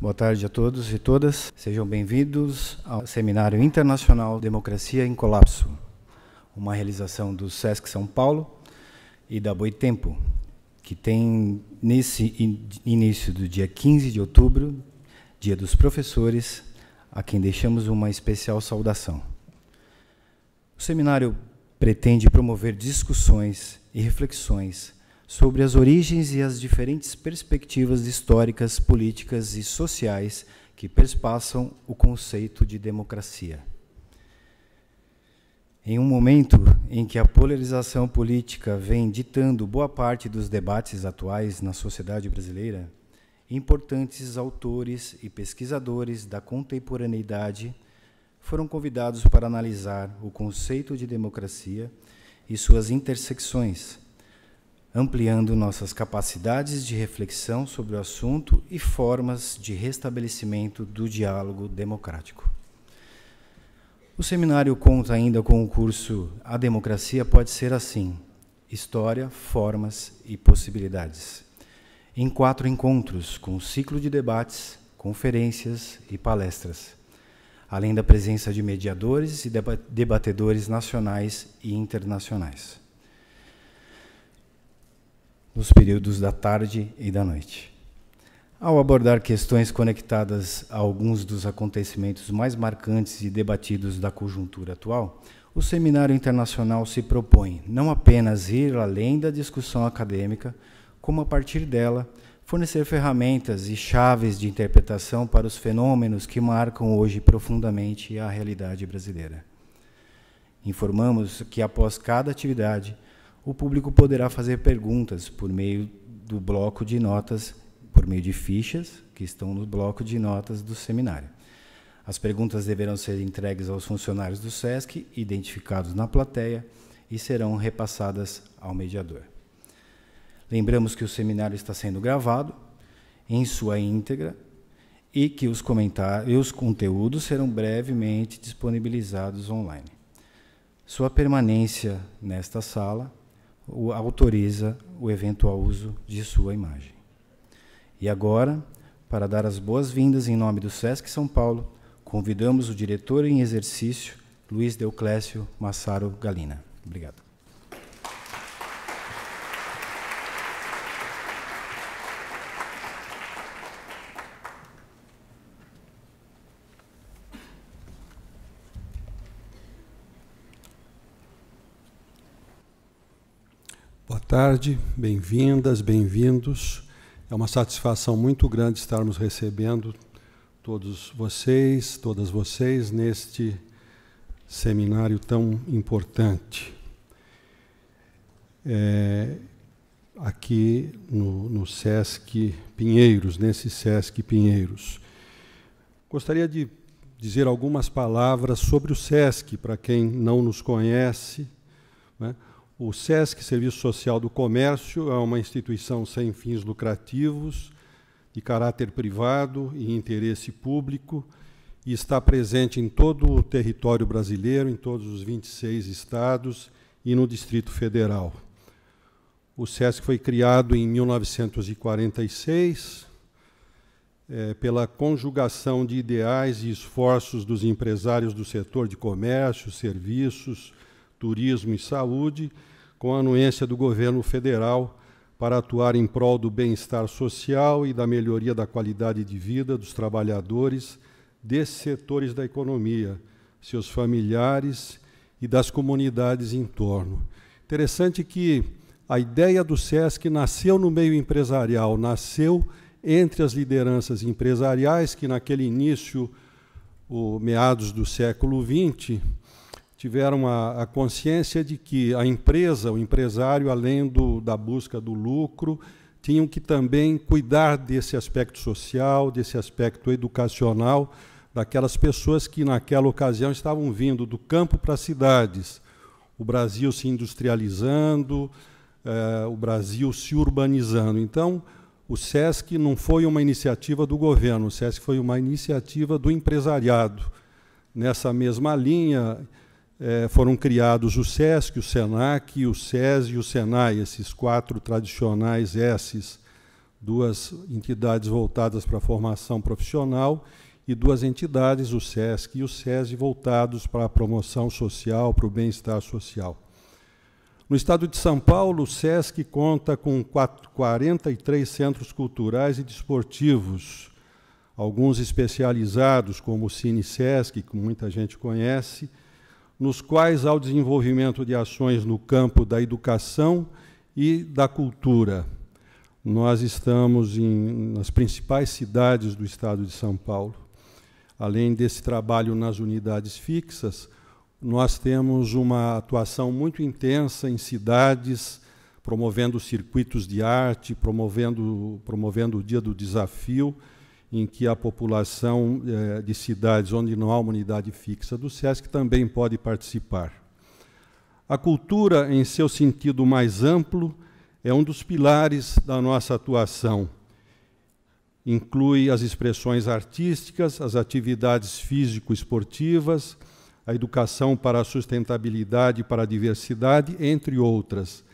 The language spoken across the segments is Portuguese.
Boa tarde a todos e todas. Sejam bem-vindos ao Seminário Internacional Democracia em Colapso, uma realização do SESC São Paulo e da Boitempo, que tem nesse in início do dia 15 de outubro, Dia dos Professores, a quem deixamos uma especial saudação. O seminário pretende promover discussões e reflexões sobre as origens e as diferentes perspectivas históricas, políticas e sociais que perspassam o conceito de democracia. Em um momento em que a polarização política vem ditando boa parte dos debates atuais na sociedade brasileira, importantes autores e pesquisadores da contemporaneidade foram convidados para analisar o conceito de democracia e suas intersecções, ampliando nossas capacidades de reflexão sobre o assunto e formas de restabelecimento do diálogo democrático. O seminário conta ainda com o curso A Democracia Pode Ser Assim: História, Formas e Possibilidades, em quatro encontros, com um ciclo de debates, conferências e palestras, além da presença de mediadores e debatedores nacionais e internacionais nos períodos da tarde e da noite. Ao abordar questões conectadas a alguns dos acontecimentos mais marcantes e debatidos da conjuntura atual, o Seminário Internacional se propõe não apenas ir além da discussão acadêmica, como a partir dela fornecer ferramentas e chaves de interpretação para os fenômenos que marcam hoje profundamente a realidade brasileira. Informamos que após cada atividade, o público poderá fazer perguntas por meio do bloco de notas, por meio de fichas que estão no bloco de notas do seminário. As perguntas deverão ser entregues aos funcionários do SESC, identificados na plateia, e serão repassadas ao mediador. Lembramos que o seminário está sendo gravado em sua íntegra e que os comentários e os conteúdos serão brevemente disponibilizados online. Sua permanência nesta sala autoriza o eventual uso de sua imagem. E agora, para dar as boas-vindas em nome do SESC São Paulo, convidamos o diretor em exercício, Luiz Deuclésio Massaro Galina. Obrigado. Boa tarde, bem-vindas, bem-vindos. É uma satisfação muito grande estarmos recebendo todos vocês, todas vocês, neste seminário tão importante. É, aqui no, no, SESC Pinheiros, nesse SESC Pinheiros. Gostaria de dizer algumas palavras sobre o SESC, para quem não nos conhece. Né? O SESC, Serviço Social do Comércio, é uma instituição sem fins lucrativos, de caráter privado e interesse público, e está presente em todo o território brasileiro, em todos os 26 estados e no Distrito Federal. O SESC foi criado em 1946 é, pela conjugação de ideais e esforços dos empresários do setor de comércio, serviços, turismo e saúde com a anuência do governo federal para atuar em prol do bem-estar social e da melhoria da qualidade de vida dos trabalhadores desses setores da economia, seus familiares e das comunidades em torno. Interessante que a ideia do SESC nasceu no meio empresarial, nasceu entre as lideranças empresariais que, naquele início, o, meados do século XX, tiveram a, a, consciência de que a empresa, o empresário, além do, da busca do lucro, tinham que também cuidar desse aspecto social, desse aspecto educacional, daquelas pessoas que naquela ocasião estavam vindo do campo para as cidades, o Brasil se industrializando, eh, o Brasil se urbanizando. Então, o SESC não foi uma iniciativa do governo, o SESC foi uma iniciativa do empresariado. Nessa mesma linha, é, foram criados o SESC, o SENAC, o SES e o SENAI, esses quatro tradicionais S's, duas entidades voltadas para a formação profissional e duas entidades, o SESC e o SESI, voltados para a promoção social, para o bem-estar social. No estado de São Paulo, o SESC conta com 43 centros culturais e desportivos, alguns especializados, como o Cine SESC, que muita gente conhece, nos quais há o desenvolvimento de ações no campo da educação e da cultura. Nós estamos em, nas principais cidades do estado de São Paulo. Além desse trabalho nas unidades fixas, nós temos uma atuação muito intensa em cidades, promovendo circuitos de arte, promovendo, promovendo o Dia do Desafio, em que a população eh, de cidades onde não há uma unidade fixa do SESC também pode participar. A cultura, em seu sentido mais amplo, é um dos pilares da nossa atuação. Inclui as expressões artísticas, as atividades físico-esportivas, a educação para a sustentabilidade e para a diversidade, entre outras.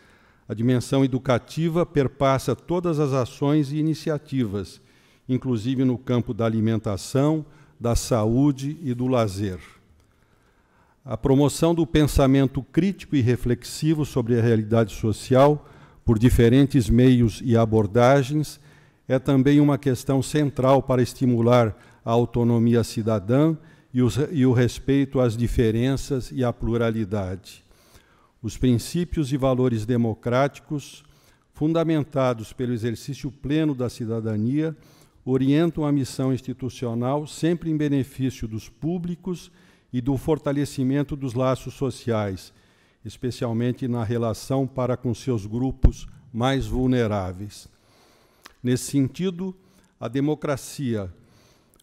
A dimensão educativa perpassa todas as ações e iniciativas inclusive no campo da alimentação, da saúde e do lazer. A promoção do pensamento crítico e reflexivo sobre a realidade social, por diferentes meios e abordagens, é também uma questão central para estimular a autonomia cidadã e, os, e o respeito às diferenças e à pluralidade. Os princípios e valores democráticos, fundamentados pelo exercício pleno da cidadania, orientam a missão institucional sempre em benefício dos públicos e do fortalecimento dos laços sociais, especialmente na relação para com seus grupos mais vulneráveis. Nesse sentido, a democracia,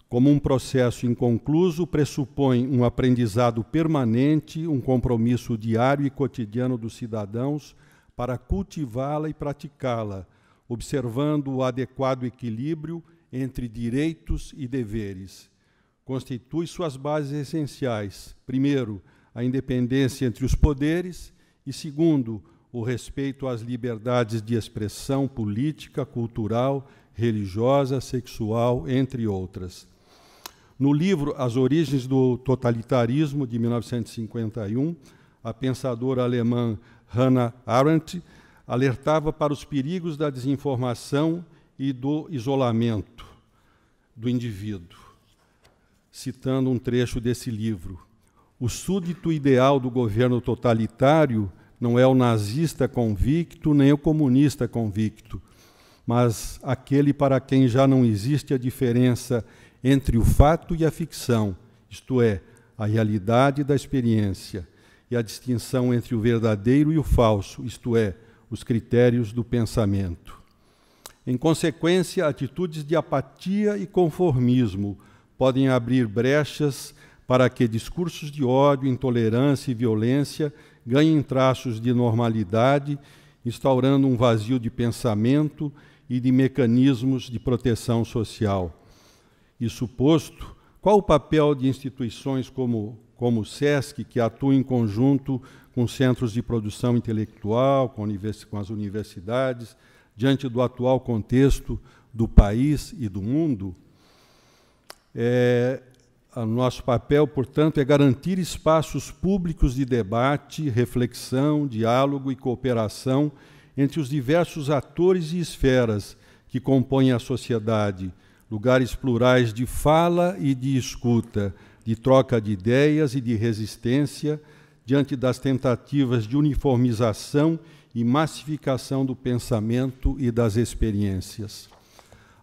como um processo inconcluso, pressupõe um aprendizado permanente, um compromisso diário e cotidiano dos cidadãos para cultivá-la e praticá-la, observando o adequado equilíbrio entre direitos e deveres. Constitui suas bases essenciais: primeiro, a independência entre os poderes, e segundo, o respeito às liberdades de expressão política, cultural, religiosa, sexual, entre outras. No livro As Origens do Totalitarismo, de 1951, a pensadora alemã Hannah Arendt alertava para os perigos da desinformação e do isolamento do indivíduo, citando um trecho desse livro. O súdito ideal do governo totalitário não é o nazista convicto nem o comunista convicto, mas aquele para quem já não existe a diferença entre o fato e a ficção, isto é, a realidade da experiência, e a distinção entre o verdadeiro e o falso, isto é, os critérios do pensamento. Em consequência, atitudes de apatia e conformismo podem abrir brechas para que discursos de ódio, intolerância e violência ganhem traços de normalidade, instaurando um vazio de pensamento e de mecanismos de proteção social. Isso posto, qual o papel de instituições como, como o SESC, que atuam em conjunto com centros de produção intelectual, com, com as universidades, diante do atual contexto do país e do mundo, é, o nosso papel, portanto, é garantir espaços públicos de debate, reflexão, diálogo e cooperação entre os diversos atores e esferas que compõem a sociedade, lugares plurais de fala e de escuta, de troca de ideias e de resistência diante das tentativas de uniformização e massificação do pensamento e das experiências.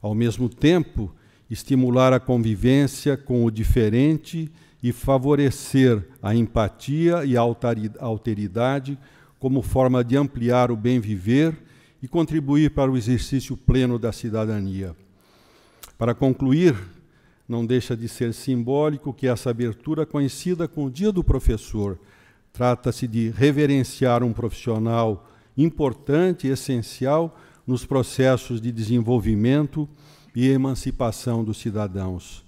Ao mesmo tempo, estimular a convivência com o diferente e favorecer a empatia e a alteridade como forma de ampliar o bem viver e contribuir para o exercício pleno da cidadania. Para concluir, não deixa de ser simbólico que essa abertura, conhecida com o Dia do Professor, trata-se de reverenciar um profissional importante e essencial nos processos de desenvolvimento e emancipação dos cidadãos.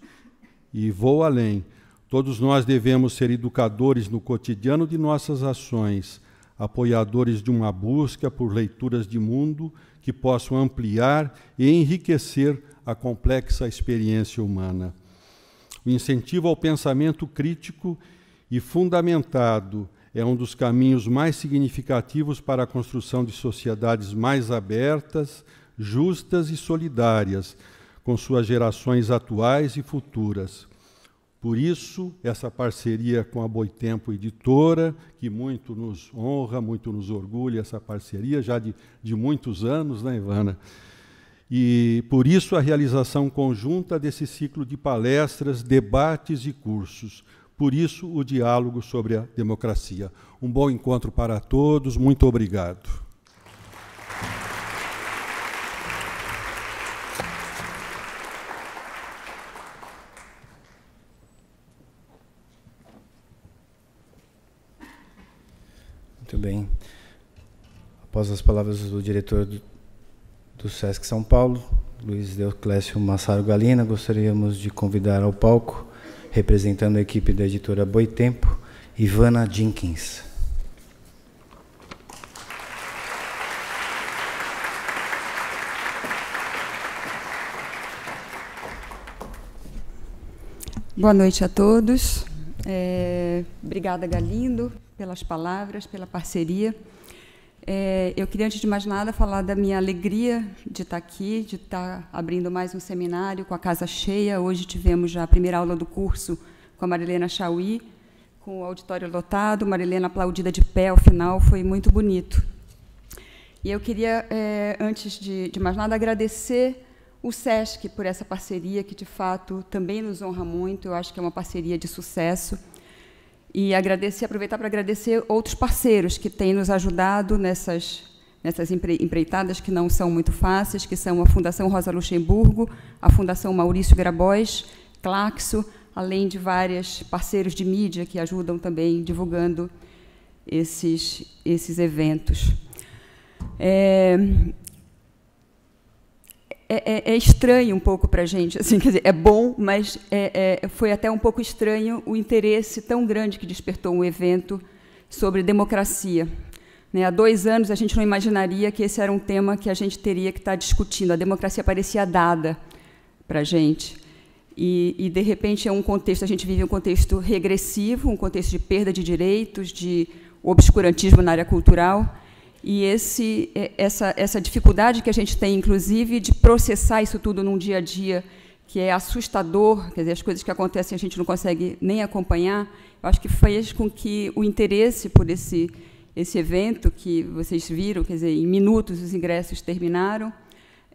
E vou além. Todos nós devemos ser educadores no cotidiano de nossas ações, apoiadores de uma busca por leituras de mundo que possam ampliar e enriquecer a complexa experiência humana. O incentivo ao pensamento crítico e fundamentado é um dos caminhos mais significativos para a construção de sociedades mais abertas, justas e solidárias com suas gerações atuais e futuras. Por isso, essa parceria com a Boitempo Editora, que muito nos honra, muito nos orgulha, essa parceria já de, de muitos anos, né, Ivana? E por isso a realização conjunta desse ciclo de palestras, debates e cursos, por isso, o diálogo sobre a democracia. Um bom encontro para todos. Muito obrigado. Muito bem. Após as palavras do diretor do SESC São Paulo, Luiz Deoclésio Massaro Galina, gostaríamos de convidar ao palco representando a equipe da editora Boitempo, Ivana Jenkins. Boa noite a todos. É, obrigada, Galindo, pelas palavras, pela parceria. É, eu queria, antes de mais nada, falar da minha alegria de estar aqui, de estar abrindo mais um seminário com a casa cheia. Hoje tivemos já a primeira aula do curso com a Marilena Chauí, com o auditório lotado, Marilena aplaudida de pé ao final, foi muito bonito. E eu queria, é, antes de, de mais nada, agradecer o SESC por essa parceria, que de fato também nos honra muito, eu acho que é uma parceria de sucesso e agradecer, aproveitar para agradecer outros parceiros que têm nos ajudado nessas nessas empreitadas que não são muito fáceis, que são a Fundação Rosa Luxemburgo, a Fundação Maurício Grabois, Claxo, além de vários parceiros de mídia que ajudam também divulgando esses, esses eventos. É, é, é, é, estranho um pouco para a gente, assim, quer dizer, é bom, mas é, é, foi até um pouco estranho o interesse tão grande que despertou um evento sobre democracia. Né, há dois anos a gente não imaginaria que esse era um tema que a gente teria que estar tá discutindo. A democracia parecia dada para a gente. E, e, de repente, é um contexto, a gente vive um contexto regressivo, um contexto de perda de direitos, de obscurantismo na área cultural, e esse, é, essa, essa dificuldade que a gente tem, inclusive, de processar isso tudo num dia a dia, que é assustador, quer dizer, as coisas que acontecem a gente não consegue nem acompanhar, eu acho que fez com que o interesse por esse, esse evento, que vocês viram, quer dizer, em minutos os ingressos terminaram,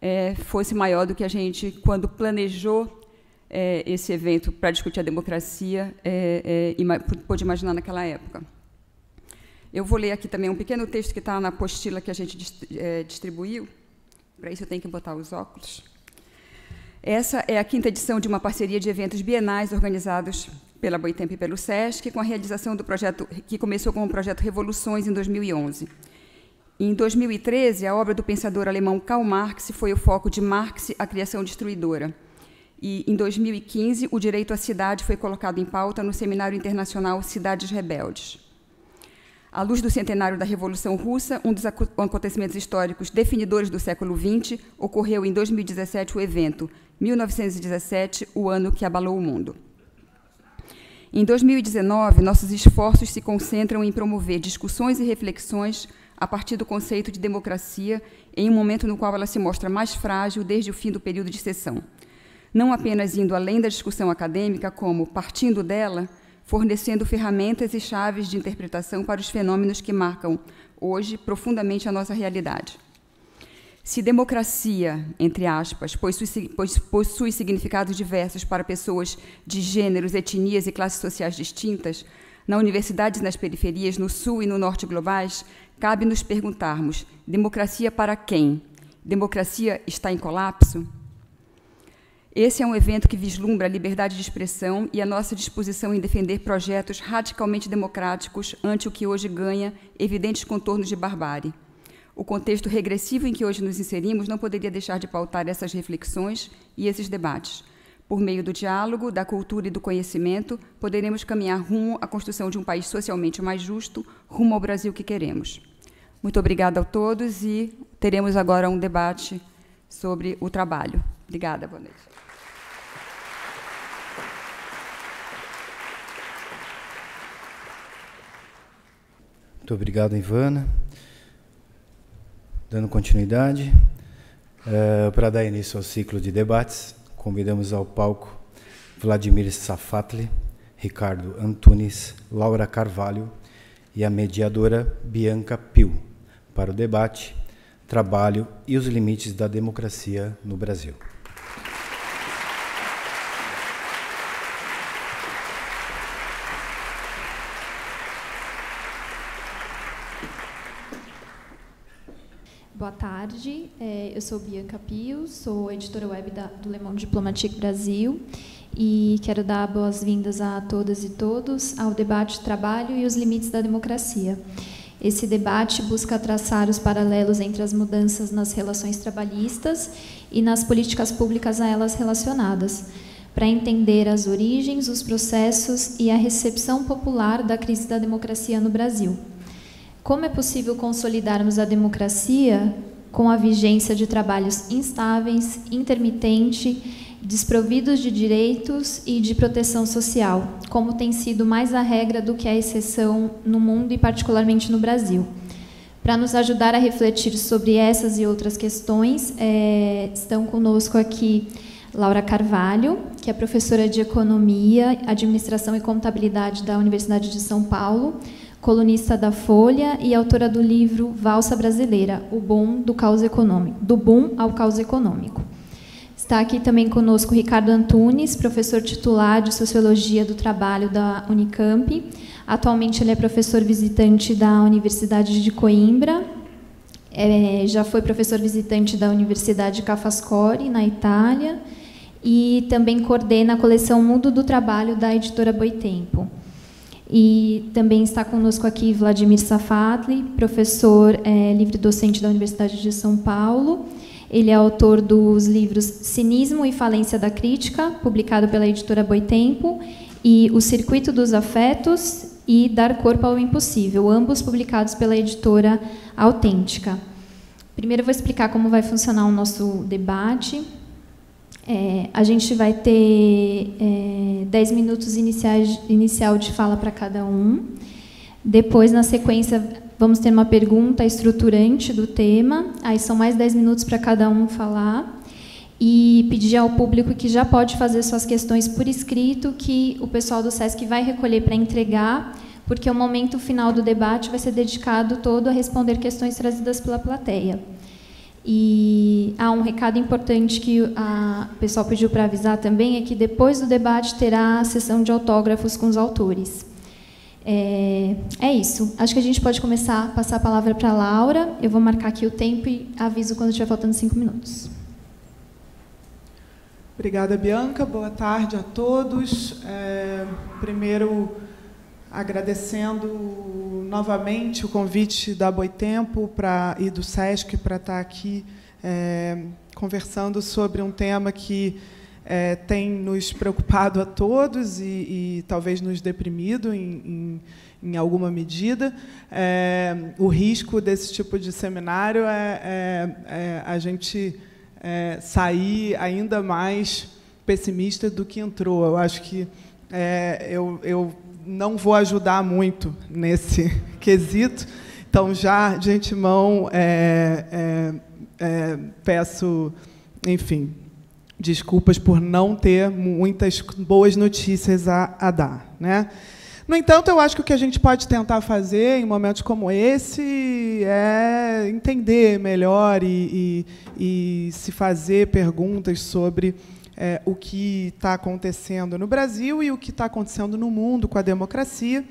é, fosse maior do que a gente, quando planejou é, esse evento para discutir a democracia, é, é, pôde imaginar naquela época. Eu vou ler aqui também um pequeno texto que está na apostila que a gente é, distribuiu. Para isso eu tenho que botar os óculos. Essa é a quinta edição de uma parceria de eventos bienais organizados pela Boitempo e pelo SESC, com a realização do projeto que começou com o projeto Revoluções em 2011. Em 2013, a obra do pensador alemão Karl Marx foi o foco de Marx, a criação destruidora. E em 2015, o direito à cidade foi colocado em pauta no Seminário Internacional Cidades Rebeldes à luz do centenário da Revolução Russa, um dos acontecimentos históricos definidores do século XX, ocorreu em 2017 o evento 1917, o ano que abalou o mundo. Em 2019, nossos esforços se concentram em promover discussões e reflexões a partir do conceito de democracia, em um momento no qual ela se mostra mais frágil desde o fim do período de sessão. Não apenas indo além da discussão acadêmica, como, partindo dela, fornecendo ferramentas e chaves de interpretação para os fenômenos que marcam hoje profundamente a nossa realidade. Se democracia, entre aspas, possui, possui significados diversos para pessoas de gêneros, etnias e classes sociais distintas, na universidade e nas periferias, no sul e no norte globais, cabe nos perguntarmos: democracia para quem? Democracia está em colapso? Esse é um evento que vislumbra a liberdade de expressão e a nossa disposição em defender projetos radicalmente democráticos ante o que hoje ganha evidentes contornos de barbárie. O contexto regressivo em que hoje nos inserimos não poderia deixar de pautar essas reflexões e esses debates. Por meio do diálogo, da cultura e do conhecimento, poderemos caminhar rumo à construção de um país socialmente mais justo, rumo ao Brasil que queremos. Muito obrigada a todos e teremos agora um debate sobre o trabalho. Obrigada, boa noite. Muito obrigado, Ivana. Dando continuidade, uh, para dar início ao ciclo de debates, convidamos ao palco Vladimir Safatli, Ricardo Antunes, Laura Carvalho e a mediadora Bianca Pio para o debate Trabalho e os Limites da Democracia no Brasil. Boa tarde, é, eu sou Bianca Pio, sou editora web da, do Le Monde Diplomatique Brasil e quero dar boas-vindas a todas e todos ao debate Trabalho e os Limites da Democracia. Esse debate busca traçar os paralelos entre as mudanças nas relações trabalhistas e nas políticas públicas a elas relacionadas, para entender as origens, os processos e a recepção popular da crise da democracia no Brasil. Como é possível consolidarmos a democracia com a vigência de trabalhos instáveis, intermitentes, desprovidos de direitos e de proteção social, como tem sido mais a regra do que a exceção no mundo e particularmente no Brasil? Para nos ajudar a refletir sobre essas e outras questões, é, estão conosco aqui Laura Carvalho, que é professora de Economia, Administração e Contabilidade da Universidade de São Paulo, colunista da Folha e autora do livro Valsa Brasileira: O Boom do Caos Econômico, do Boom ao Caos Econômico. Está aqui também conosco Ricardo Antunes, professor titular de Sociologia do Trabalho da Unicamp. Atualmente ele é professor visitante da Universidade de Coimbra, é, já foi professor visitante da Universidade Ca' na Itália, e também coordena a coleção Mundo do Trabalho da editora Boitempo. E também está conosco aqui Vladimir Safatli, professor é, livre-docente da Universidade de São Paulo. Ele é autor dos livros Cinismo e Falência da Crítica, publicado pela editora Boitempo, e O Circuito dos Afetos e Dar Corpo ao Impossível, ambos publicados pela editora Autêntica. Primeiro, eu vou explicar como vai funcionar o nosso debate. É, a gente vai ter é, 10 minutos iniciais, inicial de fala para cada um. Depois, na sequência, vamos ter uma pergunta estruturante do tema. Aí são mais 10 minutos para cada um falar. E pedir ao público que já pode fazer suas questões por escrito, que o pessoal do SESC vai recolher para entregar, porque o momento final do debate vai ser dedicado todo a responder questões trazidas pela plateia. E há um recado importante que a, o pessoal pediu para avisar também é que depois do debate terá a sessão de autógrafos com os autores. É, é isso. Acho que a gente pode começar a passar a palavra para a Laura. Eu vou marcar aqui o tempo e aviso quando estiver faltando cinco minutos. Obrigada, Bianca. Boa tarde a todos. É, primeiro agradecendo novamente o convite da Boitempo para e do SESC para estar tá aqui é, conversando sobre um tema que é, tem nos preocupado a todos e, e talvez nos deprimido em, em, em alguma medida. É, o risco desse tipo de seminário é, é, é a gente é, sair ainda mais pessimista do que entrou. Eu acho que eu, eu não vou ajudar muito nesse quesito. Então, já de antemão, é, é, é, peço, enfim, desculpas por não ter muitas boas notícias a, a dar. Né? No entanto, eu acho que o que a gente pode tentar fazer em momentos como esse é entender melhor e, e, e se fazer perguntas sobre é, o que está acontecendo no Brasil e o que está acontecendo no mundo com a democracia.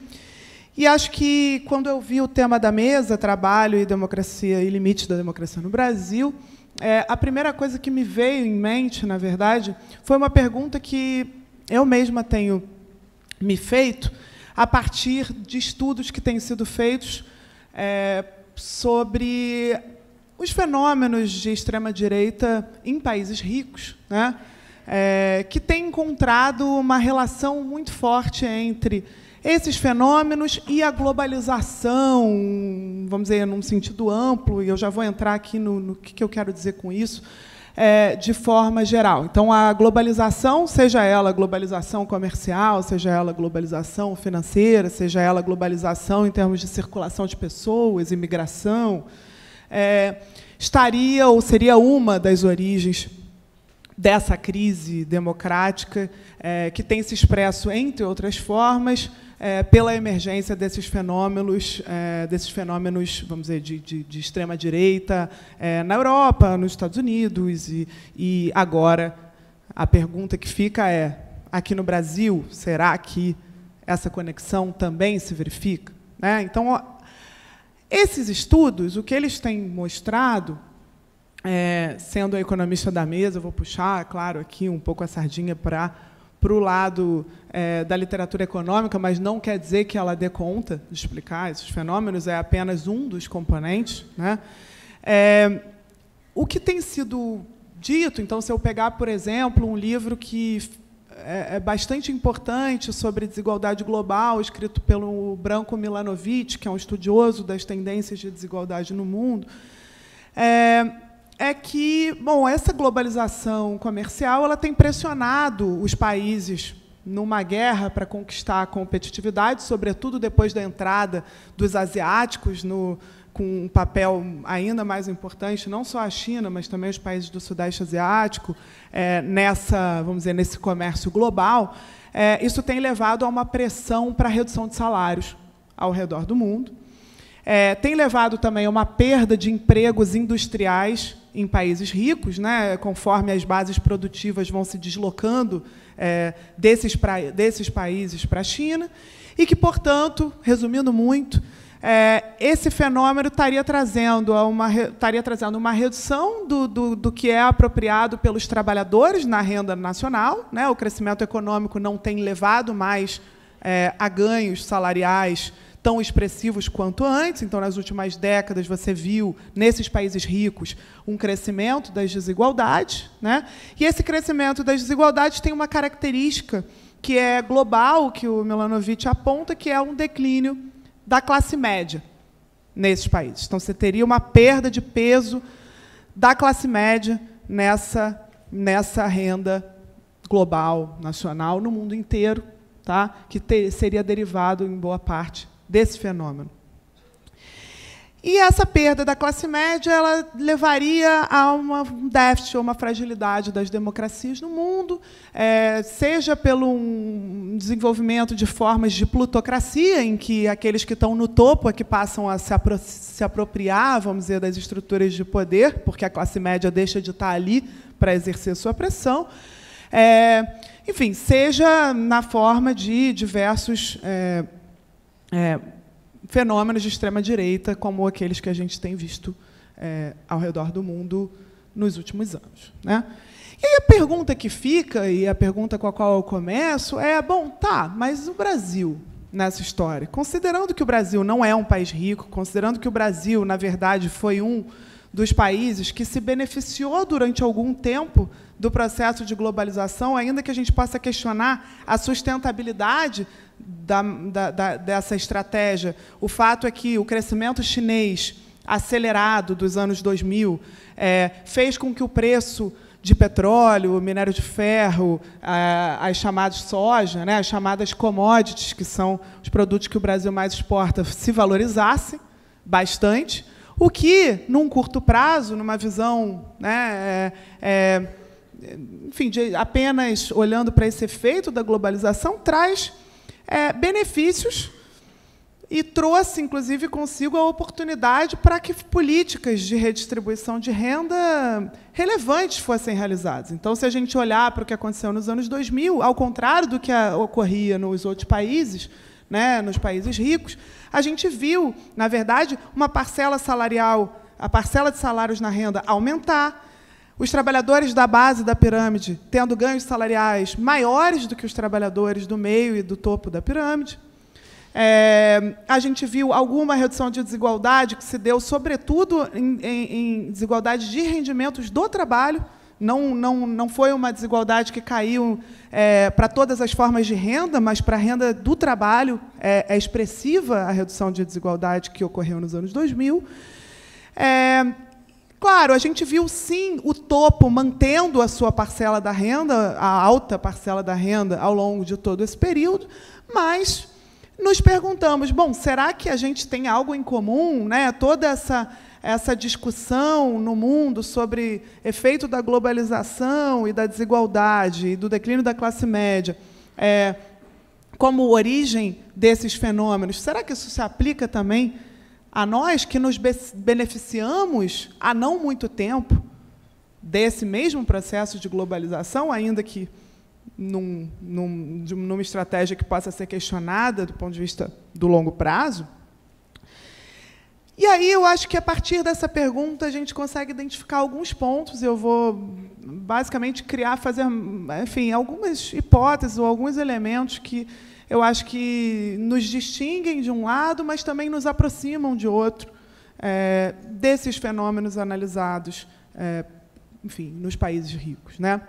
E acho que, quando eu vi o tema da mesa, trabalho e democracia e limite da democracia no Brasil, é, a primeira coisa que me veio em mente, na verdade, foi uma pergunta que eu mesma tenho me feito a partir de estudos que têm sido feitos é, sobre os fenômenos de extrema-direita em países ricos. Né? é, que tem encontrado uma relação muito forte entre esses fenômenos e a globalização, vamos dizer, num sentido amplo, e eu já vou entrar aqui no, no que, eu quero dizer com isso, é, de forma geral. Então, a globalização, seja ela globalização comercial, seja ela globalização financeira, seja ela globalização em termos de circulação de pessoas, imigração, é, estaria ou seria uma das origens dessa crise democrática, é, que tem se expresso, entre outras formas, é, pela emergência desses fenômenos, é, desses fenômenos, vamos dizer, de, de, de extrema direita é, na Europa, nos Estados Unidos e, e agora a pergunta que fica é: aqui no Brasil, será que essa conexão também se verifica? Né? Então, ó, esses estudos, o que eles têm mostrado é, sendo a economista da mesa, vou puxar, claro, aqui um pouco a sardinha para para o lado é, da literatura econômica, mas não quer dizer que ela dê conta de explicar esses fenômenos, é apenas um dos componentes. Né? É, o que tem sido dito, então, se eu pegar, por exemplo, um livro que é, é bastante importante sobre desigualdade global, escrito pelo branco Milanovic, que é um estudioso das tendências de desigualdade no mundo, é, é que, bom, essa globalização comercial ela tem pressionado os países numa guerra para conquistar a competitividade, sobretudo depois da entrada dos asiáticos no, com um papel ainda mais importante, não só a China, mas também os países do Sudeste Asiático, é, nessa, vamos dizer, nesse comércio global, é, isso tem levado a uma pressão para a redução de salários ao redor do mundo. É, tem levado também a uma perda de empregos industriais em países ricos, né, conforme as bases produtivas vão se deslocando é, desses, pra, desses países para a China, e que, portanto, resumindo muito, é, esse fenômeno estaria trazendo uma, estaria trazendo uma redução do, do, do, que é apropriado pelos trabalhadores na renda nacional. Né? O crescimento econômico não tem levado mais é, a ganhos salariais tão expressivos quanto antes. Então, nas últimas décadas, você viu nesses países ricos um crescimento das desigualdades. Né? E esse crescimento das desigualdades tem uma característica que é global, que o Milanovic aponta, que é um declínio da classe média nesses países. Então, você teria uma perda de peso da classe média nessa, nessa renda global, nacional, no mundo inteiro, tá? que ter, seria derivado, em boa parte, desse fenômeno. E essa perda da classe média ela levaria a uma, um déficit ou uma fragilidade das democracias no mundo, é, seja pelo um desenvolvimento de formas de plutocracia, em que aqueles que estão no topo é que passam a se, apro se apropriar, vamos dizer, das estruturas de poder, porque a classe média deixa de estar ali para exercer sua pressão. É, enfim, seja na forma de diversos. É, é, fenômenos de extrema-direita, como aqueles que a gente tem visto é, ao redor do mundo nos últimos anos. Né? E aí a pergunta que fica, e a pergunta com a qual eu começo, é: bom, tá, mas o Brasil nessa história? Considerando que o Brasil não é um país rico, considerando que o Brasil, na verdade, foi um dos países que se beneficiou durante algum tempo do processo de globalização, ainda que a gente possa questionar a sustentabilidade da, da, dessa estratégia. O fato é que o crescimento chinês acelerado dos anos 2000 é, fez com que o preço de petróleo, minério de ferro, as chamadas soja, né, as chamadas commodities, que são os produtos que o Brasil mais exporta, se valorizasse bastante, o que, num curto prazo, numa visão né, é, é, enfim, de, apenas olhando para esse efeito da globalização, traz é, benefícios e trouxe, inclusive, consigo a oportunidade para que políticas de redistribuição de renda relevantes fossem realizadas. Então, se a gente olhar para o que aconteceu nos anos 2000, ao contrário do que ocorria nos outros países, né, nos países ricos, a gente viu, na verdade, uma parcela salarial, a parcela de salários na renda aumentar, os trabalhadores da base da pirâmide tendo ganhos salariais maiores do que os trabalhadores do meio e do topo da pirâmide. É, a gente viu alguma redução de desigualdade que se deu, sobretudo, em, em, em desigualdade de rendimentos do trabalho. Não, não, não foi uma desigualdade que caiu é, para todas as formas de renda, mas para a renda do trabalho é, é, expressiva a redução de desigualdade que ocorreu nos anos 2000. É, Claro, a gente viu sim o topo mantendo a sua parcela da renda, a alta parcela da renda, ao longo de todo esse período, mas nos perguntamos, bom, será que a gente tem algo em comum, né? Toda essa essa discussão no mundo sobre efeito da globalização e da desigualdade e do declínio da classe média, é, como origem desses fenômenos, será que isso se aplica também a nós que nos beneficiamos há não muito tempo desse mesmo processo de globalização, ainda que num, num, numa estratégia que possa ser questionada do ponto de vista do longo prazo. E aí eu acho que a partir dessa pergunta a gente consegue identificar alguns pontos. Eu vou basicamente criar, fazer, enfim, algumas hipóteses ou alguns elementos que eu acho que nos distinguem de um lado, mas também nos aproximam de outro, é, desses fenômenos analisados, é, enfim, nos países ricos. Né?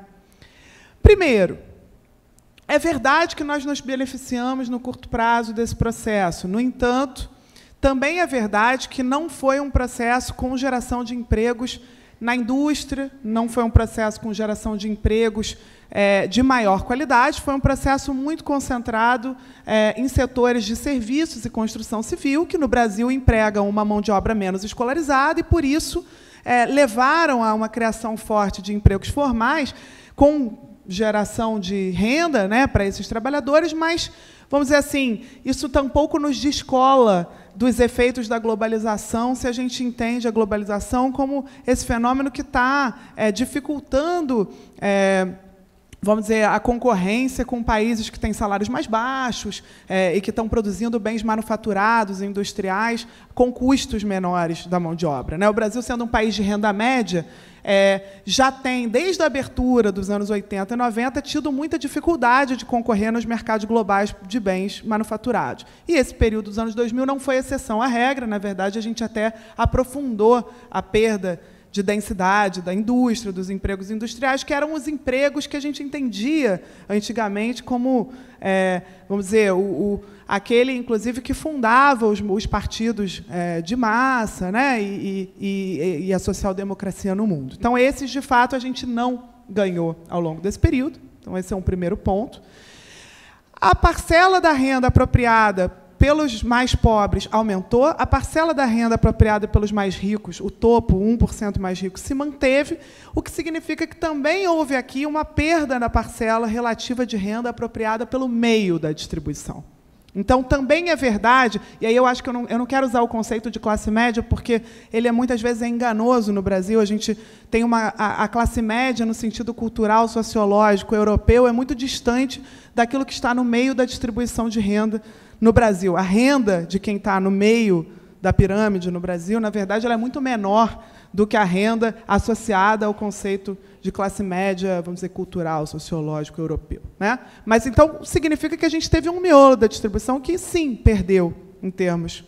Primeiro, é verdade que nós nos beneficiamos no curto prazo desse processo, no entanto, também é verdade que não foi um processo com geração de empregos na indústria, não foi um processo com geração de empregos é, de maior qualidade. Foi um processo muito concentrado é, em setores de serviços e construção civil, que no Brasil empregam uma mão de obra menos escolarizada e, por isso, é, levaram a uma criação forte de empregos formais, com geração de renda né, para esses trabalhadores, mas, vamos dizer assim, isso tampouco nos descola dos efeitos da globalização, se a gente entende a globalização como esse fenômeno que está é, dificultando. É, vamos dizer, a concorrência com países que têm salários mais baixos é, e que estão produzindo bens manufaturados, industriais, com custos menores da mão de obra. Né? O Brasil, sendo um país de renda média, é, já tem, desde a abertura dos anos 80 e 90, tido muita dificuldade de concorrer nos mercados globais de bens manufaturados. E esse período dos anos 2000 não foi exceção à regra, na verdade, a gente até aprofundou a perda de densidade, da indústria, dos empregos industriais, que eram os empregos que a gente entendia antigamente como, é, vamos dizer, o, o, aquele, inclusive, que fundava os, os partidos é, de massa né, e, e, e a social-democracia no mundo. Então, esses, de fato, a gente não ganhou ao longo desse período. Então, esse é um primeiro ponto. A parcela da renda apropriada pelos mais pobres aumentou, a parcela da renda apropriada pelos mais ricos, o topo, 1% mais rico, se manteve, o que significa que também houve aqui uma perda na parcela relativa de renda apropriada pelo meio da distribuição. Então, também é verdade, e aí eu acho que eu não, eu não quero usar o conceito de classe média, porque ele é muitas vezes é enganoso no Brasil. A gente tem uma. A, a classe média, no sentido cultural, sociológico, europeu, é muito distante daquilo que está no meio da distribuição de renda no Brasil. A renda de quem está no meio da pirâmide no Brasil, na verdade, ela é muito menor do que a renda associada ao conceito de classe média, vamos dizer, cultural, sociológico, europeu. Né? Mas, então, significa que a gente teve um miolo da distribuição que, sim, perdeu em termos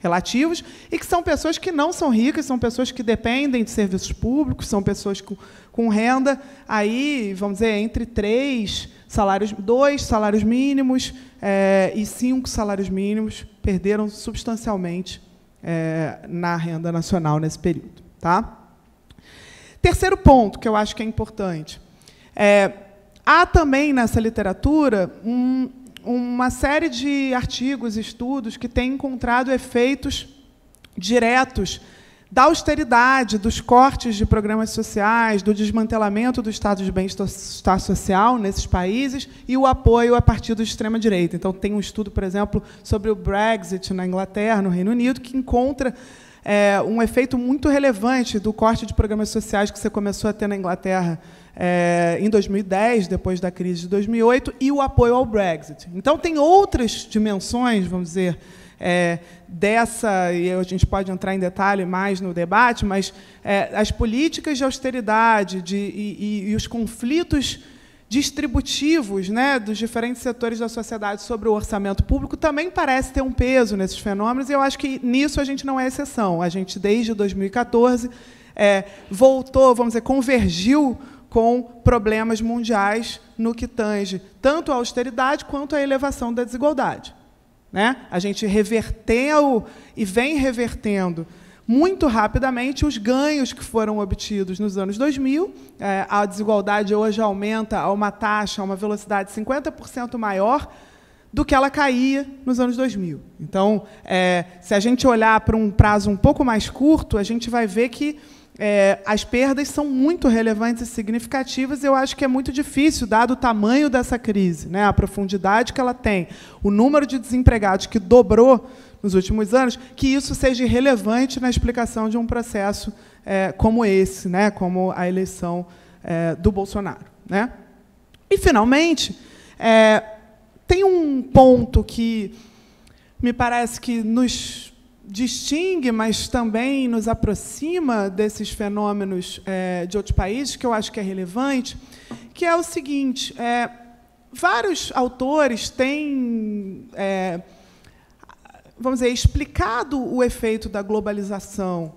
relativos, e que são pessoas que não são ricas, são pessoas que dependem de serviços públicos, são pessoas com, com renda aí, vamos dizer, entre três salários, dois salários mínimos é, e cinco salários mínimos perderam substancialmente é, na renda nacional nesse período. Tá? Terceiro ponto que eu acho que é importante. É, há também nessa literatura um, uma série de artigos, estudos que têm encontrado efeitos diretos da austeridade, dos cortes de programas sociais, do desmantelamento do estado de bem-estar social nesses países e o apoio a partidos de extrema-direita. Então, tem um estudo, por exemplo, sobre o Brexit na Inglaterra, no Reino Unido, que encontra é, um efeito muito relevante do corte de programas sociais que você começou a ter na Inglaterra é, em 2010, depois da crise de 2008, e o apoio ao Brexit. Então, tem outras dimensões, vamos dizer, é, dessa, e a gente pode entrar em detalhe mais no debate, mas é, as políticas de austeridade de, e, e, e, os conflitos distributivos né, dos diferentes setores da sociedade sobre o orçamento público também parece ter um peso nesses fenômenos, e eu acho que nisso a gente não é exceção. A gente, desde 2014, é, voltou, vamos dizer, convergiu com problemas mundiais no que tange tanto a austeridade quanto a elevação da desigualdade. Né? A gente reverteu e vem revertendo muito rapidamente os ganhos que foram obtidos nos anos 2000. É, a desigualdade hoje aumenta a uma taxa, a uma velocidade 50% maior do que ela caía nos anos 2000. Então, é, se a gente olhar para um prazo um pouco mais curto, a gente vai ver que é, as perdas são muito relevantes e significativas, e eu acho que é muito difícil, dado o tamanho dessa crise, né, a profundidade que ela tem, o número de desempregados que dobrou nos últimos anos, que isso seja relevante na explicação de um processo é, como esse, né, como a eleição é, do Bolsonaro. Né? E, finalmente, é, tem um ponto que me parece que nos distingue, mas também nos aproxima desses fenômenos é, de outros países, que eu acho que é relevante, que é o seguinte: é, vários autores têm, é, vamos dizer, explicado o efeito da globalização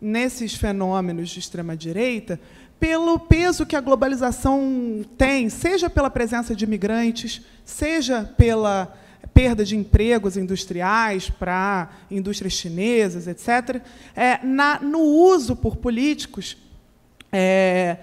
nesses fenômenos de extrema-direita pelo peso que a globalização tem, seja pela presença de imigrantes, seja pela perda de empregos industriais para indústrias chinesas, etc., é, na, no uso por políticos é,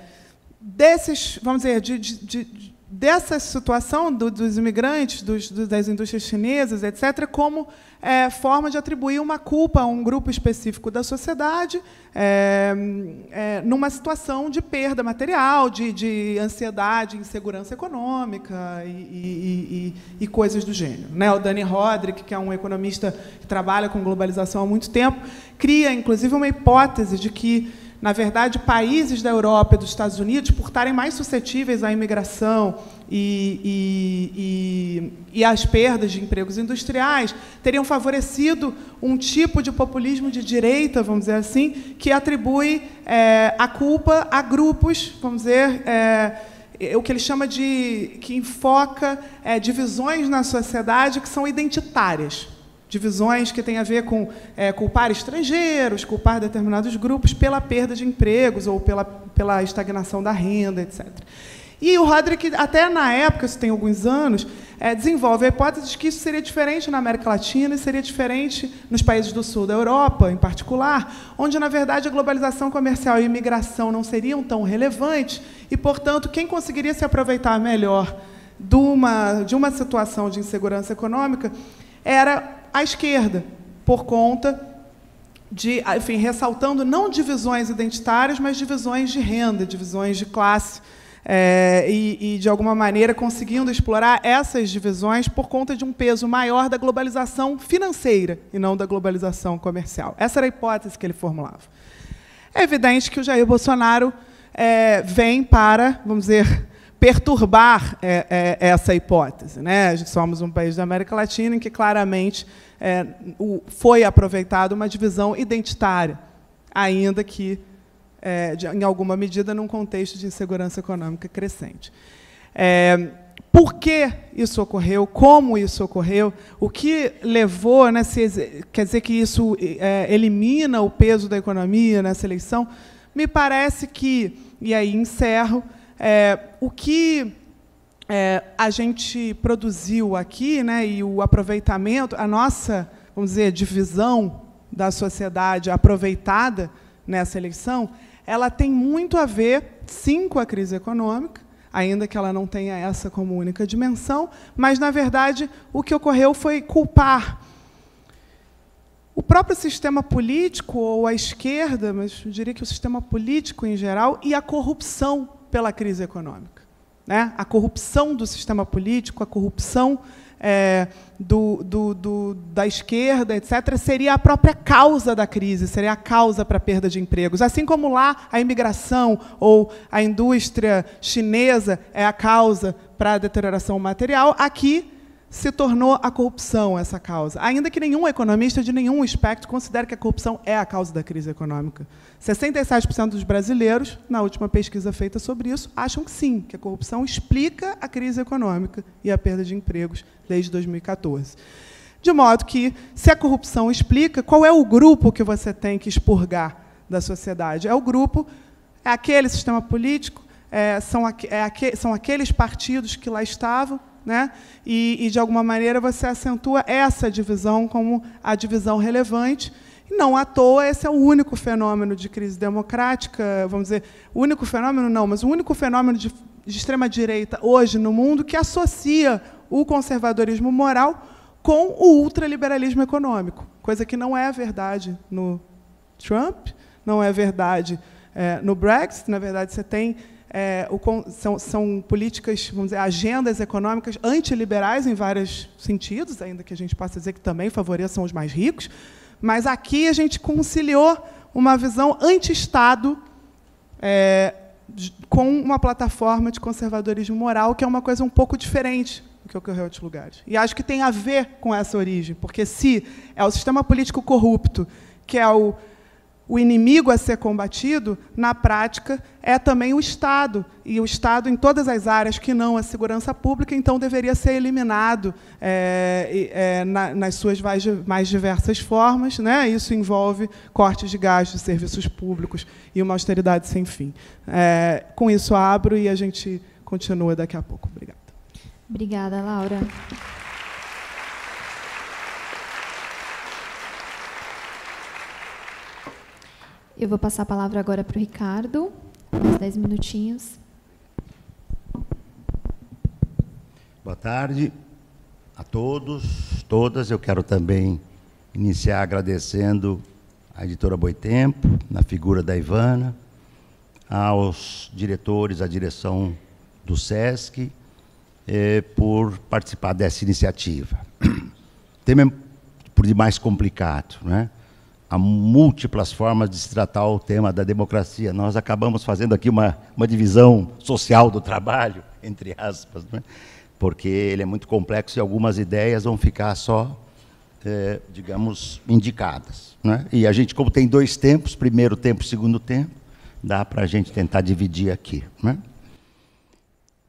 desses, vamos dizer, de, de, de dessa situação do, dos imigrantes, dos, das indústrias chinesas, etc., como é, forma de atribuir uma culpa a um grupo específico da sociedade, é, é, numa situação de perda material, de, de ansiedade, insegurança econômica e, e, e, e, coisas do gênero. Né? O Danny Roderick, que é um economista que trabalha com globalização há muito tempo, cria, inclusive, uma hipótese de que na verdade, países da Europa e dos Estados Unidos, por estarem mais suscetíveis à imigração e, e, e, e às perdas de empregos industriais, teriam favorecido um tipo de populismo de direita, vamos dizer assim, que atribui é, a culpa a grupos, vamos dizer. É, é o que ele chama de que enfoca é, divisões na sociedade que são identitárias divisões que têm a ver com é, culpar estrangeiros, culpar determinados grupos pela perda de empregos ou pela, pela estagnação da renda, etc. E o Roderick, até na época, isso tem alguns anos, é, desenvolve a hipótese de que isso seria diferente na América Latina e seria diferente nos países do sul da Europa, em particular, onde, na verdade, a globalização comercial e a imigração não seriam tão relevantes e, portanto, quem conseguiria se aproveitar melhor de uma, de uma situação de insegurança econômica era à esquerda, por conta de, ah, enfim, ressaltando não divisões identitárias, mas divisões de renda, divisões de classe, é, e, e, de alguma maneira, conseguindo explorar essas divisões por conta de um peso maior da globalização financeira e não da globalização comercial. Essa era a hipótese que ele formulava. É evidente que o Jair Bolsonaro é, vem para, vamos dizer, perturbar é, é, essa hipótese. Né? Somos um país da América Latina em que claramente é, o, foi aproveitada uma divisão identitária, ainda que é, de, em alguma medida num contexto de insegurança econômica crescente. É, por que isso ocorreu? Como isso ocorreu? O que levou, né, se, quer dizer que isso é, elimina o peso da economia nessa eleição? Me parece que, e aí encerro, é, o que é, a gente produziu aqui, né, e o aproveitamento, a nossa, vamos dizer, divisão da sociedade aproveitada nessa eleição, ela tem muito a ver, sim, com a crise econômica, ainda que ela não tenha essa como única dimensão, mas, na verdade, o que ocorreu foi culpar o próprio sistema político, ou a esquerda, mas eu diria que o sistema político em geral, e a corrupção pela crise econômica. Né? A corrupção do sistema político, a corrupção é, do, do, do, da esquerda, etc., seria a própria causa da crise, seria a causa para a perda de empregos. Assim como lá a imigração ou a indústria chinesa é a causa para a deterioração material, aqui se tornou a corrupção essa causa. Ainda que nenhum economista de nenhum espectro considere que a corrupção é a causa da crise econômica. 67% dos brasileiros, na última pesquisa feita sobre isso, acham que sim, que a corrupção explica a crise econômica e a perda de empregos desde 2014. De modo que, se a corrupção explica, qual é o grupo que você tem que expurgar da sociedade? É o grupo, é aquele sistema político, é, são, aqu é aqu são aqueles partidos que lá estavam, né? E, e, de alguma maneira, você acentua essa divisão como a divisão relevante. E não à toa, esse é o único fenômeno de crise democrática, vamos dizer, o único fenômeno não, mas o único fenômeno de, de extrema-direita hoje no mundo que associa o conservadorismo moral com o ultraliberalismo econômico, coisa que não é verdade no Trump, não é verdade é, no Brexit. Na verdade, você tem é, o, são, são, políticas, vamos dizer, agendas econômicas antiliberais em vários sentidos, ainda que a gente possa dizer que também favoreçam os mais ricos, mas aqui a gente conciliou uma visão anti-Estado é, com uma plataforma de conservadorismo moral, que é uma coisa um pouco diferente do que ocorreu em outros lugares. E acho que tem a ver com essa origem, porque se é o sistema político corrupto, que é o o inimigo a ser combatido, na prática, é também o Estado. E o Estado, em todas as áreas que não a segurança pública, então deveria ser eliminado é, é, na, nas suas mais, mais diversas formas. Né? Isso envolve cortes de gastos, de serviços públicos e uma austeridade sem fim. É, com isso, abro e a gente continua daqui a pouco. Obrigada. Obrigada, Laura. Eu vou passar a palavra agora para o Ricardo, uns 10 minutinhos. Boa tarde a todos, todas. Eu quero também iniciar agradecendo à editora Boitempo, na figura da Ivana, aos diretores, à direção do SESC, eh, por participar dessa iniciativa. O tema é por demais complicado, né? a múltiplas formas de se tratar o tema da democracia. Nós acabamos fazendo aqui uma, uma divisão social do trabalho, entre aspas, né? porque ele é muito complexo e algumas ideias vão ficar só, é, digamos, indicadas. Né? E a gente, como tem dois tempos, primeiro tempo, segundo tempo, dá para a gente tentar dividir aqui. Né?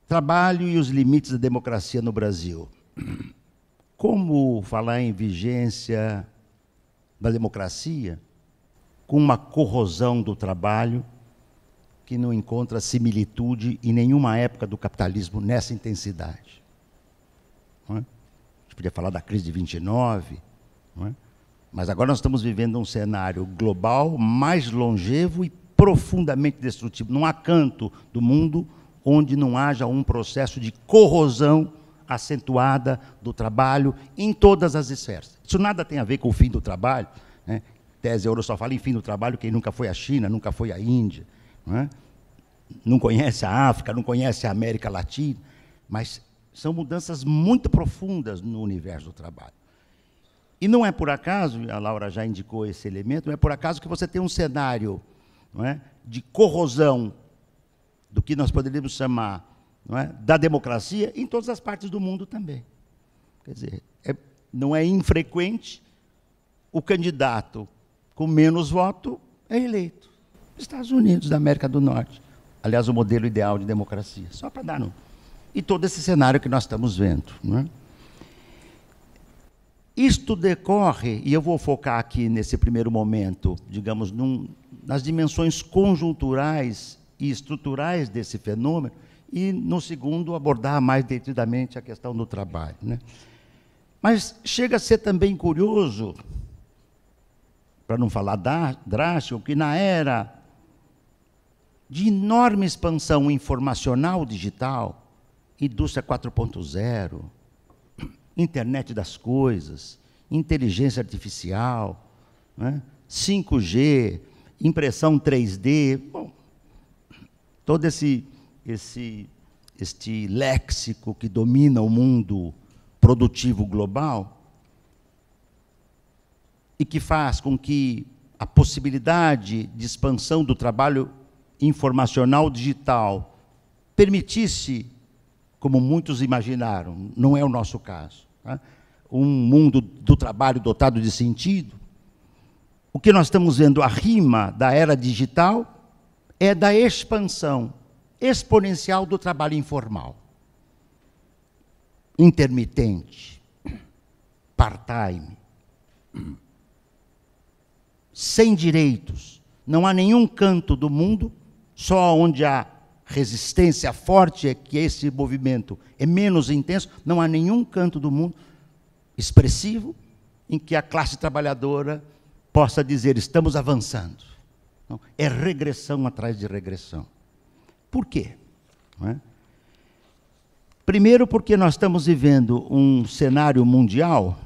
Trabalho e os limites da democracia no Brasil. Como falar em vigência da democracia com uma corrosão do trabalho que não encontra similitude em nenhuma época do capitalismo nessa intensidade. Não é? A gente podia falar da crise de 29, não é? mas agora nós estamos vivendo um cenário global mais longevo e profundamente destrutivo. Não há canto do mundo onde não haja um processo de corrosão acentuada do trabalho em todas as esferas. Isso nada tem a ver com o fim do trabalho. Né? Tese Euro só fala em fim do trabalho quem nunca foi à China, nunca foi à Índia, não, é? não conhece a África, não conhece a América Latina, mas são mudanças muito profundas no universo do trabalho. E não é por acaso, a Laura já indicou esse elemento, não é por acaso que você tem um cenário é, de corrosão do que nós poderíamos chamar é? da democracia em todas as partes do mundo também. Quer dizer, é, não é infrequente o candidato com menos voto é eleito. Estados Unidos da América do Norte. Aliás, o modelo ideal de democracia. Só para dar um. E todo esse cenário que nós estamos vendo. Não é? Isto decorre, e eu vou focar aqui nesse primeiro momento, digamos, num, nas dimensões conjunturais e estruturais desse fenômeno, e, no segundo, abordar mais detidamente a questão do trabalho. Né? Mas chega a ser também curioso, para não falar drástico, que na era de enorme expansão informacional digital, indústria 4.0, internet das coisas, inteligência artificial, né? 5G, impressão 3D, bom, todo esse esse, este léxico que domina o mundo produtivo global e que faz com que a possibilidade de expansão do trabalho informacional digital permitisse, como muitos imaginaram, não é o nosso caso, tá? um mundo do trabalho dotado de sentido, o que nós estamos vendo, a rima da era digital, é da expansão exponencial do trabalho informal, intermitente, part-time, sem direitos. Não há nenhum canto do mundo, só onde há resistência forte é que esse movimento é menos intenso, não há nenhum canto do mundo expressivo em que a classe trabalhadora possa dizer estamos avançando. Não, é regressão atrás de regressão. Por quê? É? Primeiro, porque nós estamos vivendo um cenário mundial,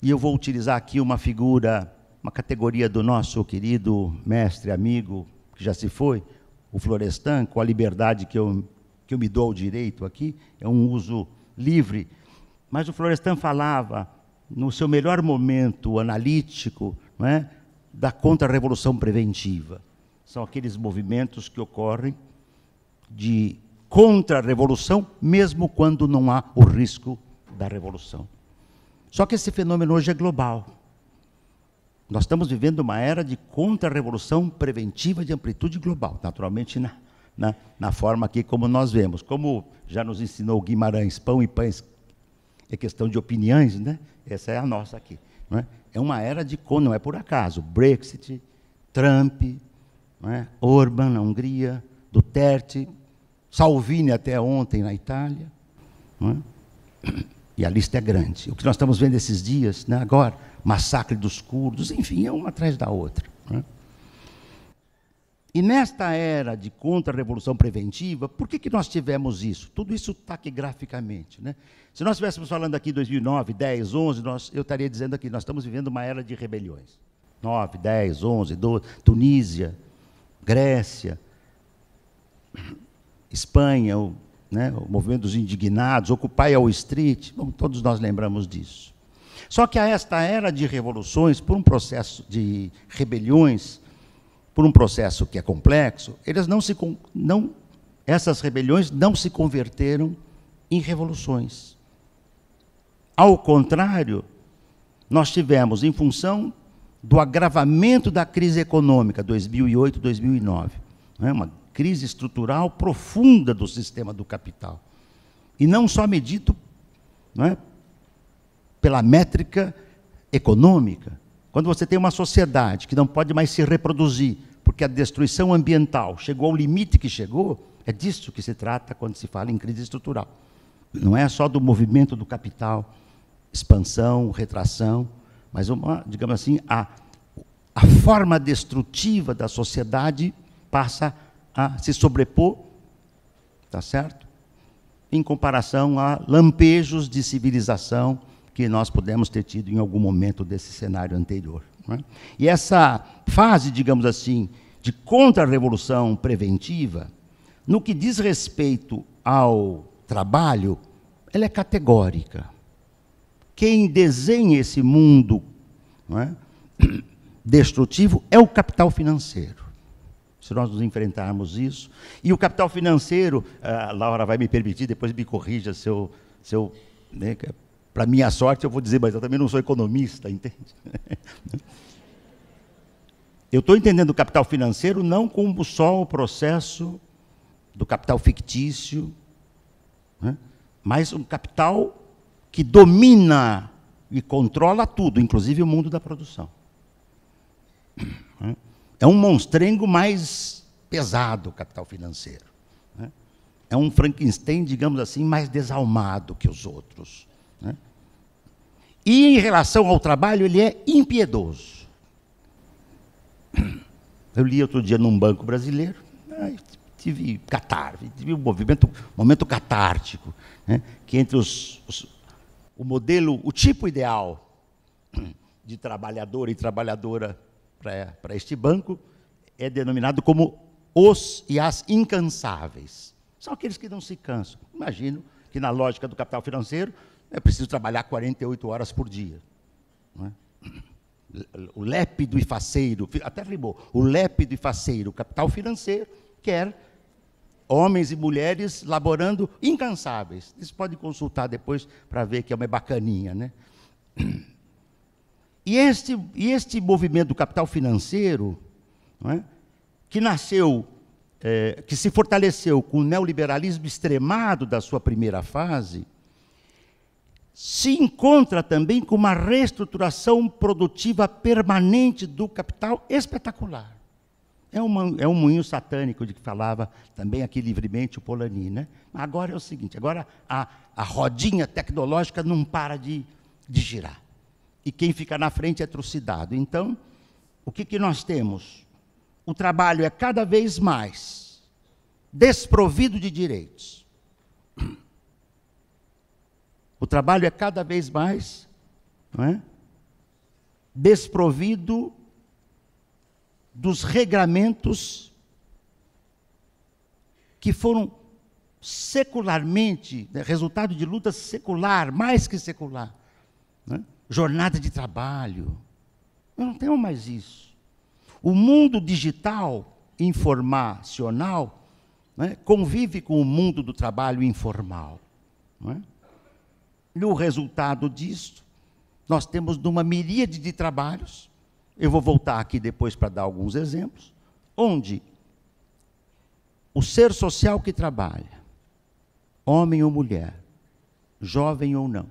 e eu vou utilizar aqui uma figura, uma categoria do nosso querido mestre, amigo, que já se foi, o Florestan, com a liberdade que eu, que eu me dou ao direito aqui, é um uso livre. Mas o Florestan falava, no seu melhor momento analítico, não é? da contra-revolução preventiva. São aqueles movimentos que ocorrem de contra-revolução, mesmo quando não há o risco da revolução. Só que esse fenômeno hoje é global. Nós estamos vivendo uma era de contra-revolução preventiva de amplitude global, naturalmente na, na, na, forma aqui como nós vemos. Como já nos ensinou Guimarães, pão e pães é questão de opiniões, né? essa é a nossa aqui. Não é? é uma era de, não é por acaso, Brexit, Trump, não é? Orban na Hungria, Duterte, Salvini até ontem na Itália. É? E a lista é grande. O que nós estamos vendo esses dias, né, agora, massacre dos curdos, enfim, é uma atrás da outra. É? E nesta era de contra-revolução preventiva, por que, que nós tivemos isso? Tudo isso taquigraficamente. Né? Se nós estivéssemos falando aqui 2009, 10, 11, nós, eu estaria dizendo aqui, nós estamos vivendo uma era de rebeliões. 9, 10, 11, 12, Tunísia, Grécia, Espanha, o, né, o movimento dos indignados, Occupy Wall Street, bom, todos nós lembramos disso. Só que a esta era de revoluções, por um processo de rebeliões, por um processo que é complexo, eles não se não essas rebeliões não se converteram em revoluções. Ao contrário, nós tivemos em função do agravamento da crise econômica 2008, 2009, né, uma crise estrutural profunda do sistema do capital. E não só medido não é, pela métrica econômica. Quando você tem uma sociedade que não pode mais se reproduzir, porque a destruição ambiental chegou ao limite que chegou, é disso que se trata quando se fala em crise estrutural. Não é só do movimento do capital, expansão, retração, mas uma, digamos assim, a, a forma destrutiva da sociedade passa a a se sobrepor, tá certo? Em comparação a lampejos de civilização que nós pudemos ter tido em algum momento desse cenário anterior. É? E essa fase, digamos assim, de contra-revolução preventiva, no que diz respeito ao trabalho, ela é categórica. Quem desenha esse mundo é? destrutivo é o capital financeiro nós nos enfrentarmos isso. E o capital financeiro, a ah, Laura vai me permitir, depois me corrija se eu. Se eu né, é para minha sorte, eu vou dizer, mas eu também não sou economista, entende? Eu estou entendendo o capital financeiro não como só o processo do capital fictício, né, mas um capital que domina e controla tudo, inclusive o mundo da produção. Né? É um monstrengo mais pesado o capital financeiro. Né? É um Frankenstein, digamos assim, mais desalmado que os outros. Né? E em relação ao trabalho, ele é impiedoso. Eu li outro dia num banco brasileiro, tive catártico, tive um movimento, momento catártico, né? que entre os, os, o modelo, o tipo ideal de trabalhador e trabalhadora para este banco é denominado como os e as incansáveis. São aqueles que não se cansam. Imagino que, na lógica do capital financeiro, é preciso trabalhar 48 horas por dia. É? O lépido e faceiro, até rimou, o lépido e faceiro capital financeiro quer homens e mulheres laborando incansáveis. Isso pode consultar depois para ver que é uma bacaninha, né? E este, e este movimento do capital financeiro, é? que nasceu, é, que se fortaleceu com o neoliberalismo extremado da sua primeira fase, se encontra também com uma reestruturação produtiva permanente do capital espetacular. É, uma, é um moinho satânico de que falava também aqui livremente o Polanyi. Né? Agora é o seguinte, agora a, a rodinha tecnológica não para de, de girar e quem fica na frente é trucidado. Então, o que, que nós temos? O trabalho é cada vez mais desprovido de direitos. O trabalho é cada vez mais não é? desprovido dos regramentos que foram secularmente, né, resultado de luta secular, mais que secular. É? jornada de trabalho. Eu não tenho mais isso. O mundo digital informacional né, convive com o mundo do trabalho informal. É? E o resultado disso, nós temos numa miríade de trabalhos, eu vou voltar aqui depois para dar alguns exemplos, onde o ser social que trabalha, homem ou mulher, jovem ou não,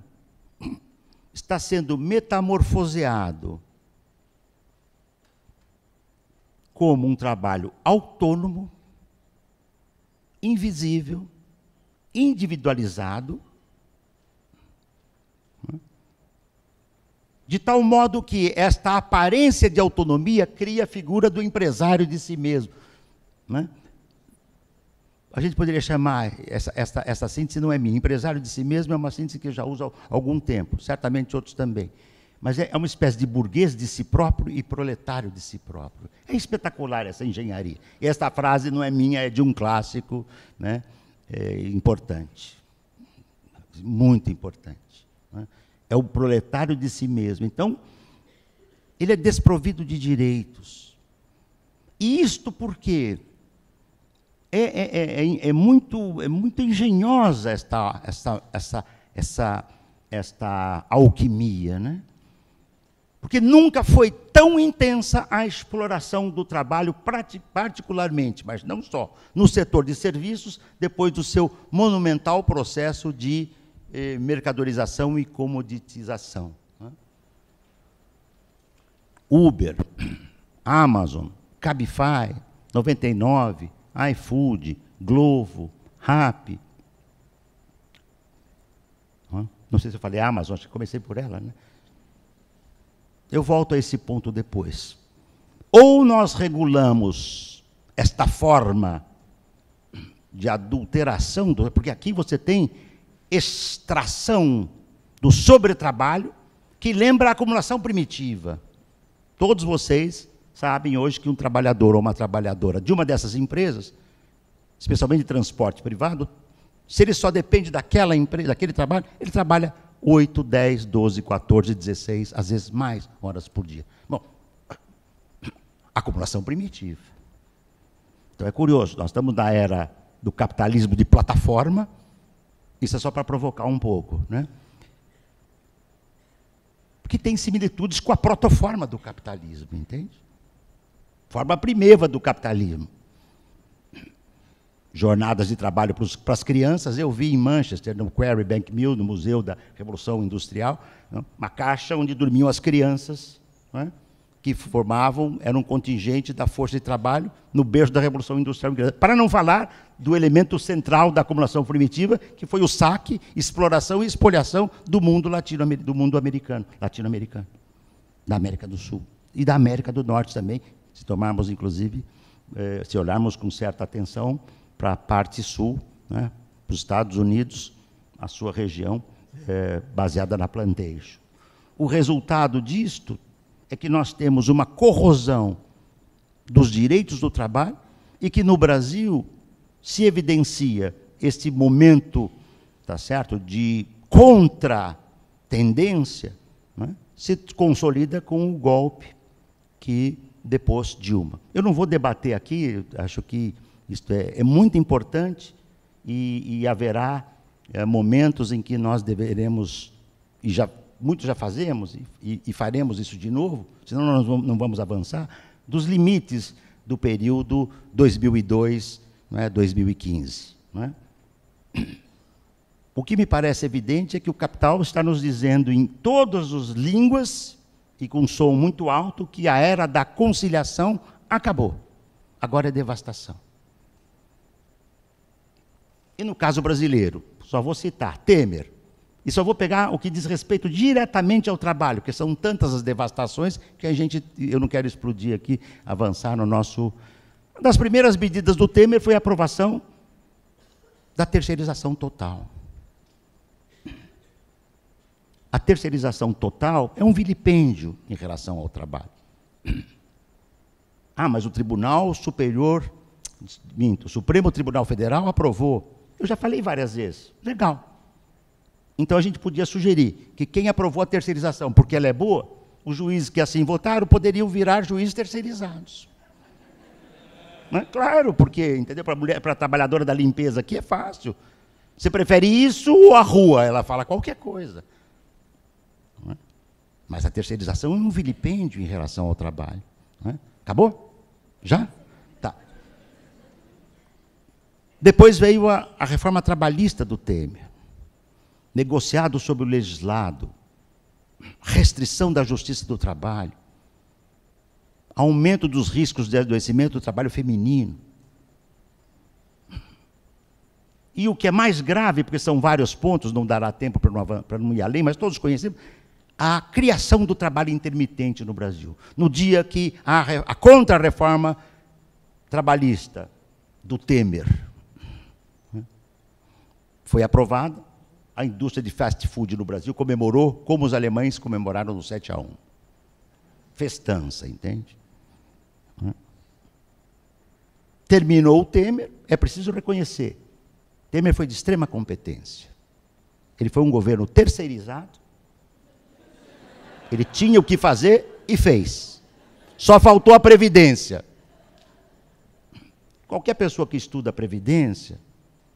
está sendo metamorfoseado como um trabalho autônomo, invisível, individualizado, de tal modo que esta aparência de autonomia cria a figura do empresário de si mesmo. é? a gente poderia chamar essa, essa, essa síntese não é minha. Empresário de si mesmo é uma síntese que eu já uso há algum tempo, certamente outros também. Mas é, é uma espécie de burguês de si próprio e proletário de si próprio. É espetacular essa engenharia. E esta frase não é minha, é de um clássico né, é importante. Muito importante. Né? É o proletário de si mesmo. Então, ele é desprovido de direitos. E isto por quê? É é, é, é, é, muito, é muito engenhosa esta, esta, essa, essa, esta alquimia, né? Porque nunca foi tão intensa a exploração do trabalho, particularmente, mas não só, no setor de serviços, depois do seu monumental processo de eh, mercadorização e comoditização. Né? Uber, Amazon, Cabify, 99, iFood, Glovo, Rap. Não sei se eu falei Amazon, acho que comecei por ela, né? Eu volto a esse ponto depois. Ou nós regulamos esta forma de adulteração, porque aqui você tem extração do sobretrabalho, que lembra a acumulação primitiva. Todos vocês sabem hoje que um trabalhador ou uma trabalhadora de uma dessas empresas, especialmente de transporte privado, se ele só depende daquela empresa, daquele trabalho, ele trabalha 8, 10, 12, 14, 16, às vezes mais horas por dia. Bom, acumulação primitiva. Então é curioso, nós estamos na era do capitalismo de plataforma, isso é só para provocar um pouco, né? Porque tem similitudes com a protoforma do capitalismo, entende? forma primeva do capitalismo. Jornadas de trabalho para as crianças, eu vi em Manchester, no Quarry Bank Mill, no Museu da Revolução Industrial, né, uma caixa onde dormiam as crianças, é, que formavam, era um contingente da força de trabalho no berço da Revolução Industrial Para não falar do elemento central da acumulação primitiva, que foi o saque, exploração e expoliação do mundo latino do mundo americano, latino-americano, da América do Sul e da América do Norte também, se tomarmos, inclusive, eh, se olharmos com certa atenção para a parte sul, né, para os Estados Unidos, a sua região eh, baseada na plantation. O resultado disto é que nós temos uma corrosão dos direitos do trabalho e que no Brasil se evidencia este momento, tá certo, de contra tendência, né, se consolida com o golpe que depois Dilma. Eu não vou debater aqui, acho que isto é, é muito importante e, e haverá é, momentos em que nós deveremos, e já muito já fazemos, e, e, faremos isso de novo, senão nós não vamos avançar, dos limites do período 2002, é, 2015. É? O que me parece evidente é que o capital está nos dizendo em todas as línguas e com um som muito alto que a era da conciliação acabou. Agora é devastação. E no caso brasileiro, só vou citar Temer. E só vou pegar o que diz respeito diretamente ao trabalho, porque são tantas as devastações que a gente, eu não quero explodir aqui, avançar no nosso. Uma das primeiras medidas do Temer foi a aprovação da terceirização total a terceirização total é um vilipêndio em relação ao trabalho. Ah, mas o Tribunal Superior, minto, o Supremo Tribunal Federal aprovou. Eu já falei várias vezes. Legal. Então a gente podia sugerir que quem aprovou a terceirização, porque ela é boa, os juízes que assim votaram poderiam virar juízes terceirizados. É? Claro, porque entendeu? Para a mulher, para a trabalhadora da limpeza aqui é fácil. Você prefere isso ou a rua? Ela fala qualquer coisa. Mas a terceirização é um vilipêndio em relação ao trabalho. Né? Acabou? Já? Tá. Depois veio a, a reforma trabalhista do Temer, negociado sobre o legislado, restrição da justiça do trabalho, aumento dos riscos de adoecimento do trabalho feminino. E o que é mais grave, porque são vários pontos, não dará tempo para não, para não ir além, mas todos conhecemos, a criação do trabalho intermitente no Brasil. No dia que a, a contra-reforma trabalhista do Temer né, foi aprovada, a indústria de fast food no Brasil comemorou como os alemães comemoraram no 7 a 1. Festança, entende? Né. Terminou o Temer, é preciso reconhecer. Temer foi de extrema competência. Ele foi um governo terceirizado, ele tinha o que fazer e fez. Só faltou a previdência. Qualquer pessoa que estuda a previdência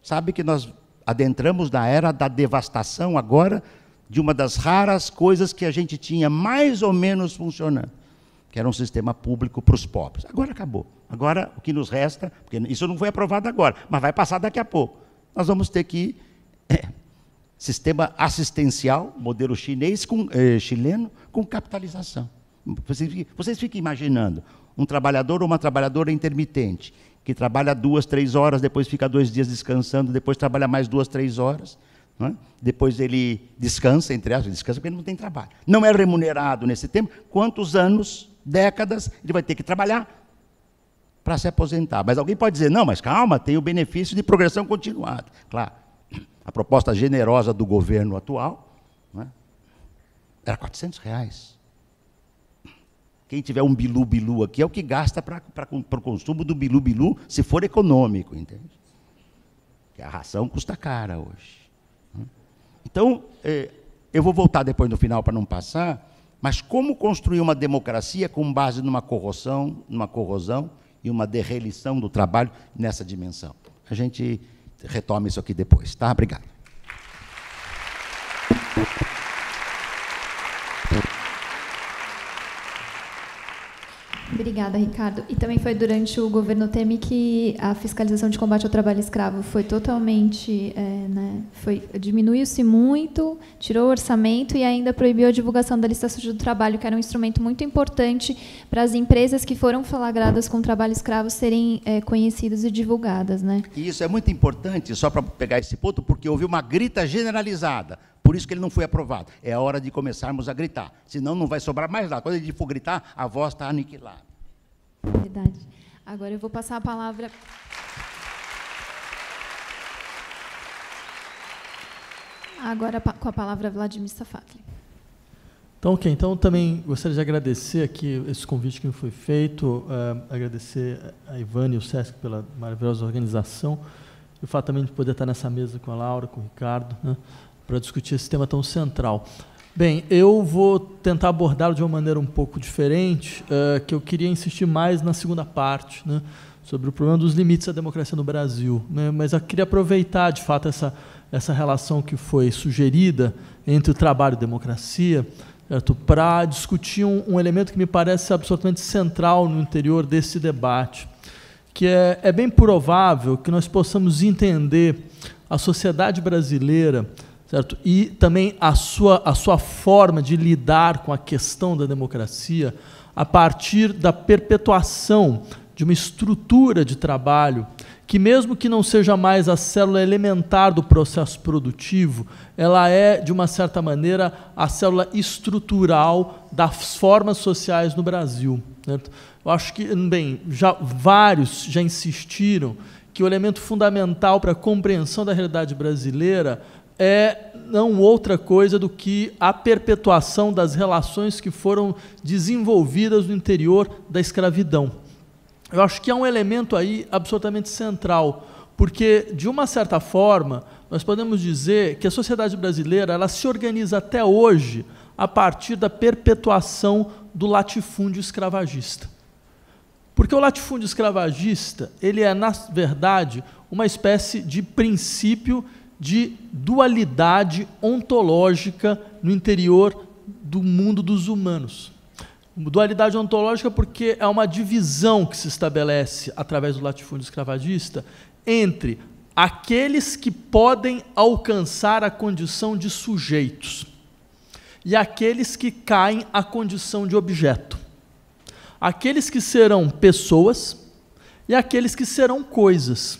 sabe que nós adentramos na era da devastação agora de uma das raras coisas que a gente tinha mais ou menos funcionando, que era um sistema público para os pobres. Agora acabou. Agora o que nos resta, porque isso não foi aprovado agora, mas vai passar daqui a pouco. Nós vamos ter que é, sistema assistencial, modelo chinês com eh, chileno, com capitalização. Vocês, vocês fiquem imaginando um trabalhador ou uma trabalhadora intermitente, que trabalha duas, três horas, depois fica dois dias descansando, depois trabalha mais duas, três horas. É? Depois ele descansa, entre aspas, descansa porque ele não tem trabalho. Não é remunerado nesse tempo. Quantos anos, décadas, ele vai ter que trabalhar para se aposentar? Mas alguém pode dizer, não, mas calma, tem o benefício de progressão continuada. Claro, a proposta generosa do governo atual, é? Era 400 reais. Quem tiver um bilu-bilu aqui é o que gasta para o consumo do bilu-bilu, se for econômico, entende? Que a ração custa cara hoje. Então, é, eu vou voltar depois no final para não passar, mas como construir uma democracia com base numa corrosão, numa corrosão e uma derrelição do trabalho nessa dimensão? A gente retoma isso aqui depois, tá? Obrigado. Obrigada, Ricardo. E também foi durante o governo Temer que a fiscalização de combate ao trabalho escravo foi totalmente, é, né, foi diminuiu-se muito, tirou o orçamento e ainda proibiu a divulgação da lista suja do trabalho, que era um instrumento muito importante para as empresas que foram flagradas com trabalho escravo serem é, conhecidas e divulgadas, né? E isso é muito importante, só para pegar esse ponto, porque houve uma grita generalizada. Por isso que ele não foi aprovado. É hora de começarmos a gritar, senão não vai sobrar mais nada. Quando ele for gritar, a voz está aniquilada. Verdade. Agora eu vou passar a palavra. Agora com a palavra Vladimir Safakli. Então, tá ok. Então, também gostaria de agradecer aqui esse convite que me foi feito, uh, agradecer a Ivane e o Sesc pela maravilhosa organização e o fato também de poder estar nessa mesa com a Laura, com o Ricardo, né, para discutir esse tema tão central. Bem, eu vou tentar abordá-lo de uma maneira um pouco diferente, eh, que eu queria insistir mais na segunda parte, né, sobre o problema dos limites da democracia no Brasil. Né, mas eu queria aproveitar, de fato, essa, essa relação que foi sugerida entre o trabalho e democracia para discutir um, um, elemento que me parece absolutamente central no interior desse debate, que é, é bem provável que nós possamos entender a sociedade brasileira certo? E também a sua, a sua forma de lidar com a questão da democracia a partir da perpetuação de uma estrutura de trabalho que mesmo que não seja mais a célula elementar do processo produtivo, ela é de uma certa maneira a célula estrutural das formas sociais no Brasil. Certo? Eu acho que, bem, já vários já insistiram que o elemento fundamental para a compreensão da realidade brasileira é não outra coisa do que a perpetuação das relações que foram desenvolvidas no interior da escravidão. Eu acho que há um elemento aí absolutamente central, porque de uma certa forma nós podemos dizer que a sociedade brasileira ela se organiza até hoje a partir da perpetuação do latifúndio escravagista. Porque o latifúndio escravagista, ele é, na verdade, uma espécie de princípio de dualidade ontológica no interior do mundo dos humanos. Dualidade ontológica porque é uma divisão que se estabelece através do latifúndio escravagista entre aqueles que podem alcançar a condição de sujeitos e aqueles que caem à condição de objeto. Aqueles que serão pessoas e aqueles que serão coisas.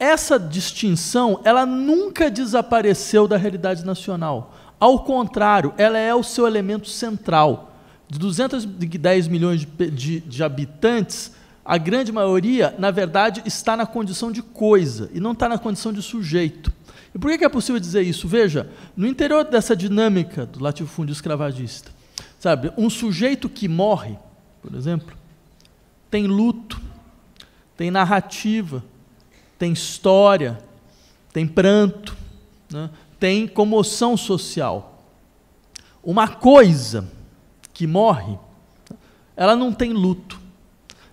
Essa distinção, ela nunca desapareceu da realidade nacional. Ao contrário, ela é o seu elemento central. De 210 milhões de, de, de habitantes, a grande maioria, na verdade, está na condição de coisa e não está na condição de sujeito. E por que é possível dizer isso? Veja, no interior dessa dinâmica do latifúndio escravagista, sabe, um sujeito que morre, por exemplo, tem luto, tem narrativa, tem história, tem pranto, né? tem comoção social. Uma coisa que morre, ela não tem luto,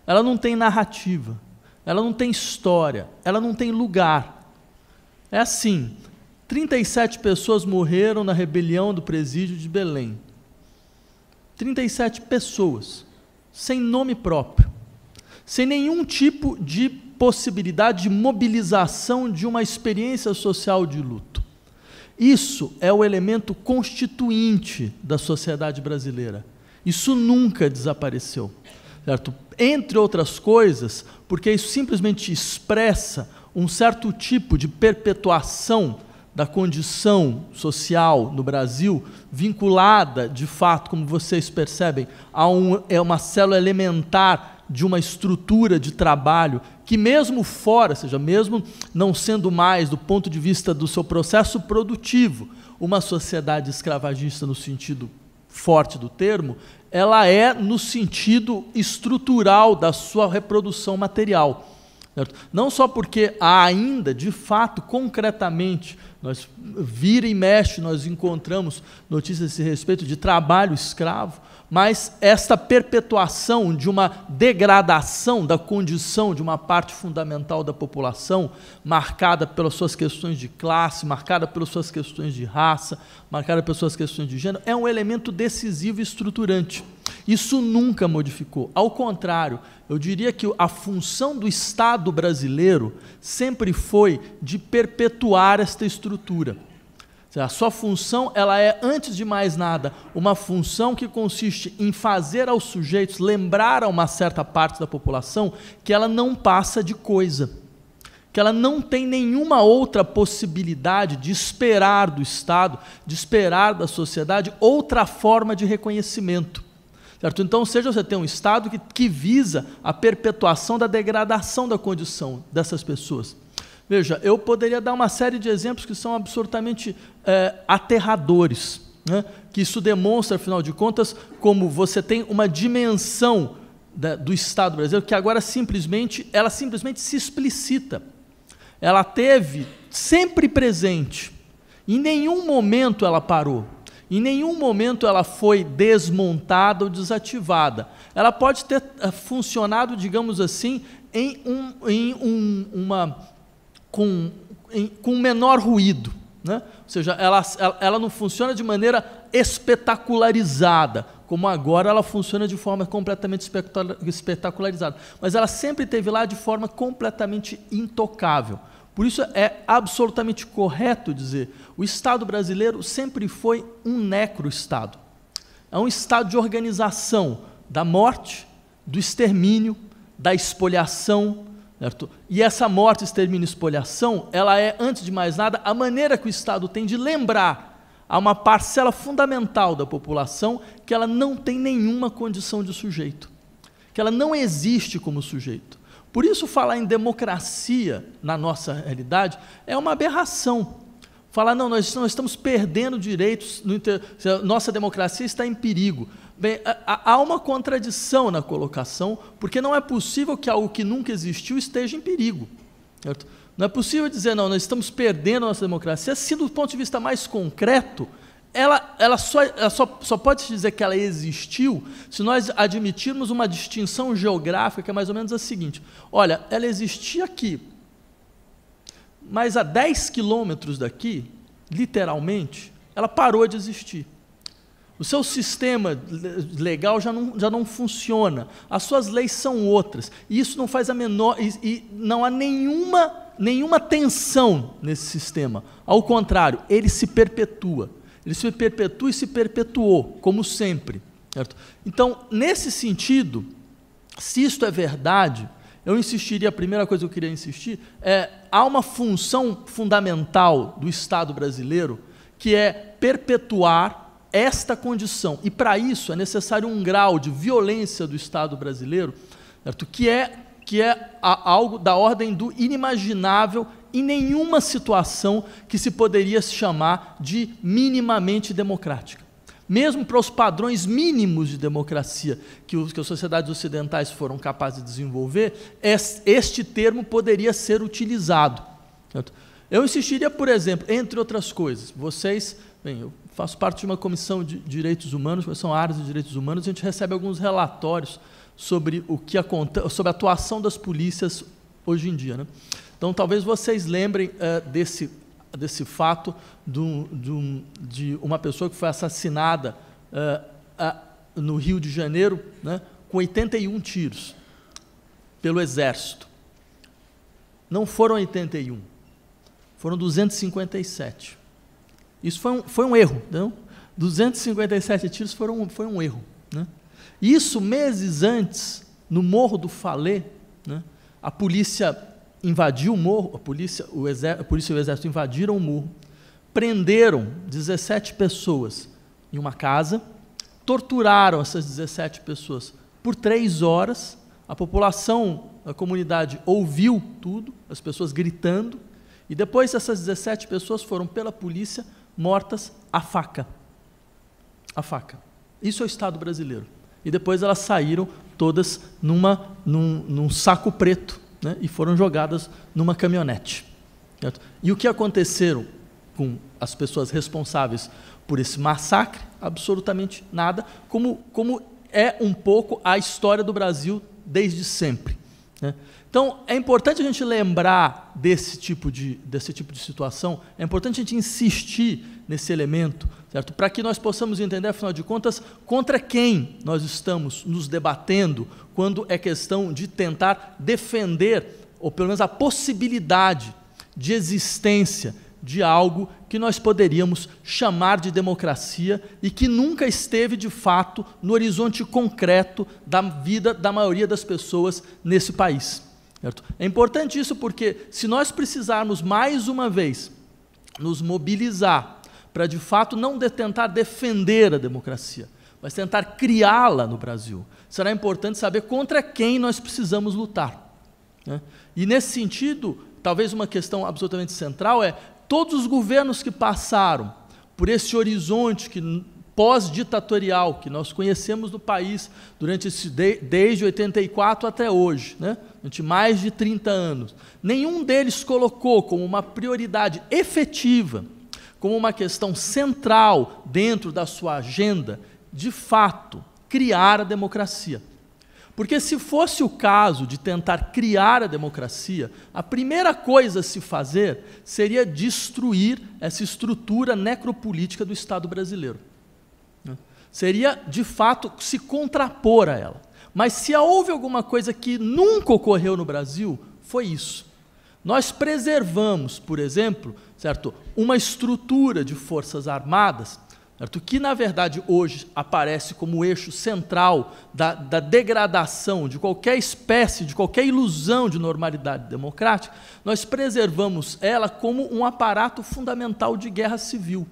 ela não tem narrativa, ela não tem história, ela não tem lugar. É assim: 37 pessoas morreram na rebelião do presídio de Belém. 37 pessoas, sem nome próprio, sem nenhum tipo de impossibilidade de mobilização de uma experiência social de luto. Isso é o elemento constituinte da sociedade brasileira. Isso nunca desapareceu. Certo? Entre outras coisas, porque isso simplesmente expressa um certo tipo de perpetuação da condição social no Brasil, vinculada, de fato, como vocês percebem, a um, é uma célula elementar de uma estrutura de trabalho que, mesmo fora, ou seja, mesmo não sendo mais do ponto de vista do seu processo produtivo, uma sociedade escravagista no sentido forte do termo, ela é no sentido estrutural da sua reprodução material. Certo? Não só porque há ainda, de fato, concretamente, nós vira e mexe, nós encontramos notícias a esse respeito de trabalho escravo, mas esta perpetuação de uma degradação da condição de uma parte fundamental da população, marcada pelas suas questões de classe, marcada pelas suas questões de raça, marcada pelas suas questões de gênero, é um elemento decisivo e estruturante. Isso nunca modificou. Ao contrário, eu diria que a função do Estado brasileiro sempre foi de perpetuar esta estrutura. A sua função, ela é, antes de mais nada, uma função que consiste em fazer aos sujeitos lembrar a uma certa parte da população que ela não passa de coisa, que ela não tem nenhuma outra possibilidade de esperar do Estado, de esperar da sociedade outra forma de reconhecimento. Certo? Então, seja você tem um Estado que, que visa a perpetuação da degradação da condição dessas pessoas, Veja, eu poderia dar uma série de exemplos que são absolutamente é, aterradores, né? que isso demonstra, afinal de contas, como você tem uma dimensão da, do Estado brasileiro que agora simplesmente, ela simplesmente se explicita. Ela teve sempre presente. Em nenhum momento ela parou. Em nenhum momento ela foi desmontada ou desativada. Ela pode ter eh, funcionado, digamos assim, em, um, em um, uma com, em, com menor ruído. Né? Ou seja, ela, ela não funciona de maneira espetacularizada, como agora ela funciona de forma completamente espetacularizada. Mas ela sempre esteve lá de forma completamente intocável. Por isso é absolutamente correto dizer: o Estado brasileiro sempre foi um necro-Estado. É um Estado de organização da morte, do extermínio, da espoliação. Certo? E essa morte, extermínio e espolhação, ela é, antes de mais nada, a maneira que o Estado tem de lembrar a uma parcela fundamental da população que ela não tem nenhuma condição de sujeito, que ela não existe como sujeito. Por isso, falar em democracia na nossa realidade é uma aberração. Falar, não, nós, estamos perdendo direitos, inter... nossa democracia está em perigo. Bem, há uma contradição na colocação, porque não é possível que algo que nunca existiu esteja em perigo. Certo? Não é possível dizer, não, nós estamos perdendo a nossa democracia, se do ponto de vista mais concreto, ela, ela, só, ela só, só pode se dizer que ela existiu se nós admitirmos uma distinção geográfica que é mais ou menos a seguinte: olha, ela existia aqui, mas a 10 quilômetros daqui, literalmente, ela parou de existir. O seu sistema legal já não, já não funciona. As suas leis são outras. E isso não faz a menor. E, e não há nenhuma, nenhuma tensão nesse sistema. Ao contrário, ele se perpetua. Ele se perpetua e se perpetuou, como sempre. Certo? Então, nesse sentido, se isto é verdade, eu insistiria, a primeira coisa que eu queria insistir é há uma função fundamental do Estado brasileiro que é perpetuar esta condição. E para isso é necessário um grau de violência do Estado brasileiro, certo? que é, que é a, algo da ordem do inimaginável em nenhuma situação que se poderia chamar de minimamente democrática. Mesmo para os padrões mínimos de democracia que, os, que as sociedades ocidentais foram capazes de desenvolver, este termo poderia ser utilizado. Eu insistiria, por exemplo, entre outras coisas, vocês, bem, eu faço parte de uma comissão de direitos humanos, são áreas de direitos humanos, a gente recebe alguns relatórios sobre o que acontece, sobre a atuação das polícias hoje em dia. Né? Então, talvez vocês lembrem eh, desse, desse fato do, do, de uma pessoa que foi assassinada eh, no Rio de Janeiro né, com 81 tiros pelo Exército. Não foram 81, foram 257. Isso foi um, foi um erro. Não? 257 tiros foram, foi um erro. Né? Isso meses antes, no Morro do Falê, né? a polícia invadiu o morro, a polícia, o exército, a polícia e o exército invadiram o morro, prenderam 17 pessoas em uma casa, torturaram essas 17 pessoas por três horas. A população, a comunidade ouviu tudo, as pessoas gritando, e depois essas 17 pessoas foram pela polícia mortas à faca. A faca. Isso é o Estado brasileiro. E depois elas saíram todas numa, num, num saco preto né, e foram jogadas numa caminhonete. Certo? E o que aconteceram com as pessoas responsáveis por esse massacre? Absolutamente nada, como, como é um pouco a história do Brasil desde sempre. Né? Então, é importante a gente lembrar desse tipo de, desse tipo de situação, é importante a gente insistir nesse elemento, certo? Para que nós possamos entender, afinal de contas, contra quem nós estamos nos debatendo quando é questão de tentar defender, ou pelo menos a possibilidade de existência de algo que nós poderíamos chamar de democracia e que nunca esteve de fato no horizonte concreto da vida da maioria das pessoas nesse país. Certo? É importante isso porque, se nós precisarmos mais uma vez nos mobilizar para de fato não de tentar defender a democracia, mas tentar criá-la no Brasil, será importante saber contra quem nós precisamos lutar. Né? E nesse sentido, talvez uma questão absolutamente central é todos os governos que passaram por esse horizonte que pós-ditatorial que nós conhecemos no país durante esse, desde 84 até hoje, né? durante mais de 30 anos. Nenhum deles colocou como uma prioridade efetiva, como uma questão central dentro da sua agenda, de fato, criar a democracia. Porque se fosse o caso de tentar criar a democracia, a primeira coisa a se fazer seria destruir essa estrutura necropolítica do Estado brasileiro. Seria, de fato, se contrapor a ela. Mas se houve alguma coisa que nunca ocorreu no Brasil, foi isso. Nós preservamos, por exemplo, certo, uma estrutura de forças armadas, certo, que na verdade hoje aparece como o eixo central da, da degradação de qualquer espécie, de qualquer ilusão de normalidade democrática. Nós preservamos ela como um aparato fundamental de guerra civil.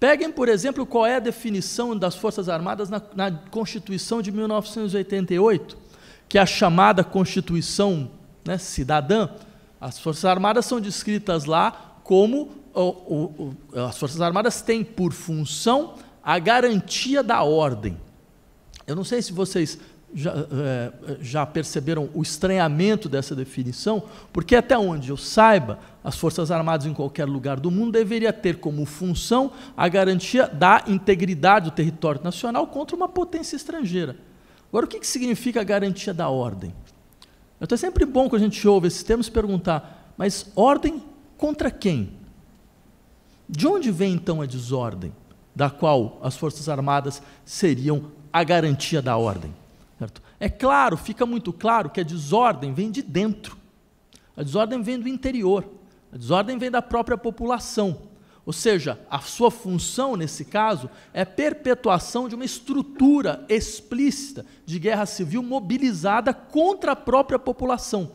Peguem, por exemplo, qual é a definição das Forças Armadas na, na Constituição de 1988, que é a chamada Constituição né, Cidadã. As Forças Armadas são descritas lá como o, o, o, as Forças Armadas têm por função a garantia da ordem. Eu não sei se vocês já, é, já, perceberam o estranhamento dessa definição, porque, até onde eu saiba, as Forças Armadas em qualquer lugar do mundo deveria ter como função a garantia da integridade do território nacional contra uma potência estrangeira. Agora, o que, que significa a garantia da ordem? É é sempre bom quando a gente ouve esses termos perguntar, mas ordem contra quem? De onde vem, então, a desordem, da qual as Forças Armadas seriam a garantia da ordem? É claro, fica muito claro que a desordem vem de dentro. A desordem vem do interior. A desordem vem da própria população. Ou seja, a sua função, nesse caso, é perpetuação de uma estrutura explícita de guerra civil mobilizada contra a própria população,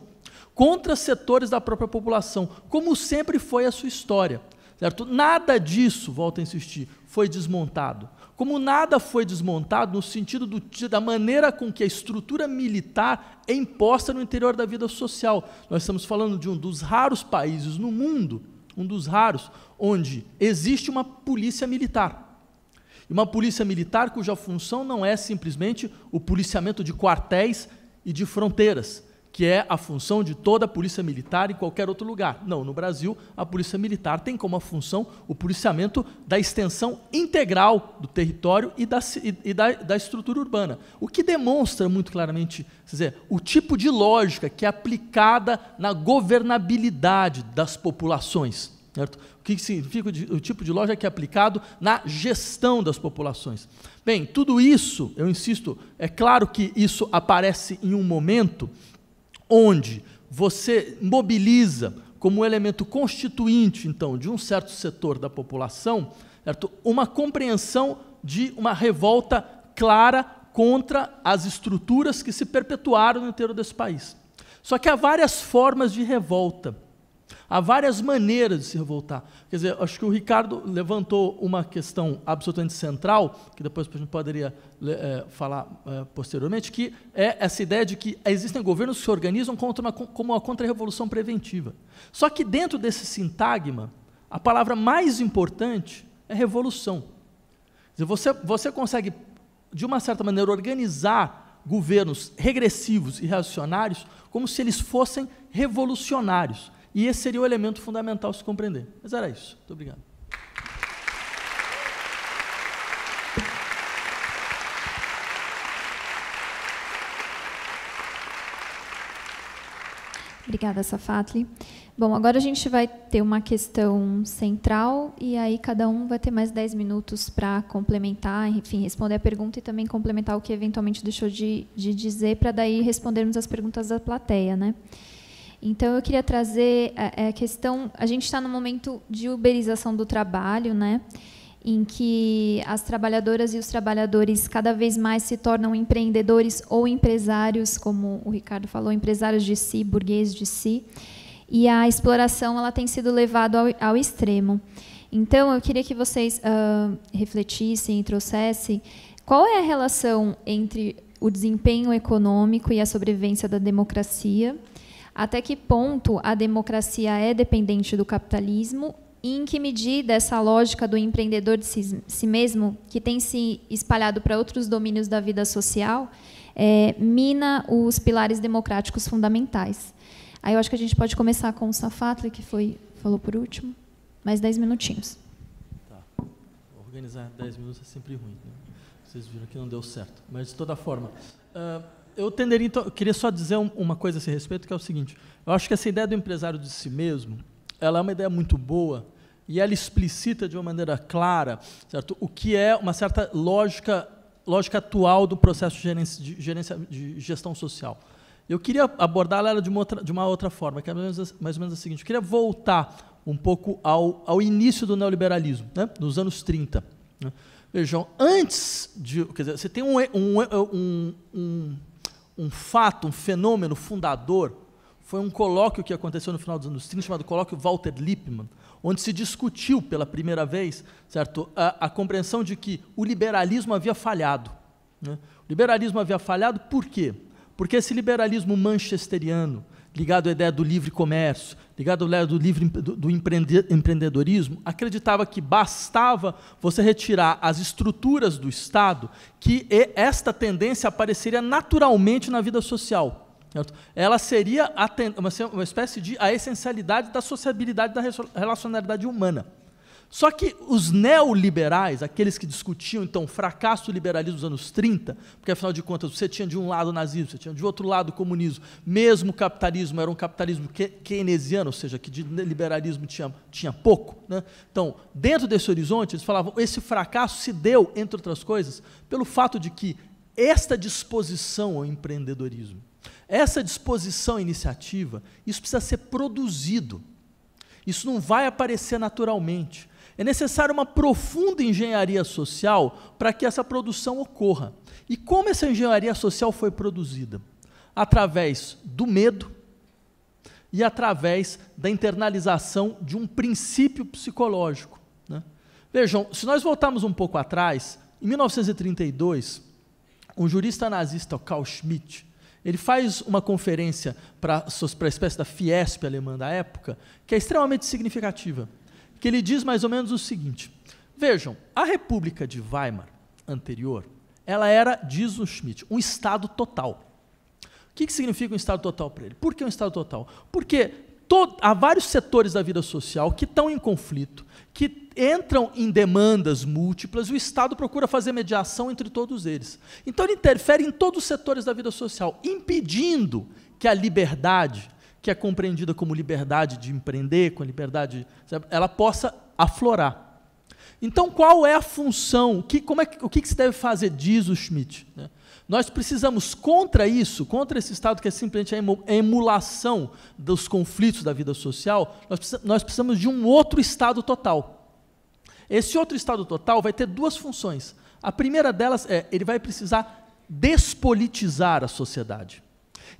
contra setores da própria população, como sempre foi a sua história. Certo? Nada disso, volto a insistir, foi desmontado como nada foi desmontado no sentido do, da maneira com que a estrutura militar é imposta no interior da vida social. Nós estamos falando de um dos raros países no mundo, um dos raros, onde existe uma polícia militar. E uma polícia militar cuja função não é simplesmente o policiamento de quartéis e de fronteiras, que é a função de toda a polícia militar em qualquer outro lugar. Não, no Brasil, a polícia militar tem como função o policiamento da extensão integral do território e da, e da, da estrutura urbana. O que demonstra muito claramente dizer, o tipo de lógica que é aplicada na governabilidade das populações. Certo? O que significa o tipo de lógica que é aplicado na gestão das populações? Bem, tudo isso, eu insisto, é claro que isso aparece em um momento onde você mobiliza como elemento constituinte, então, de um certo setor da população, certo? uma compreensão de uma revolta clara contra as estruturas que se perpetuaram no interior desse país. Só que há várias formas de revolta. Há várias maneiras de se revoltar. Quer dizer, acho que o Ricardo levantou uma questão absolutamente central, que depois a gente poderia é, falar é, posteriormente, que é essa ideia de que existem governos que se organizam contra uma, como uma contra-revolução preventiva. Só que dentro desse sintagma, a palavra mais importante é revolução. Quer dizer, você, você consegue, de uma certa maneira, organizar governos regressivos e reacionários como se eles fossem revolucionários. E esse seria o elemento fundamental se compreender. Mas era isso. Muito obrigado. Obrigada, Safatli. Bom, agora a gente vai ter uma questão central e aí cada um vai ter mais 10 minutos para complementar, enfim, responder a pergunta e também complementar o que eventualmente deixou de, de dizer para daí respondermos as perguntas da plateia, né? Então eu queria trazer a, é, é, a questão. A gente está no momento de uberização do trabalho, né? Em que as trabalhadoras e os trabalhadores cada vez mais se tornam empreendedores ou empresários, como o Ricardo falou, empresários de si, burguês de si. E a exploração ela tem sido levada ao, ao extremo. Então, eu queria que vocês uh, refletissem e trouxessem qual é a relação entre o desempenho econômico e a sobrevivência da democracia até que ponto a democracia é dependente do capitalismo e em que medida essa lógica do empreendedor de si, si mesmo, que tem se espalhado para outros domínios da vida social, é, mina os pilares democráticos fundamentais? Aí eu acho que a gente pode começar com o Safatli, que foi falou por último. Mais dez minutinhos. Tá. Organizar dez minutos é sempre ruim. Né? Vocês viram que não deu certo. Mas, de toda forma, uh, eu tenderia, então, eu queria só dizer um, uma coisa a esse respeito, que é o seguinte: eu acho que essa ideia do empresário de si mesmo, ela é uma ideia muito boa e ela explicita de uma maneira clara, certo? O que é uma certa lógica, lógica atual do processo de, gerência, de, de gestão social. Eu queria abordar ela de uma outra, de uma outra forma, que é mais ou, menos, mais ou menos a seguinte: eu queria voltar um pouco ao, ao início do neoliberalismo, né? nos anos 30. Né? Vejam, antes de. Quer dizer, você tem um, um, um, um um fato, um fenômeno fundador, foi um colóquio que aconteceu no final dos anos 30, chamado Colóquio Walter Lippmann, onde se discutiu pela primeira vez certo, a, a compreensão de que o liberalismo havia falhado. Né? O liberalismo havia falhado por quê? Porque esse liberalismo manchesteriano, ligado à ideia do livre comércio, ligado à ideia do livre do empreendedorismo, acreditava que bastava você retirar as estruturas do Estado que esta tendência apareceria naturalmente na vida social. Ela seria uma espécie de a essencialidade da sociabilidade da relacionalidade humana. Só que os neoliberais, aqueles que discutiam então o fracasso do liberalismo dos anos 30, porque afinal de contas você tinha de um lado o nazismo, você tinha de outro lado o comunismo, mesmo o capitalismo era um capitalismo keynesiano, ou seja, que de liberalismo tinha, tinha pouco. Né? Então, dentro desse horizonte, eles falavam esse fracasso se deu, entre outras coisas, pelo fato de que esta disposição ao empreendedorismo, essa disposição à iniciativa, isso precisa ser produzido. Isso não vai aparecer naturalmente. É necessária uma profunda engenharia social para que essa produção ocorra. E como essa engenharia social foi produzida? Através do medo e através da internalização de um princípio psicológico. Né? Vejam, se nós voltarmos um pouco atrás, em 1932, um jurista nazista, Karl Schmitt, ele faz uma conferência para a espécie da Fiesp alemã da época, que é extremamente significativa que ele diz mais ou menos o seguinte: Vejam, a República de Weimar anterior, ela era, diz o Schmidt, um Estado total. O que, que significa um Estado total para ele? Por que um Estado total? Porque há vários setores da vida social que estão em conflito, que entram em demandas múltiplas, e o Estado procura fazer mediação entre todos eles. Então ele interfere em todos os setores da vida social, impedindo que a liberdade que é compreendida como liberdade de empreender, com a liberdade, ela possa aflorar. Então, qual é a função? Que, como é, o que, se deve fazer, diz o Schmidt? Né? Nós precisamos, contra isso, contra esse Estado que é simplesmente a emulação dos conflitos da vida social, nós precisamos de um outro Estado total. Esse outro Estado total vai ter duas funções. A primeira delas é, ele vai precisar despolitizar a sociedade.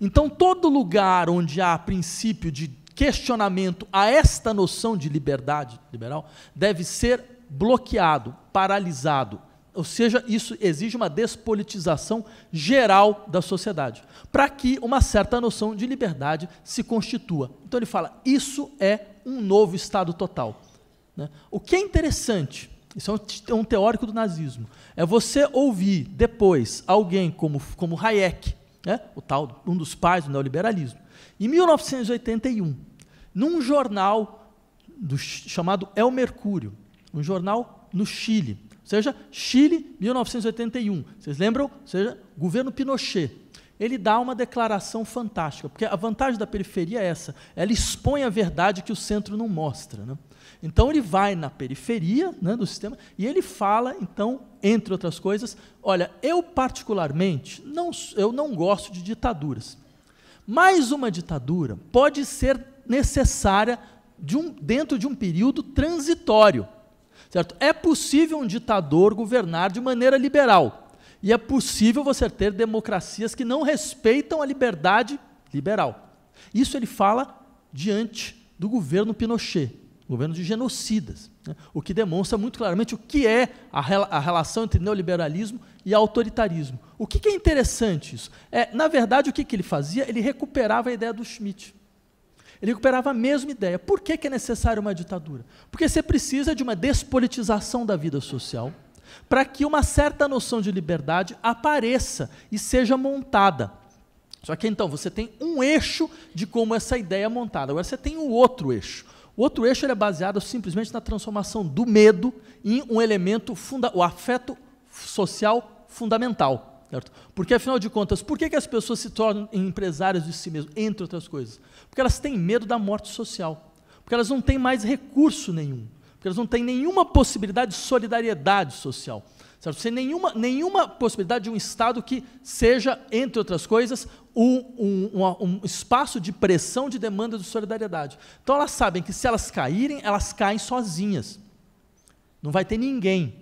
Então, todo lugar onde há princípio de questionamento a esta noção de liberdade liberal deve ser bloqueado, paralisado. Ou seja, isso exige uma despolitização geral da sociedade, para que uma certa noção de liberdade se constitua. Então ele fala: isso é um novo Estado total. Né? O que é interessante, isso é um é teórico do nazismo, é você ouvir depois alguém como, como Hayek, né? o tal, um dos pais do neoliberalismo. Em 1981, num jornal do, chamado El Mercúrio, um jornal no Chile, ou seja, Chile, 1981. Vocês lembram? Ou seja, governo Pinochet. Ele dá uma declaração fantástica, porque a vantagem da periferia é essa: ela expõe a verdade que o centro não mostra. Né? Então ele vai na periferia né, do sistema e ele fala, então, entre outras coisas, olha, eu particularmente não, eu não gosto de ditaduras. Mas uma ditadura pode ser necessária de um, dentro de um período transitório. Certo? É possível um ditador governar de maneira liberal. E é possível você ter democracias que não respeitam a liberdade liberal. Isso ele fala diante do governo Pinochet. Governo de genocidas, né? o que demonstra muito claramente o que é a, rel a relação entre neoliberalismo e autoritarismo. O que, que, é interessante isso? É, na verdade, o que, que ele fazia? Ele recuperava a ideia do Schmitt. Ele recuperava a mesma ideia. Por que, que é necessária uma ditadura? Porque você precisa de uma despolitização da vida social para que uma certa noção de liberdade apareça e seja montada. Só que então você tem um eixo de como essa ideia é montada, agora você tem o um outro eixo. O outro eixo é baseado simplesmente na transformação do medo em um elemento, funda o afeto social fundamental. Certo? Porque, afinal de contas, por que, que as pessoas se tornam empresárias de si mesmas, entre outras coisas? Porque elas têm medo da morte social. Porque elas não têm mais recurso nenhum. Porque elas não têm nenhuma possibilidade de solidariedade social certo? Sem nenhuma, nenhuma possibilidade de um Estado que seja, entre outras coisas, um, um, um, um, espaço de pressão de demanda de solidariedade. Então elas sabem que se elas caírem, elas caem sozinhas. Não vai ter ninguém.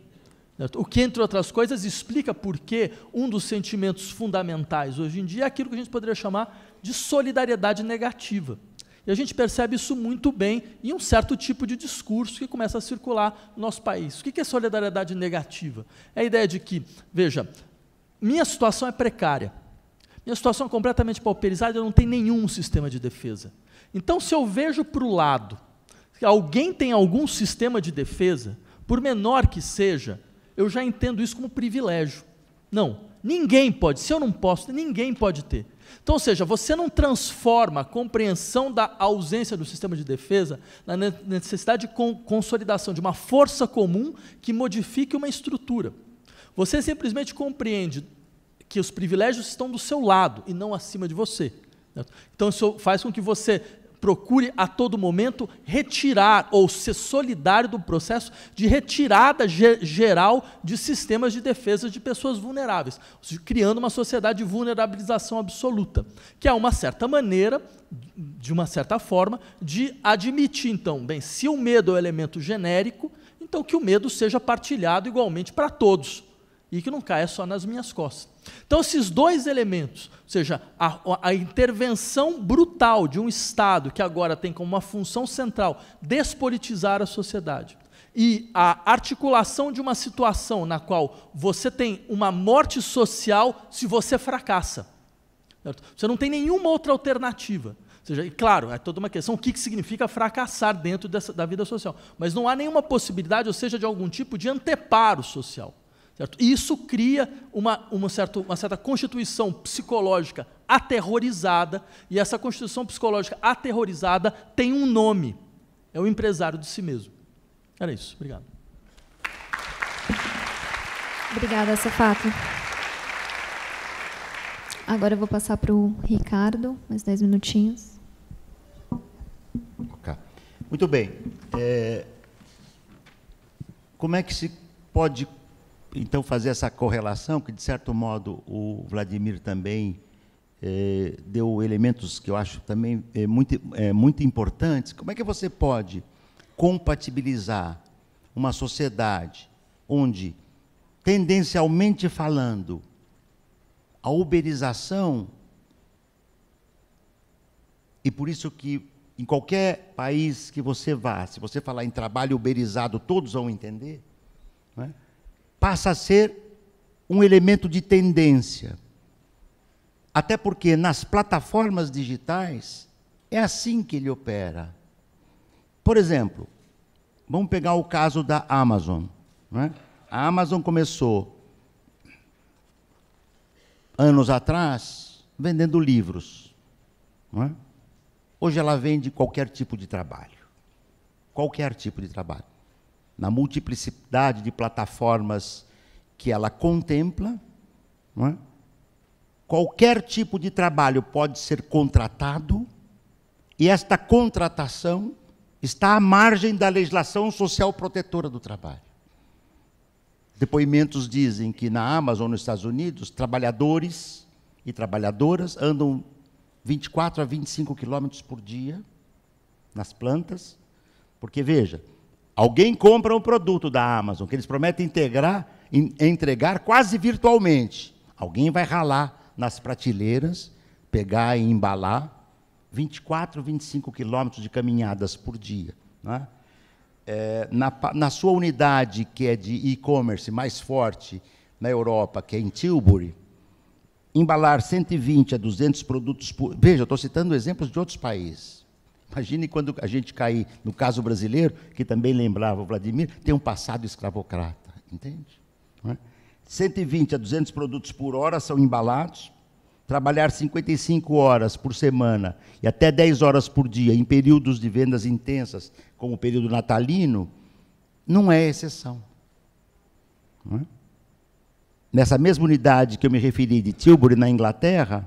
Né? O que, entre outras coisas, explica por que um dos sentimentos fundamentais hoje em dia é aquilo que a gente poderia chamar de solidariedade negativa. E a gente percebe isso muito bem em um certo tipo de discurso que começa a circular no nosso país. O que é solidariedade negativa? É a ideia de que, veja, minha situação é precária. Minha situação é completamente pauperizada, eu não tenho nenhum sistema de defesa. Então, se eu vejo para o lado que alguém tem algum sistema de defesa, por menor que seja, eu já entendo isso como privilégio. Não, ninguém pode, se eu não posso, ninguém pode ter. Então, ou seja, você não transforma a compreensão da ausência do sistema de defesa na necessidade de consolidação de uma força comum que modifique uma estrutura. Você simplesmente compreende que os privilégios estão do seu lado e não acima de você. Então isso faz com que você procure a todo momento retirar ou ser solidário do processo de retirada ge geral de sistemas de defesa de pessoas vulneráveis, criando uma sociedade de vulnerabilização absoluta, que é uma certa maneira, de uma certa forma, de admitir então, bem, se o medo é um elemento genérico, então que o medo seja partilhado igualmente para todos e que não caia só nas minhas costas. Então, esses dois elementos, ou seja, a, a, intervenção brutal de um Estado que agora tem como uma função central despolitizar a sociedade, e a articulação de uma situação na qual você tem uma morte social se você fracassa. Certo? Você não tem nenhuma outra alternativa. Ou seja, e claro, é toda uma questão o que, significa fracassar dentro dessa, da vida social. Mas não há nenhuma possibilidade, ou seja, de algum tipo de anteparo social. Certo? E isso cria uma, uma, certa, uma certa constituição psicológica aterrorizada, e essa constituição psicológica aterrorizada tem um nome: é o empresário de si mesmo. Era isso. Obrigado. Obrigada, Safato. Agora eu vou passar para o Ricardo, mais dez minutinhos. Muito bem. É, como é que se pode então fazer essa correlação, que de certo modo o Vladimir também eh, deu elementos que eu acho também é muito, é muito importantes. Como é que você pode compatibilizar uma sociedade onde, tendencialmente falando, a uberização, e por isso que em qualquer país que você vá, se você falar em trabalho uberizado, todos vão entender, não é? passa a ser um elemento de tendência. Até porque nas plataformas digitais é assim que ele opera. Por exemplo, vamos pegar o caso da Amazon. É? A Amazon começou anos atrás vendendo livros. É? Hoje ela vende qualquer tipo de trabalho. Qualquer tipo de trabalho na multiplicidade de plataformas que ela contempla. É? Qualquer tipo de trabalho pode ser contratado, e esta contratação está à margem da legislação social protetora do trabalho. Depoimentos dizem que na Amazon, nos Estados Unidos, trabalhadores e trabalhadoras andam 24 a 25 quilômetros por dia nas plantas, porque veja, Alguém compra um produto da Amazon que eles prometem integrar, entregar quase virtualmente. Alguém vai ralar nas prateleiras, pegar e embalar 24, 25 quilômetros de caminhadas por dia. Né? É, na, na, sua unidade, que é de e-commerce mais forte na Europa, que é em Tilbury, embalar 120 a 200 produtos por... Veja, estou citando exemplos de outros países. Imagine quando a gente cair no caso brasileiro, que também lembrava o Vladimir, tem um passado escravocrata, entende? É? 120 a 200 produtos por hora são embalados. Trabalhar 55 horas por semana e até 10 horas por dia em períodos de vendas intensas, como o período natalino, não é exceção. Não é? Nessa mesma unidade que eu me referi de Tilbury, na Inglaterra,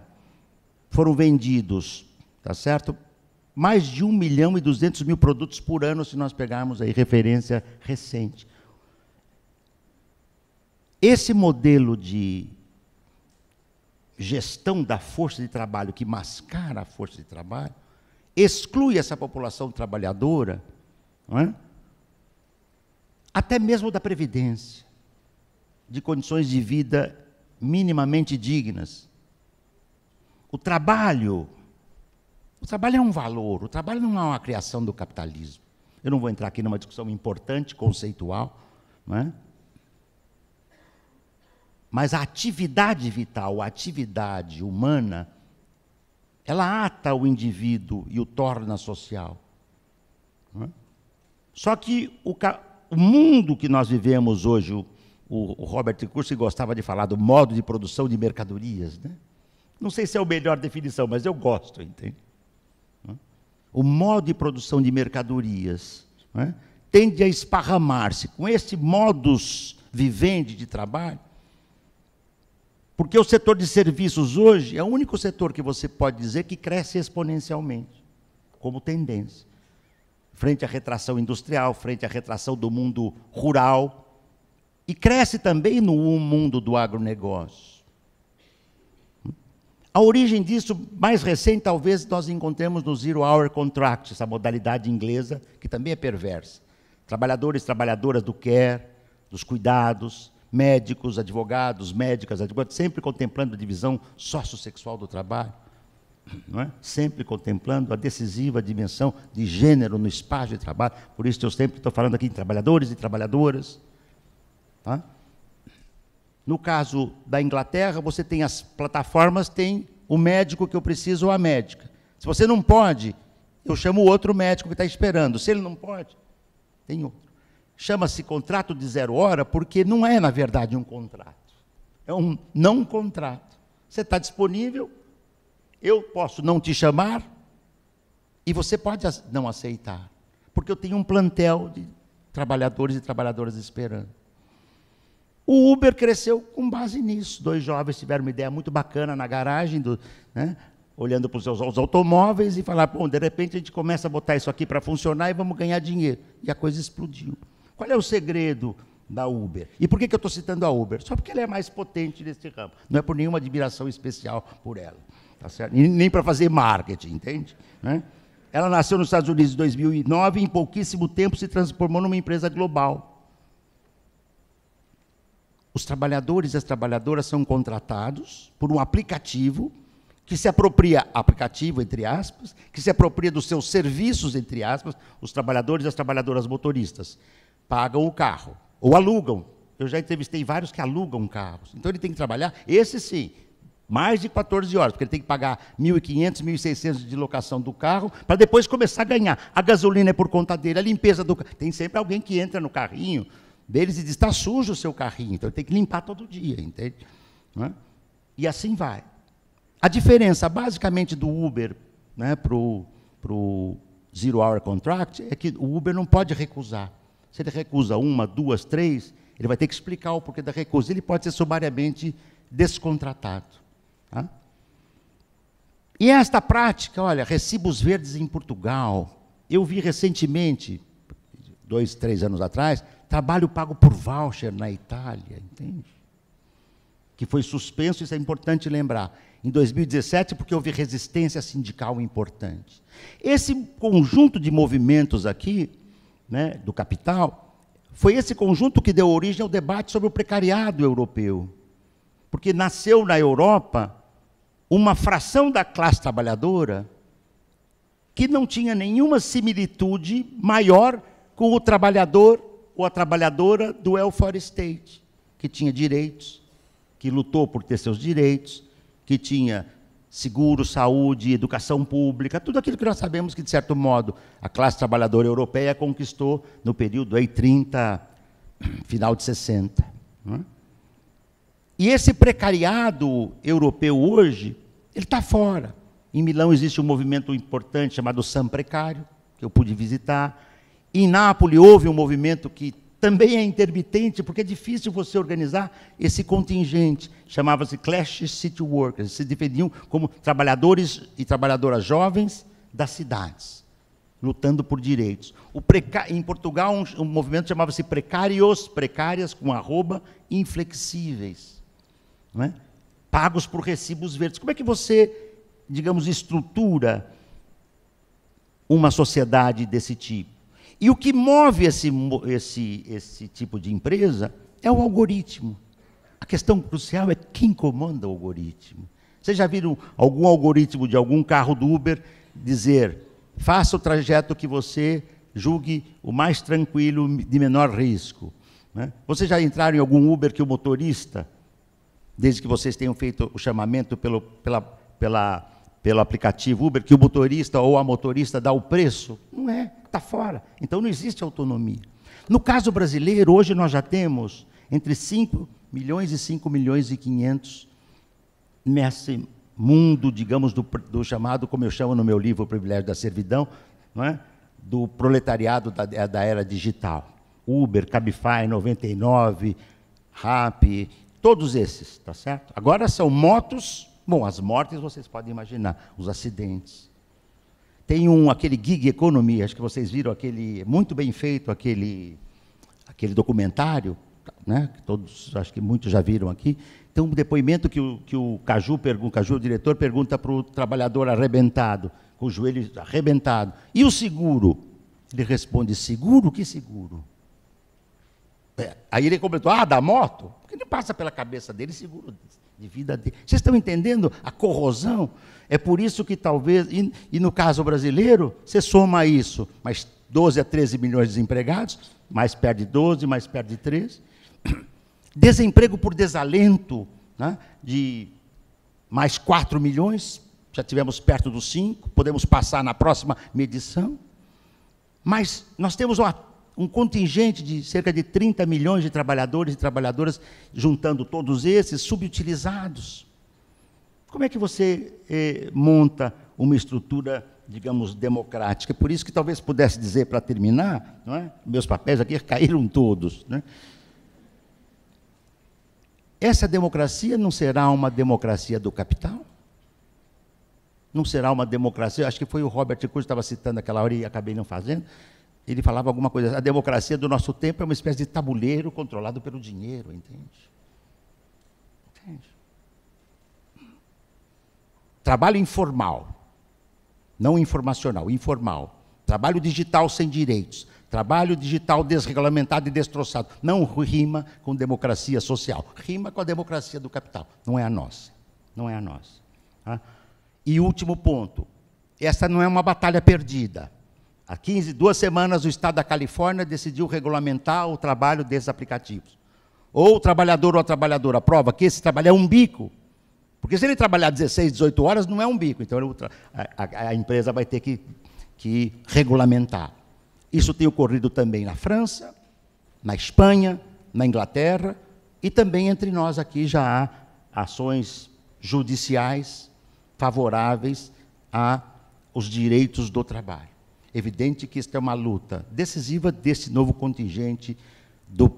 foram vendidos, tá certo? mais de 1 milhão e 200 mil produtos por ano, se nós pegarmos aí referência recente. Esse modelo de gestão da força de trabalho que mascara a força de trabalho exclui essa população trabalhadora, é? até mesmo da previdência, de condições de vida minimamente dignas. O trabalho o trabalho é um valor, o trabalho não é uma criação do capitalismo. Eu não vou entrar aqui numa discussão importante, conceitual, não é? mas a atividade vital, a atividade humana, ela ata o indivíduo e o torna social. É? Só que o, o, mundo que nós vivemos hoje, o, o Robert Kursi gostava de falar do modo de produção de mercadorias. Né? Não sei se é a melhor definição, mas eu gosto, entende? o modo de produção de mercadorias é? tende a esparramar-se com esse modus vivendi de trabalho, porque o setor de serviços hoje é o único setor que você pode dizer que cresce exponencialmente, como tendência, frente à retração industrial, frente à retração do mundo rural, e cresce também no mundo do agronegócio. A origem disso, mais recente, talvez nós encontremos no Zero Hour Contract, essa modalidade inglesa, que também é perversa. Trabalhadores e trabalhadoras do care, dos cuidados, médicos, advogados, médicas, advogados, sempre contemplando a divisão sociossexual do trabalho, não é? sempre contemplando a decisiva dimensão de gênero no espaço de trabalho. Por isso eu sempre estou falando aqui de trabalhadores e trabalhadoras. Tá? No caso da Inglaterra, você tem as plataformas, tem o médico que eu preciso ou a médica. Se você não pode, eu chamo o outro médico que está esperando. Se ele não pode, tem outro. Chama-se contrato de zero hora porque não é, na verdade, um contrato. É um não contrato. Você está disponível, eu posso não te chamar e você pode não aceitar, porque eu tenho um plantel de trabalhadores e trabalhadoras esperando. O Uber cresceu com base nisso. Dois jovens tiveram uma ideia muito bacana na garagem, do, né, olhando para os seus automóveis e falar, bom, de repente a gente começa a botar isso aqui para funcionar e vamos ganhar dinheiro. E a coisa explodiu. Qual é o segredo da Uber? E por que, que eu estou citando a Uber? Só porque ela é mais potente nesse ramo. Não é por nenhuma admiração especial por ela. Tá certo? nem para fazer marketing, entende? Né? Ela nasceu nos Estados Unidos em 2009 e em pouquíssimo tempo se transformou numa empresa global os trabalhadores e as trabalhadoras são contratados por um aplicativo que se apropria, aplicativo, entre aspas, que se apropria dos seus serviços, entre aspas, os trabalhadores e as trabalhadoras motoristas pagam o carro, ou alugam. Eu já entrevistei vários que alugam carros. Então ele tem que trabalhar, esse sim, mais de 14 horas, porque ele tem que pagar 1.500, 1.600 de locação do carro, para depois começar a ganhar. A gasolina é por conta dele, a limpeza do carro. Tem sempre alguém que entra no carrinho, deles e diz: está sujo o seu carrinho, então tem que limpar todo dia, entende? É? E assim vai. A diferença, basicamente, do Uber né, para o Zero Hour Contract é que o Uber não pode recusar. Se ele recusa uma, duas, três, ele vai ter que explicar o porquê da recusa. Ele pode ser sumariamente descontratado. Tá? E esta prática, olha, recibos verdes em Portugal. Eu vi recentemente dois, três anos atrás, trabalho pago por voucher na Itália, entende? Que foi suspenso, isso é importante lembrar, em 2017, porque houve resistência sindical importante. Esse conjunto de movimentos aqui, né, do capital, foi esse conjunto que deu origem ao debate sobre o precariado europeu. Porque nasceu na Europa uma fração da classe trabalhadora que não tinha nenhuma similitude maior com o trabalhador ou a trabalhadora do welfare state, que tinha direitos, que lutou por ter seus direitos, que tinha seguro, saúde, educação pública, tudo aquilo que nós sabemos que, de certo modo, a classe trabalhadora europeia conquistou no período aí, 30, final de 60. É? E esse precariado europeu hoje, ele está fora. Em Milão existe um movimento importante chamado Sam Precário, que eu pude visitar. Em Nápoles houve um movimento que também é intermitente, porque é difícil você organizar esse contingente. Chamava-se Clash City Workers. Se defendiam como trabalhadores e trabalhadoras jovens das cidades, lutando por direitos. Preca... Em Portugal, um, um movimento chamava-se Precários, precárias, com arroba, inflexíveis. Não é? Pagos por recibos verdes. Como é que você, digamos, estrutura uma sociedade desse tipo? E o que move esse, esse, esse tipo de empresa é o algoritmo. A questão crucial é quem comanda o algoritmo. Vocês já viram algum algoritmo de algum carro do Uber dizer: faça o trajeto que você julgue o mais tranquilo, de menor risco? Né? Vocês já entraram em algum Uber que o motorista, desde que vocês tenham feito o chamamento pelo, pela, pela pelo aplicativo Uber que o motorista ou a motorista dá o preço. Não é, está fora. Então não existe autonomia. No caso brasileiro, hoje nós já temos entre 5 milhões e 5 milhões e 500 nesse mundo, digamos, do, do chamado, como eu chamo no meu livro O Privilégio da Servidão, é? do proletariado da, é, da era digital. Uber, Cabify, 99, Rap, todos esses, tá certo? Agora são motos Bom, as mortes vocês podem imaginar, os acidentes. Tem um, aquele gig economia, acho que vocês viram aquele, muito bem feito, aquele, aquele documentário, né, que todos, acho que muitos já viram aqui. Tem um depoimento que o, que o Caju, pergunta, Caju, o diretor, pergunta para o trabalhador arrebentado, com o joelho arrebentado. E o seguro? Ele responde, seguro? Que seguro? É, aí ele completou, ah, da moto? Porque ele passa pela cabeça dele seguro de vida dele. Vocês estão entendendo a corrosão? É por isso que talvez, e, e, no caso brasileiro, você soma isso, mais 12 a 13 milhões de desempregados, mais perde 12, mais perde 13. Desemprego por desalento, né, de mais 4 milhões, já tivemos perto dos 5, podemos passar na próxima medição. Mas nós temos uma um contingente de cerca de 30 milhões de trabalhadores e trabalhadoras, juntando todos esses, subutilizados. Como é que você eh, monta uma estrutura, digamos, democrática? Por isso que talvez pudesse dizer, para terminar, é? meus papéis aqui caíram todos. Né? Essa democracia não será uma democracia do capital? Não será uma democracia? Acho que foi o Robert Cruz que estava citando aquela hora e acabei não fazendo ele falava alguma coisa. A democracia do nosso tempo é uma espécie de tabuleiro controlado pelo dinheiro, entende? Entende? Trabalho informal, não informacional, informal. Trabalho digital sem direitos. Trabalho digital desregulamentado e destroçado. Não rima com democracia social. Rima com a democracia do capital. Não é a nossa. Não é a nossa. Ah? E último ponto. Essa não é uma batalha perdida. Há 15, duas semanas, o Estado da Califórnia decidiu regulamentar o trabalho desses aplicativos. Ou o trabalhador ou a trabalhadora prova que esse trabalho é um bico. Porque se ele trabalhar 16, 18 horas, não é um bico. Então a, a, a empresa vai ter que, que regulamentar. Isso tem ocorrido também na França, na Espanha, na Inglaterra e também entre nós aqui já há ações judiciais favoráveis aos direitos do trabalho. Evidente que esta é uma luta decisiva desse novo contingente do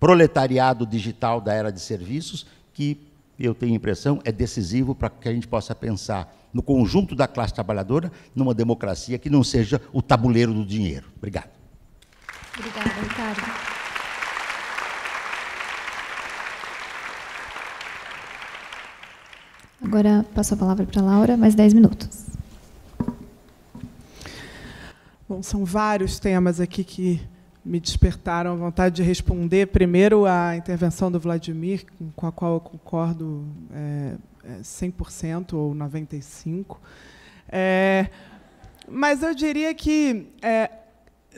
proletariado digital da era de serviços, que eu tenho a impressão é decisivo para que a gente possa pensar no conjunto da classe trabalhadora numa democracia que não seja o tabuleiro do dinheiro. Obrigado. Obrigada, Ricardo. Agora passo a palavra para a Laura, mais 10 minutos. Bom, são vários temas aqui que me despertaram a vontade de responder. Primeiro, a intervenção do Vladimir, com a qual eu concordo é, 100% é, ou 95%. É, mas eu diria que, é,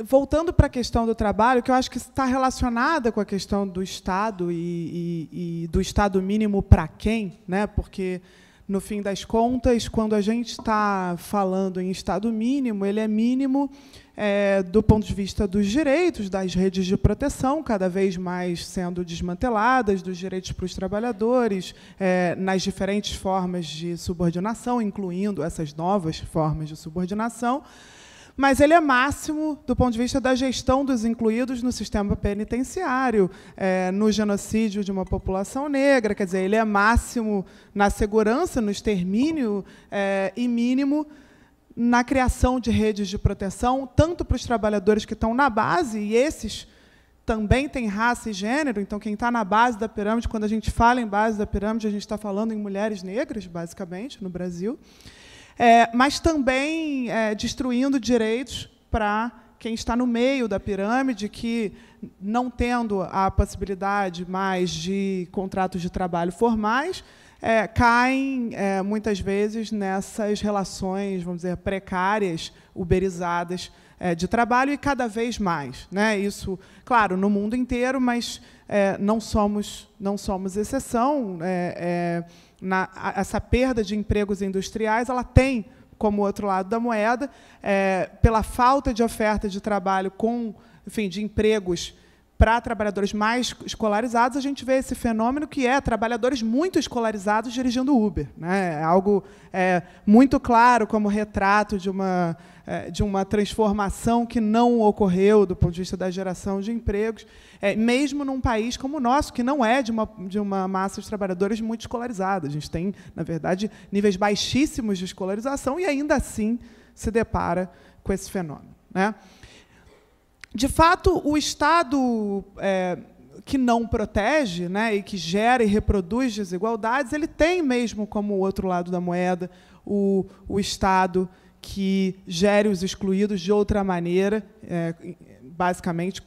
voltando para a questão do trabalho, que eu acho que está relacionada com a questão do Estado e, e, e do Estado mínimo para quem, né? porque no fim das contas, quando a gente está falando em Estado mínimo, ele é mínimo é, do ponto de vista dos direitos, das redes de proteção, cada vez mais sendo desmanteladas, dos direitos para os trabalhadores, é, nas diferentes formas de subordinação, incluindo essas novas formas de subordinação mas ele é máximo do ponto de vista da gestão dos incluídos no sistema penitenciário, é, no genocídio de uma população negra, quer dizer, ele é máximo na segurança, no extermínio é, e mínimo na criação de redes de proteção, tanto para os trabalhadores que estão na base, e esses também têm raça e gênero, então quem está na base da pirâmide, quando a gente fala em base da pirâmide, a gente está falando em mulheres negras, basicamente, no Brasil é, mas também é, destruindo direitos para quem está no meio da pirâmide, que, não tendo a possibilidade mais de contratos de trabalho formais, é, caem é, muitas vezes nessas relações, vamos dizer, precárias, uberizadas é, de trabalho e cada vez mais, né? Isso, claro, no mundo inteiro, mas é, não somos não somos exceção. Né? É, na, essa perda de empregos industriais, ela tem como outro lado da moeda, é, pela falta de oferta de trabalho com, enfim, de empregos para trabalhadores mais escolarizados, a gente vê esse fenômeno que é trabalhadores muito escolarizados dirigindo Uber. Né? É algo é, muito claro como retrato de uma, é, de uma transformação que não ocorreu do ponto de vista da geração de empregos é, mesmo num país como o nosso, que não é de uma, de uma massa de trabalhadores muito escolarizada. A gente tem, na verdade, níveis baixíssimos de escolarização e ainda assim se depara com esse fenômeno. Né? De fato, o Estado. É, que não protege né, e que gera e reproduz desigualdades, ele tem mesmo como o outro lado da moeda o, o Estado que gere os excluídos de outra maneira, é, basicamente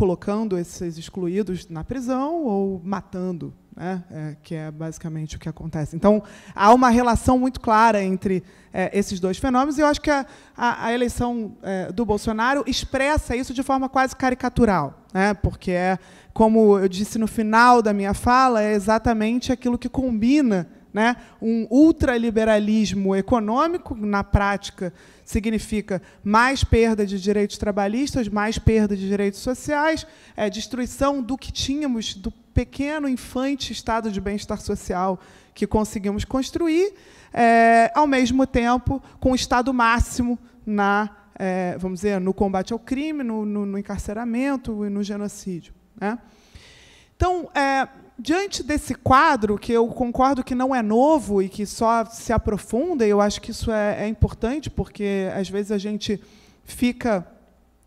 colocando esses excluídos na prisão ou matando, né? é, que é basicamente o que acontece. Então, há uma relação muito clara entre é, esses dois fenômenos, e eu acho que a, a, a eleição é, do Bolsonaro expressa isso de forma quase caricatural, né? porque, é, como eu disse no final da minha fala, é exatamente aquilo que combina né? um ultraliberalismo econômico, na prática significa mais perda de direitos trabalhistas, mais perda de direitos sociais, é, destruição do que tínhamos, do pequeno, infante estado de bem-estar social que conseguimos construir, é, ao mesmo tempo com o Estado máximo na, é, vamos dizer, no combate ao crime, no, no, no encarceramento e no genocídio. Né? Então, é, Diante desse quadro, que eu concordo que não é novo e que só se aprofunda, eu acho que isso é, é importante, porque às vezes a gente fica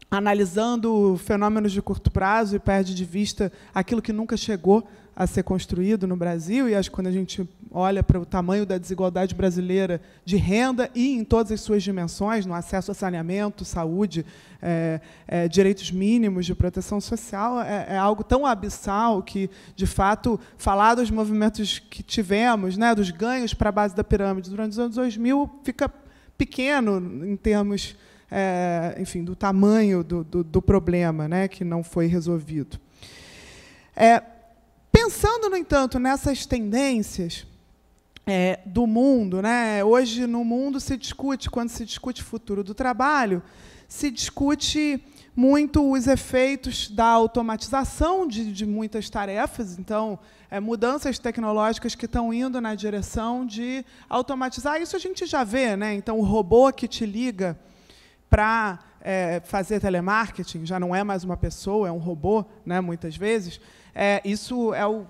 analisando fenômenos de curto prazo e perde de vista aquilo que nunca chegou a ser construído no Brasil, e acho que quando a gente olha para o tamanho da desigualdade brasileira de renda e em todas as suas dimensões, no acesso a saneamento, saúde, é, é, direitos mínimos de proteção social, é, é, algo tão abissal que, de fato, falar dos movimentos que tivemos, né, dos ganhos para a base da pirâmide durante os anos 2000, fica pequeno em termos, é, enfim, do tamanho do, do, do, problema né, que não foi resolvido. É, Pensando, no entanto, nessas tendências é, do mundo, né? hoje no mundo se discute, quando se discute o futuro do trabalho, se discute muito os efeitos da automatização de, de muitas tarefas, então, é, mudanças tecnológicas que estão indo na direção de automatizar. Isso a gente já vê, né? Então, o robô que te liga para é, fazer telemarketing já não é mais uma pessoa, é um robô, né, muitas vezes é, isso é o,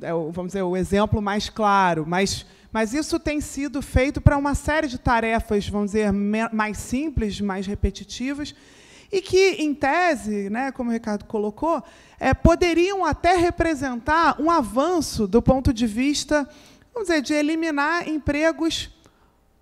é o, vamos dizer, o exemplo mais claro, mas, mas isso tem sido feito para uma série de tarefas, vamos dizer, mais simples, mais repetitivas, e que, em tese, né, como o Ricardo colocou, é, poderiam até representar um avanço do ponto de vista, vamos dizer, de eliminar empregos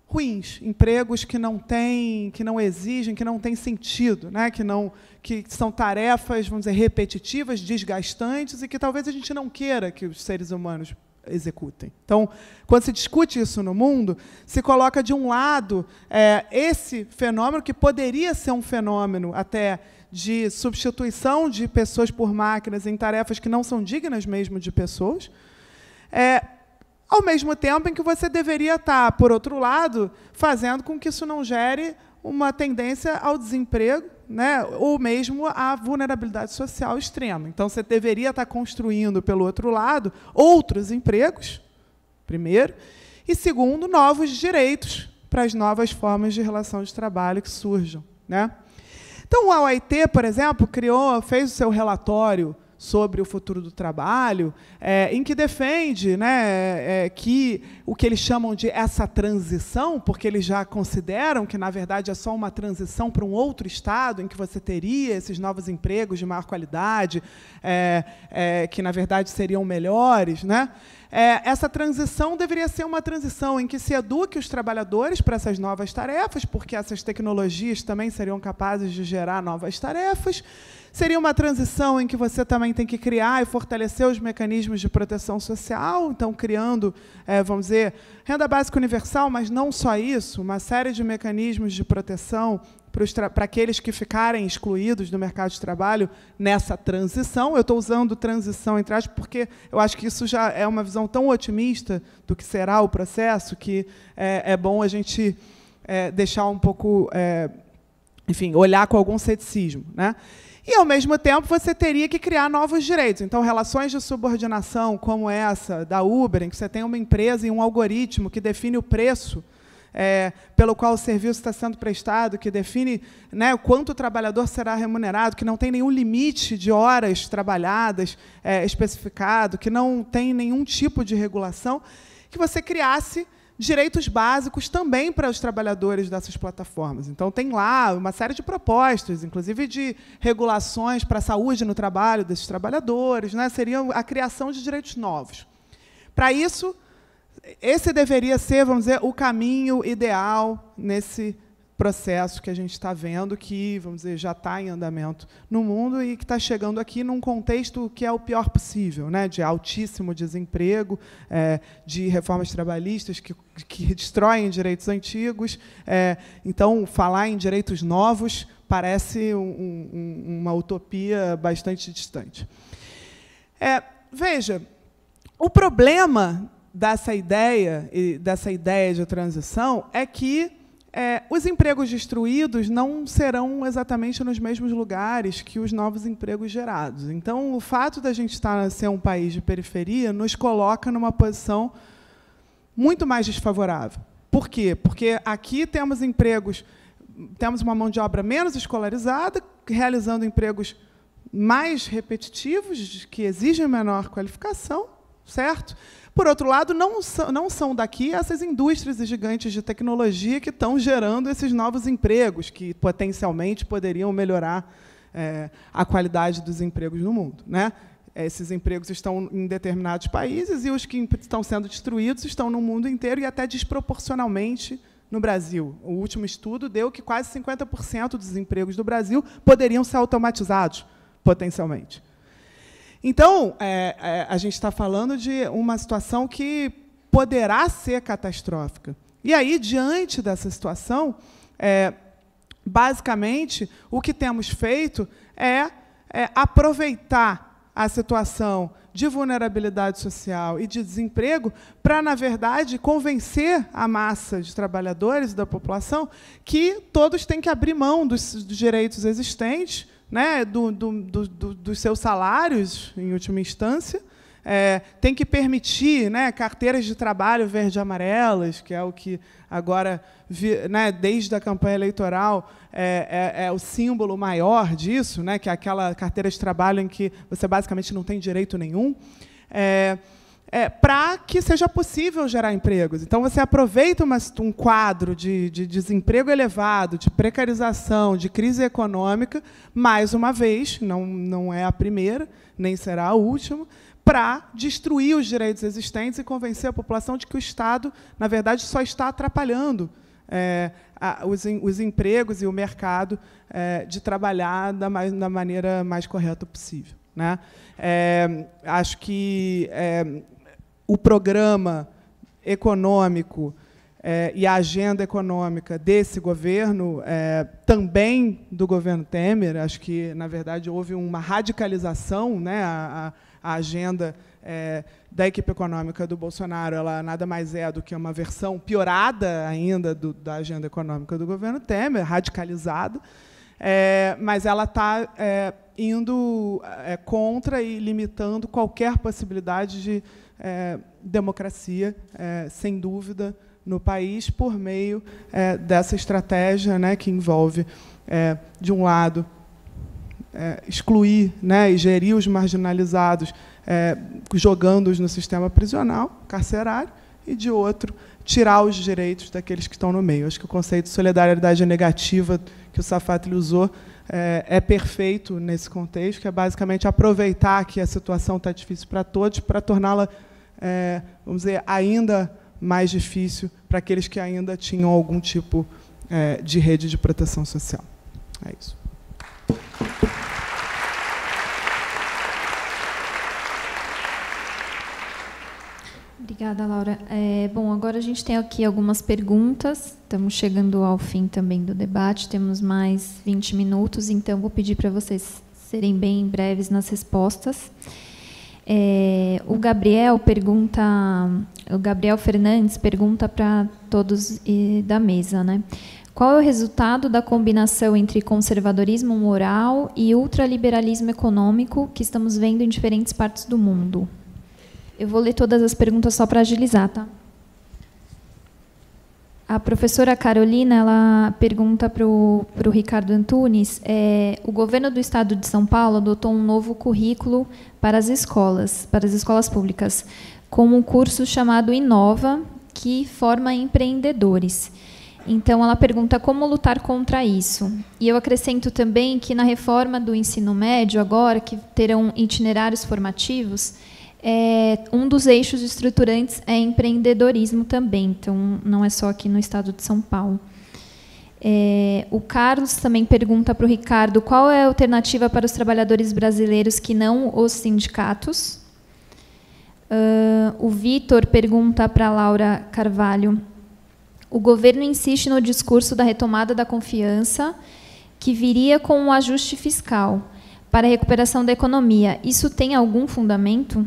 ruins, empregos que não têm, que não exigem, que não têm sentido, né, que não que são tarefas, vamos dizer, repetitivas, desgastantes e que talvez a gente não queira que os seres humanos executem. Então, quando se discute isso no mundo, se coloca de um lado é, esse fenômeno, que poderia ser um fenômeno até de substituição de pessoas por máquinas em tarefas que não são dignas mesmo de pessoas, é, ao mesmo tempo em que você deveria estar, por outro lado, fazendo com que isso não gere uma tendência ao desemprego né? ou mesmo a vulnerabilidade social extrema. Então, você deveria estar construindo, pelo outro lado, outros empregos, primeiro, e, segundo, novos direitos para as novas formas de relação de trabalho que surjam. Né? Então, a OIT, por exemplo, criou, fez o seu relatório sobre o futuro do trabalho, é, em que defende né, é, que o que eles chamam de essa transição, porque eles já consideram que, na verdade, é só uma transição para um outro estado em que você teria esses novos empregos de maior qualidade, é, é que, na verdade, seriam melhores. Né? É, essa transição deveria ser uma transição em que se eduque os trabalhadores para essas novas tarefas, porque essas tecnologias também seriam capazes de gerar novas tarefas. Seria uma transição em que você também tem que criar e fortalecer os mecanismos de proteção social, então criando, é, vamos dizer, renda básica universal, mas não só isso, uma série de mecanismos de proteção para aqueles que ficarem excluídos do mercado de trabalho nessa transição. Eu estou usando transição entre aspas porque eu acho que isso já é uma visão tão otimista do que será o processo que é, é bom a gente é, deixar um pouco, é, enfim, olhar com algum ceticismo. Né? E, ao mesmo tempo, você teria que criar novos direitos. Então, relações de subordinação como essa da Uber, em que você tem uma empresa e um algoritmo que define o preço é, pelo qual o serviço está sendo prestado, que define né, quanto o trabalhador será remunerado, que não tem nenhum limite de horas trabalhadas é, especificado, que não tem nenhum tipo de regulação, que você criasse direitos básicos também para os trabalhadores dessas plataformas. Então, tem lá uma série de propostas, inclusive de regulações para a saúde no trabalho desses trabalhadores, né? seria a criação de direitos novos. Para isso, esse deveria ser, vamos dizer, o caminho ideal nesse processo que a gente está vendo que, vamos dizer, já está em andamento no mundo e que está chegando aqui num contexto que é o pior possível, né? de altíssimo desemprego, é, de reformas trabalhistas que, que destroem direitos antigos. É, então, falar em direitos novos parece um, um, uma utopia bastante distante. É, veja, o problema dessa ideia dessa ideia de transição é que é, os empregos destruídos não serão exatamente nos mesmos lugares que os novos empregos gerados. Então, o fato da gente estar ser um país de periferia nos coloca numa posição muito mais desfavorável. Por quê? Porque aqui temos empregos, temos uma mão de obra menos escolarizada, realizando empregos mais repetitivos, que exigem menor qualificação, certo? Por outro lado, não, não são daqui essas indústrias e gigantes de tecnologia que estão gerando esses novos empregos, que potencialmente poderiam melhorar é, a qualidade dos empregos no mundo. Né? Esses empregos estão em determinados países e os que estão sendo destruídos estão no mundo inteiro e até desproporcionalmente no Brasil. O último estudo deu que quase 50% dos empregos do Brasil poderiam ser automatizados, potencialmente. Então, é, é, a gente está falando de uma situação que poderá ser catastrófica. E aí, diante dessa situação, é, basicamente, o que temos feito é, é aproveitar a situação de vulnerabilidade social e de desemprego para, na verdade, convencer a massa de trabalhadores da população que todos têm que abrir mão dos, dos direitos existentes né, do, do, do, dos seus salários, em última instância, é, tem que permitir né, carteiras de trabalho verde amarelas, que é o que agora, vi, né, desde a campanha eleitoral, é, é, é, o símbolo maior disso, né, que é aquela carteira de trabalho em que você basicamente não tem direito nenhum. É, é, para que seja possível gerar empregos. Então, você aproveita uma, um quadro de, de desemprego elevado, de precarização, de crise econômica, mais uma vez, não, não é a primeira, nem será a última, para destruir os direitos existentes e convencer a população de que o Estado, na verdade, só está atrapalhando é, a, os, os, empregos e o mercado é, de trabalhar da, mais, da maneira mais correta possível. Né? É, acho que é, o programa econômico é, e a agenda econômica desse governo, é, também do governo Temer, acho que, na verdade, houve uma radicalização, né, a, a agenda é, da equipe econômica do Bolsonaro, ela nada mais é do que uma versão piorada ainda do, da agenda econômica do governo Temer, radicalizada, é, mas ela está é, indo é, contra e limitando qualquer possibilidade de é, democracia, é, sem dúvida, no país por meio é, dessa estratégia né, que envolve, é, de um lado, é, excluir né, e gerir os marginalizados, é, jogando-os no sistema prisional, carcerário, e, de outro, tirar os direitos daqueles que estão no meio. Acho que o conceito de solidariedade negativa que o Safat usou é, é, perfeito nesse contexto, que é basicamente aproveitar que a situação está difícil para todos para torná-la é, vamos dizer, ainda mais difícil para aqueles que ainda tinham algum tipo é, de rede de proteção social. É isso. Obrigada, Laura. É, bom, agora a gente tem aqui algumas perguntas. Estamos chegando ao fim também do debate. Temos mais 20 minutos, então vou pedir para vocês serem bem breves nas respostas. É, o Gabriel pergunta, o Gabriel Fernandes pergunta para todos da mesa, né? Qual é o resultado da combinação entre conservadorismo moral e ultraliberalismo econômico que estamos vendo em diferentes partes do mundo? Eu vou ler todas as perguntas só para agilizar, tá? A professora Carolina ela pergunta para o Ricardo Antunes: é, o governo do estado de São Paulo adotou um novo currículo para as escolas, para as escolas públicas, com um curso chamado Inova, que forma empreendedores. Então, ela pergunta como lutar contra isso. E eu acrescento também que na reforma do ensino médio, agora, que terão itinerários formativos, é, um dos eixos estruturantes é empreendedorismo também, então não é só aqui no estado de São Paulo. É, o Carlos também pergunta para o Ricardo qual é a alternativa para os trabalhadores brasileiros que não os sindicatos. Uh, o Vitor pergunta para a Laura Carvalho: o governo insiste no discurso da retomada da confiança que viria com um ajuste fiscal para a recuperação da economia. Isso tem algum fundamento?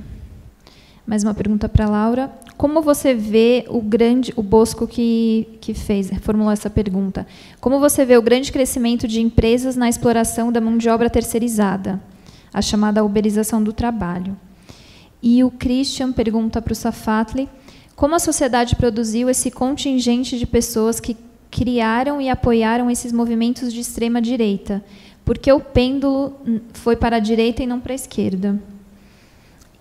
Mais uma pergunta para Laura. Como você vê o grande, o Bosco que, que fez, né, formulou essa pergunta. Como você vê o grande crescimento de empresas na exploração da mão de obra terceirizada, a chamada uberização do trabalho? E o Christian pergunta para o Safatli como a sociedade produziu esse contingente de pessoas que criaram e apoiaram esses movimentos de extrema direita? Porque o pêndulo foi para a direita e não para a esquerda.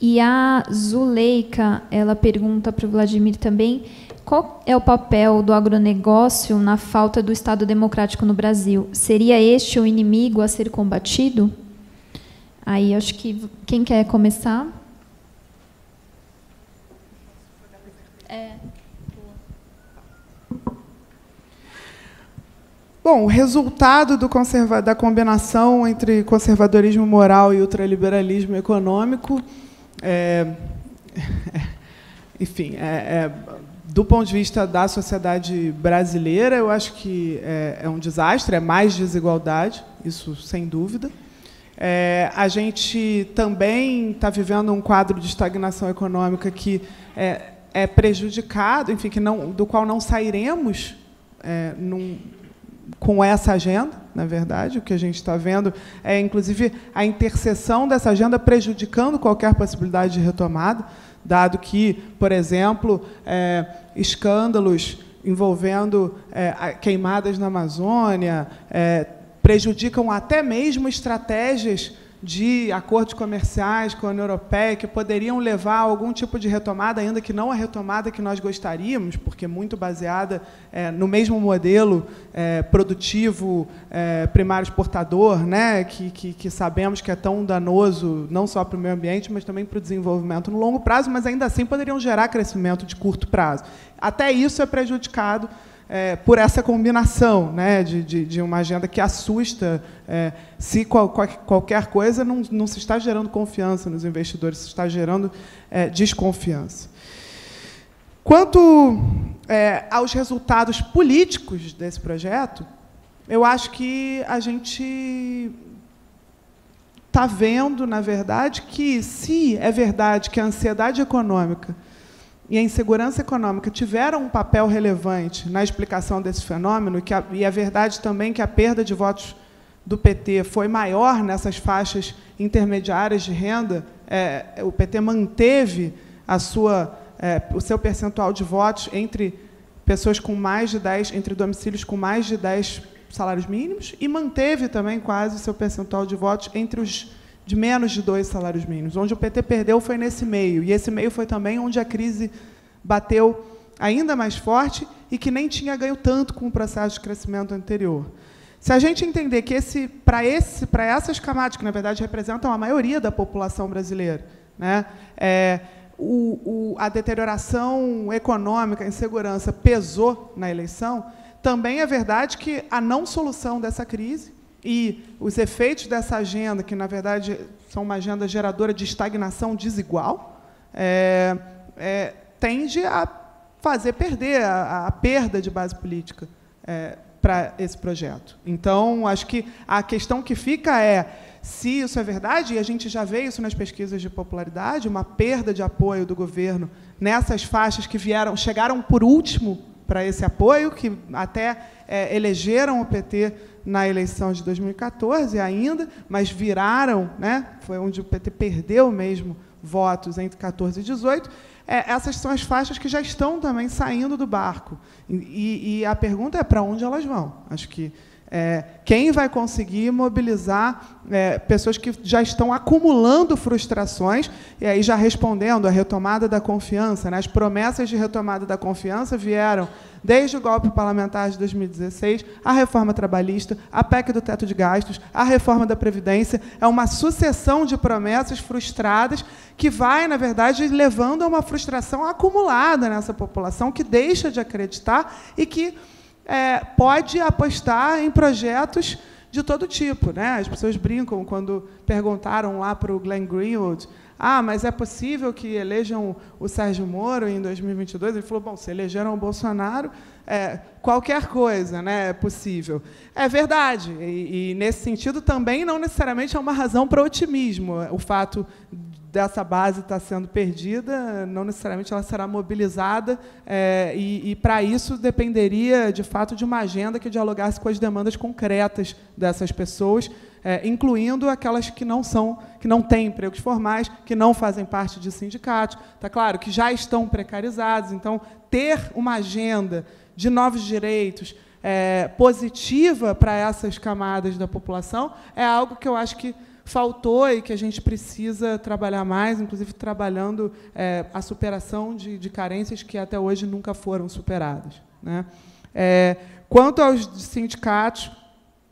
E a Zuleika, ela pergunta para o Vladimir também qual é o papel do agronegócio na falta do Estado democrático no Brasil? Seria este o inimigo a ser combatido? Aí acho que quem quer começar? É. Bom, o resultado da combinação entre conservadorismo moral e ultraliberalismo econômico é, enfim, é, é, do ponto de vista da sociedade brasileira, eu acho que é, é, um desastre, é mais desigualdade, isso sem dúvida. É, a gente também está vivendo um quadro de estagnação econômica que é, é prejudicado, enfim, que não, do qual não sairemos é, num, com essa agenda, na verdade, o que a gente está vendo é, inclusive, a interseção dessa agenda prejudicando qualquer possibilidade de retomada, dado que, por exemplo, é, escândalos envolvendo é, queimadas na Amazônia é, prejudicam até mesmo estratégias de acordos comerciais com a União Europeia que poderiam levar a algum tipo de retomada, ainda que não a retomada que nós gostaríamos, porque muito baseada é, no mesmo modelo é, produtivo é, primário exportador, né, que, que, que, sabemos que é tão danoso não só para o meio ambiente, mas também para o desenvolvimento no longo prazo, mas ainda assim poderiam gerar crescimento de curto prazo. Até isso é prejudicado é, por essa combinação né, de, de, de uma agenda que assusta é, se qual, qual, qualquer coisa não, não se está gerando confiança nos investidores, se está gerando é, desconfiança. Quanto é, aos resultados políticos desse projeto, eu acho que a gente está vendo, na verdade, que se é verdade que a ansiedade econômica e a insegurança econômica tiveram um papel relevante na explicação desse fenômeno, que a, e é verdade também que a perda de votos do PT foi maior nessas faixas intermediárias de renda, é, é o PT manteve a sua, é, o seu percentual de votos entre pessoas com mais de 10, entre domicílios com mais de 10 salários mínimos, e manteve também quase o seu percentual de votos entre os de menos de dois salários mínimos. Onde o PT perdeu foi nesse meio. E esse meio foi também onde a crise bateu ainda mais forte e que nem tinha ganho tanto com o processo de crescimento anterior. Se a gente entender que esse, para esse, para essas camadas que na verdade representam a maioria da população brasileira, né, é, o, o, a deterioração econômica, a insegurança pesou na eleição, também é verdade que a não solução dessa crise e os efeitos dessa agenda, que na verdade são uma agenda geradora de estagnação desigual, é, é, tende a fazer perder a, a perda de base política é, para esse projeto. Então, acho que a questão que fica é se isso é verdade, e a gente já vê isso nas pesquisas de popularidade, uma perda de apoio do governo nessas faixas que vieram, chegaram por último para esse apoio, que até é, elegeram o PT na eleição de 2014 ainda, mas viraram, né, foi onde o PT perdeu mesmo votos entre 14 e 18, é, essas são as faixas que já estão também saindo do barco. E, e a pergunta é para onde elas vão. Acho que é, quem vai conseguir mobilizar é, pessoas que já estão acumulando frustrações, e aí já respondendo a retomada da confiança, né, as promessas de retomada da confiança vieram desde o golpe parlamentar de 2016, a reforma trabalhista, a PEC do teto de gastos, a reforma da Previdência, é uma sucessão de promessas frustradas que vai, na verdade, levando a uma frustração acumulada nessa população que deixa de acreditar e que é, pode apostar em projetos de todo tipo. Né? As pessoas brincam quando perguntaram lá para o Glenn Greenwald ah, mas é possível que elejam o Sérgio Moro em 2022? Ele falou, bom, se elegeram o Bolsonaro, é, qualquer coisa né, é possível. É verdade, e, e, nesse sentido também não necessariamente é uma razão para otimismo. O fato dessa base estar tá sendo perdida, não necessariamente ela será mobilizada, é, e, e para isso dependeria, de fato, de uma agenda que dialogasse com as demandas concretas dessas pessoas, é, incluindo aquelas que não são, que não têm empregos formais, que não fazem parte de sindicatos, tá claro, que já estão precarizados. Então, ter uma agenda de novos direitos é, positiva para essas camadas da população é algo que eu acho que faltou e que a gente precisa trabalhar mais, inclusive trabalhando é, a superação de, de, carências que até hoje nunca foram superadas. Né? É, quanto aos sindicatos,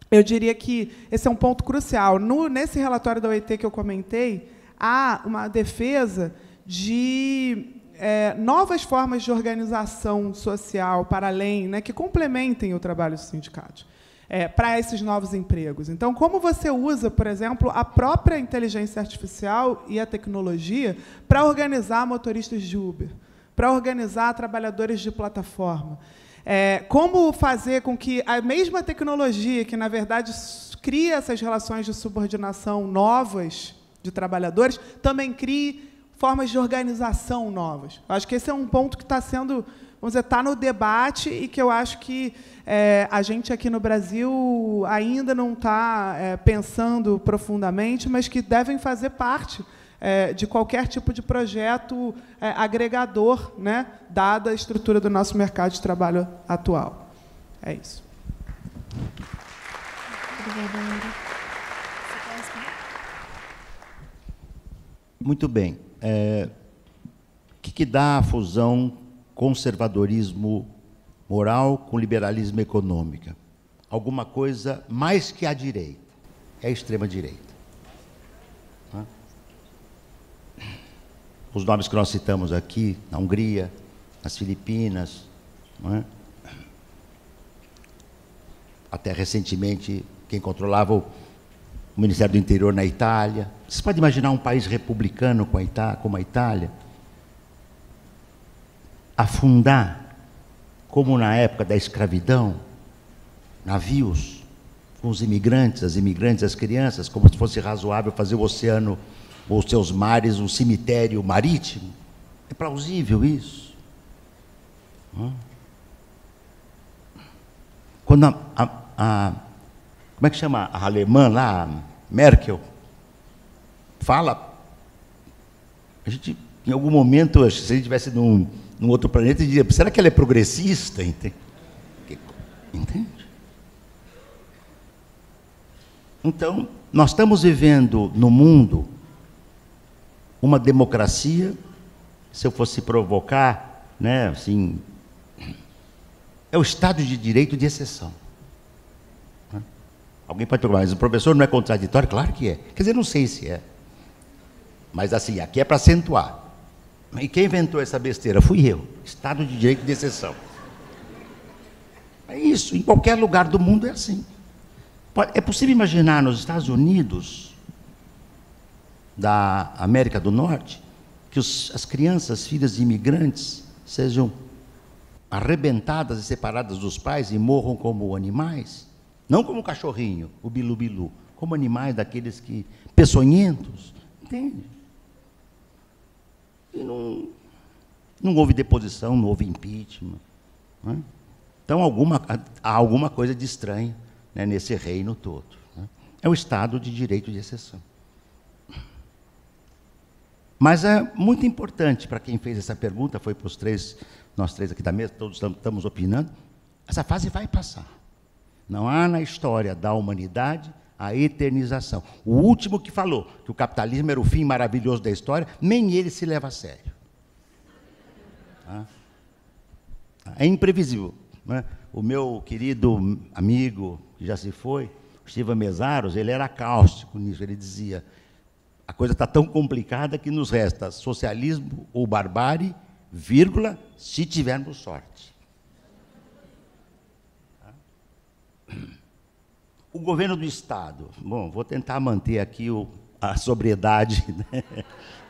eu diria que esse é um ponto crucial. No, nesse relatório da OIT que eu comentei, há uma defesa de é, novas formas de organização social para além, né, que complementem o trabalho do sindicato. É, para esses novos empregos. Então, como você usa, por exemplo, a própria inteligência artificial e a tecnologia para organizar motoristas de Uber, para organizar trabalhadores de plataforma? É, como fazer com que a mesma tecnologia que, na verdade, cria essas relações de subordinação novas de trabalhadores, também crie formas de organização novas. Eu acho que esse é um ponto que está sendo, vamos dizer, está no debate e que eu acho que é, a gente aqui no Brasil ainda não está é, pensando profundamente, mas que devem fazer parte é, de qualquer tipo de projeto é, agregador, né, dada a estrutura do nosso mercado de trabalho atual. É isso. Muito bem. É, o que, que dá a fusão conservadorismo moral com liberalismo econômico? Alguma coisa mais que a direita. É a extrema direita. os nomes que nós citamos aqui, na Hungria, nas Filipinas, é? até recentemente quem controlava o Ministério do Interior na Itália. Você pode imaginar um país republicano como a Itália afundar, como na época da escravidão, navios com os imigrantes, as imigrantes, as crianças, como se fosse razoável fazer o oceano ou seus mares um cemitério marítimo? É plausível isso? Quando a, a, a, Como é que chama a alemã lá, Merkel, fala. A gente, em algum momento, se a gente estivesse num, num outro planeta, diria: será que ela é progressista? Entende? Entende? Então, nós estamos vivendo no mundo uma democracia, se eu fosse provocar, né, assim, é o Estado de Direito de exceção. Né? Alguém pode perguntar, mas o professor não é contraditório? Claro que é. Quer dizer, não sei se é. Mas assim, aqui é para acentuar. E quem inventou essa besteira? Fui eu. Estado de Direito de exceção. É isso, em qualquer lugar do mundo é assim. É possível imaginar nos Estados Unidos da América do Norte, que os, as crianças, filhas de imigrantes, sejam arrebentadas e separadas dos pais e morram como animais, não como cachorrinho, o bilu-bilu, como animais daqueles que peçonhentos, entende? E não, não houve deposição, não houve impeachment. Né? Então, alguma, há alguma coisa de estranho né, nesse reino todo. Né? É o Estado de direito de exceção. Mas é muito importante para quem fez essa pergunta, foi para os três, nós três aqui da mesa, todos estamos opinando. Essa fase vai passar. Não há na história da humanidade a eternização. O último que falou que o capitalismo era o fim maravilhoso da história, nem ele se leva a sério. Tá? É imprevisível. É? O meu querido amigo, que já se foi, Steven Mesaros, ele era cáustico nisso. Ele dizia: a coisa está tão complicada que nos resta socialismo ou barbárie, vírgula, se tivermos sorte. O governo do Estado. Bom, vou tentar manter aqui o, a sobriedade né?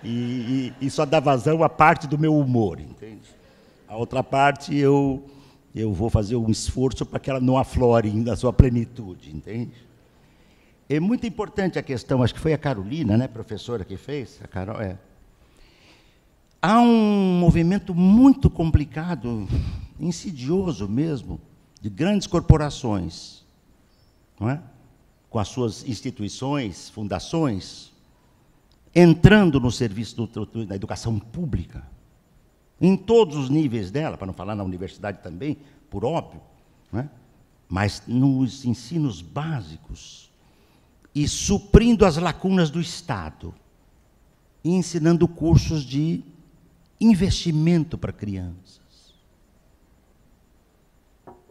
e, e, e, só dar vazão à parte do meu humor, entende? A outra parte eu, eu vou fazer um esforço para que ela não aflore na sua plenitude, entende? É muito importante a questão, acho que foi a Carolina, né, professora, que fez, a Carol, é. Há um movimento muito complicado, insidioso mesmo, de grandes corporações, não é? com as suas instituições, fundações, entrando no serviço do, do, da educação pública, em todos os níveis dela, para não falar na universidade também, por óbvio, não é? mas nos ensinos básicos e suprindo as lacunas do Estado, e ensinando cursos de investimento para crianças.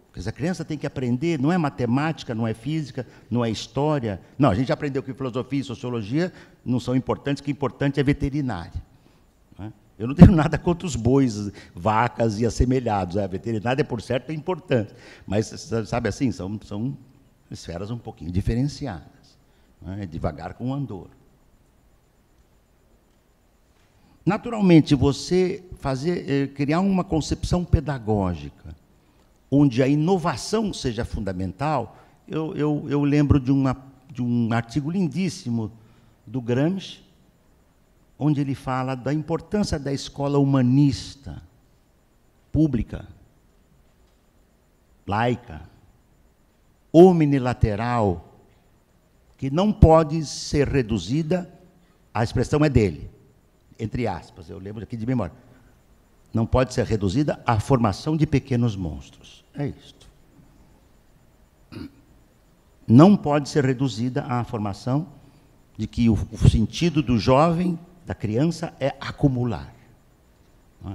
Porque a criança tem que aprender, não é matemática, não é física, não é história. Não, a gente já aprendeu que filosofia e sociologia não são importantes, que importante é veterinária. Né? Eu não tenho nada contra os bois, vacas e assemelhados. A é, veterinária, por certo, é importante. Mas, sabe assim, são, são esferas um pouquinho diferenciadas. Né? Devagar com andor. Naturalmente, você fazer, eh, criar uma concepção pedagógica onde a inovação seja fundamental, eu, eu, eu lembro de, uma, de um artigo lindíssimo do Gramsci, onde ele fala da importância da escola humanista, pública, laica, omnilateral, que não pode ser reduzida, a expressão é dele, entre aspas, eu lembro aqui de memória. Não pode ser reduzida à formação de pequenos monstros. É isto. Não pode ser reduzida à formação de que o, o sentido do jovem, da criança, é acumular. É?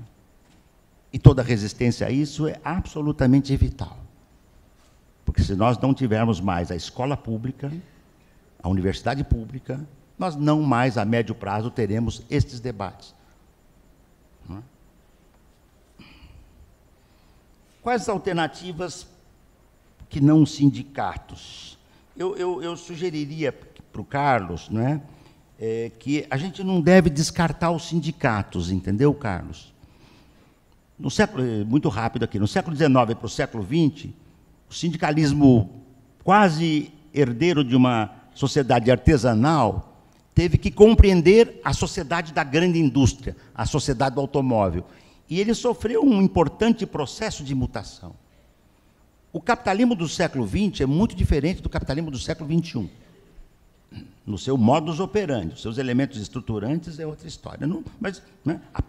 E toda resistência a isso é absolutamente vital. Porque se nós não tivermos mais a escola pública, a universidade pública, nós não mais a médio prazo teremos estes debates. É? Quais alternativas que não sindicatos? Eu, eu, eu sugeriria para o Carlos né, é, que a gente não deve descartar os sindicatos, entendeu, Carlos? No século, eh, muito rápido aqui, no século XIX para o século XX, o sindicalismo quase herdeiro de uma sociedade artesanal teve que compreender a sociedade da grande indústria, a sociedade do automóvel. E ele sofreu um importante processo de mutação. O capitalismo do século XX é muito diferente do capitalismo do século XXI. No seu modus operandi, seus elementos estruturantes é outra história. Não, mas né, a,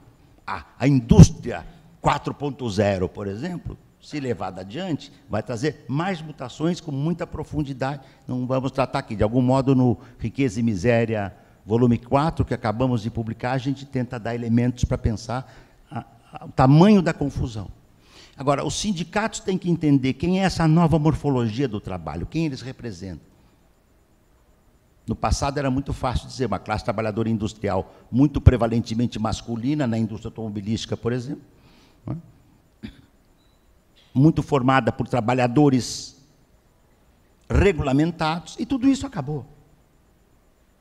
a, a indústria 4.0, por exemplo, se levada adiante, vai trazer mais mutações com muita profundidade. Não vamos tratar aqui. De algum modo, no Riqueza e Miséria, volume 4, que acabamos de publicar, a gente tenta dar elementos para pensar a, a, o tamanho da confusão. Agora, os sindicatos têm que entender quem é essa nova morfologia do trabalho, quem eles representam. No passado era muito fácil dizer uma classe trabalhadora industrial muito prevalentemente masculina na indústria automobilística, por exemplo. Não é? muito formada por trabalhadores regulamentados, e tudo isso acabou.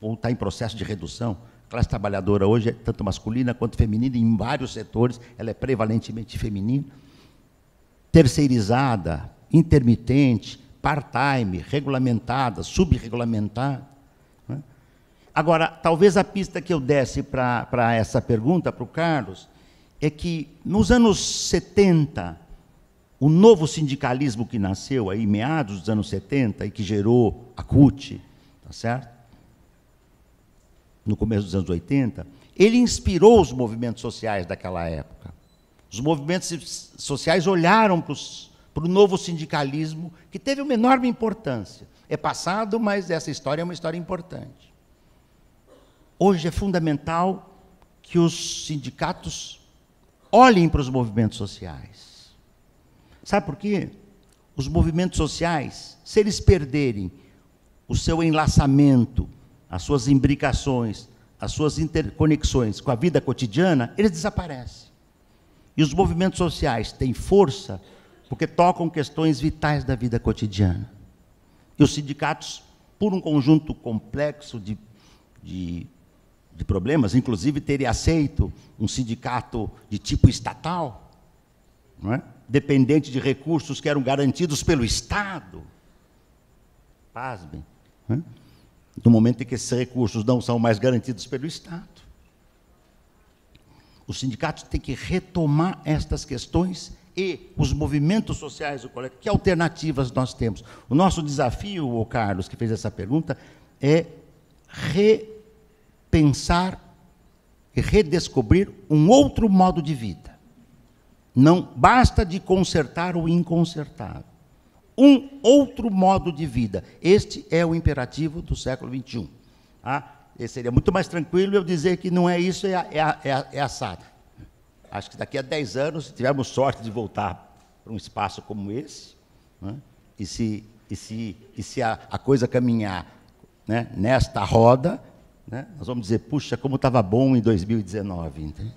Ou está em processo de redução. A classe trabalhadora hoje é tanto masculina quanto feminina, em vários setores, ela é prevalentemente feminina. Terceirizada, intermitente, part-time, regulamentada, subregulamentada. Né? Agora, talvez a pista que eu desse para essa pergunta, para o Carlos, é que nos anos 70, o novo sindicalismo que nasceu aí meados dos anos 70 e que gerou a CUT, tá certo? No começo dos anos 80, ele inspirou os movimentos sociais daquela época. Os movimentos sociais olharam para, os, para o novo sindicalismo, que teve uma enorme importância. É passado, mas essa história é uma história importante. Hoje é fundamental que os sindicatos olhem para os movimentos sociais Sabe por quê? Os movimentos sociais, se eles perderem o seu enlaçamento, as suas imbricações, as suas interconexões com a vida cotidiana, eles desaparecem. E os movimentos sociais têm força porque tocam questões vitais da vida cotidiana. E os sindicatos, por um conjunto complexo de, de, de problemas, inclusive teria aceito um sindicato de tipo estatal, não é? dependente de recursos que eram garantidos pelo Estado. Pasmem. No Do momento em que esses recursos não são mais garantidos pelo Estado. Os sindicatos têm que retomar estas questões e os movimentos sociais do coletivo. Que alternativas nós temos? O nosso desafio, o Carlos, que fez essa pergunta, é repensar e redescobrir um outro modo de vida. Não basta de consertar o inconsertado. Um outro modo de vida. Este é o imperativo do século XXI. Ah, seria muito mais tranquilo eu dizer que não é isso, é, é, é, é assado. Acho que daqui a 10 anos, se tivermos sorte de voltar para um espaço como esse, né, e se, e se, e se a, a coisa caminhar né, nesta roda, né, nós vamos dizer, puxa, como estava bom em 2019, entende?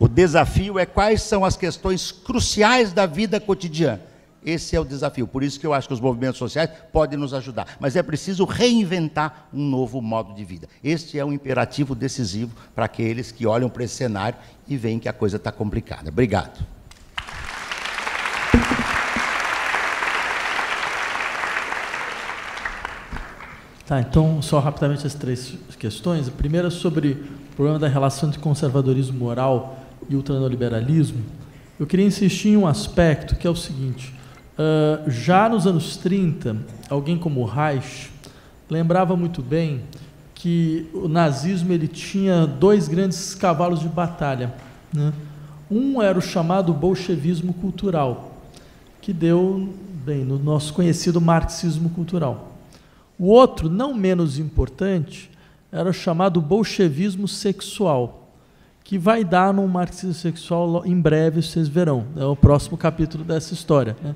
O desafio é quais são as questões cruciais da vida cotidiana. Esse é o desafio. Por isso que eu acho que os movimentos sociais podem nos ajudar. Mas é preciso reinventar um novo modo de vida. Este é um imperativo decisivo para aqueles que olham para esse cenário e veem que a coisa está complicada. Obrigado. Tá, então, só rapidamente as três questões. A primeira sobre o problema da relação de conservadorismo moral e o ultranaoliberalismo, eu queria insistir em um aspecto que é o seguinte: uh, já nos anos 30, alguém como Reich lembrava muito bem que o nazismo ele tinha dois grandes cavalos de batalha. Né? Um era o chamado bolchevismo cultural, que deu bem no nosso conhecido marxismo cultural. O outro, não menos importante, era o chamado bolchevismo sexual, que vai dar no marxismo sexual em breve, vocês verão. É o próximo capítulo dessa história. Né?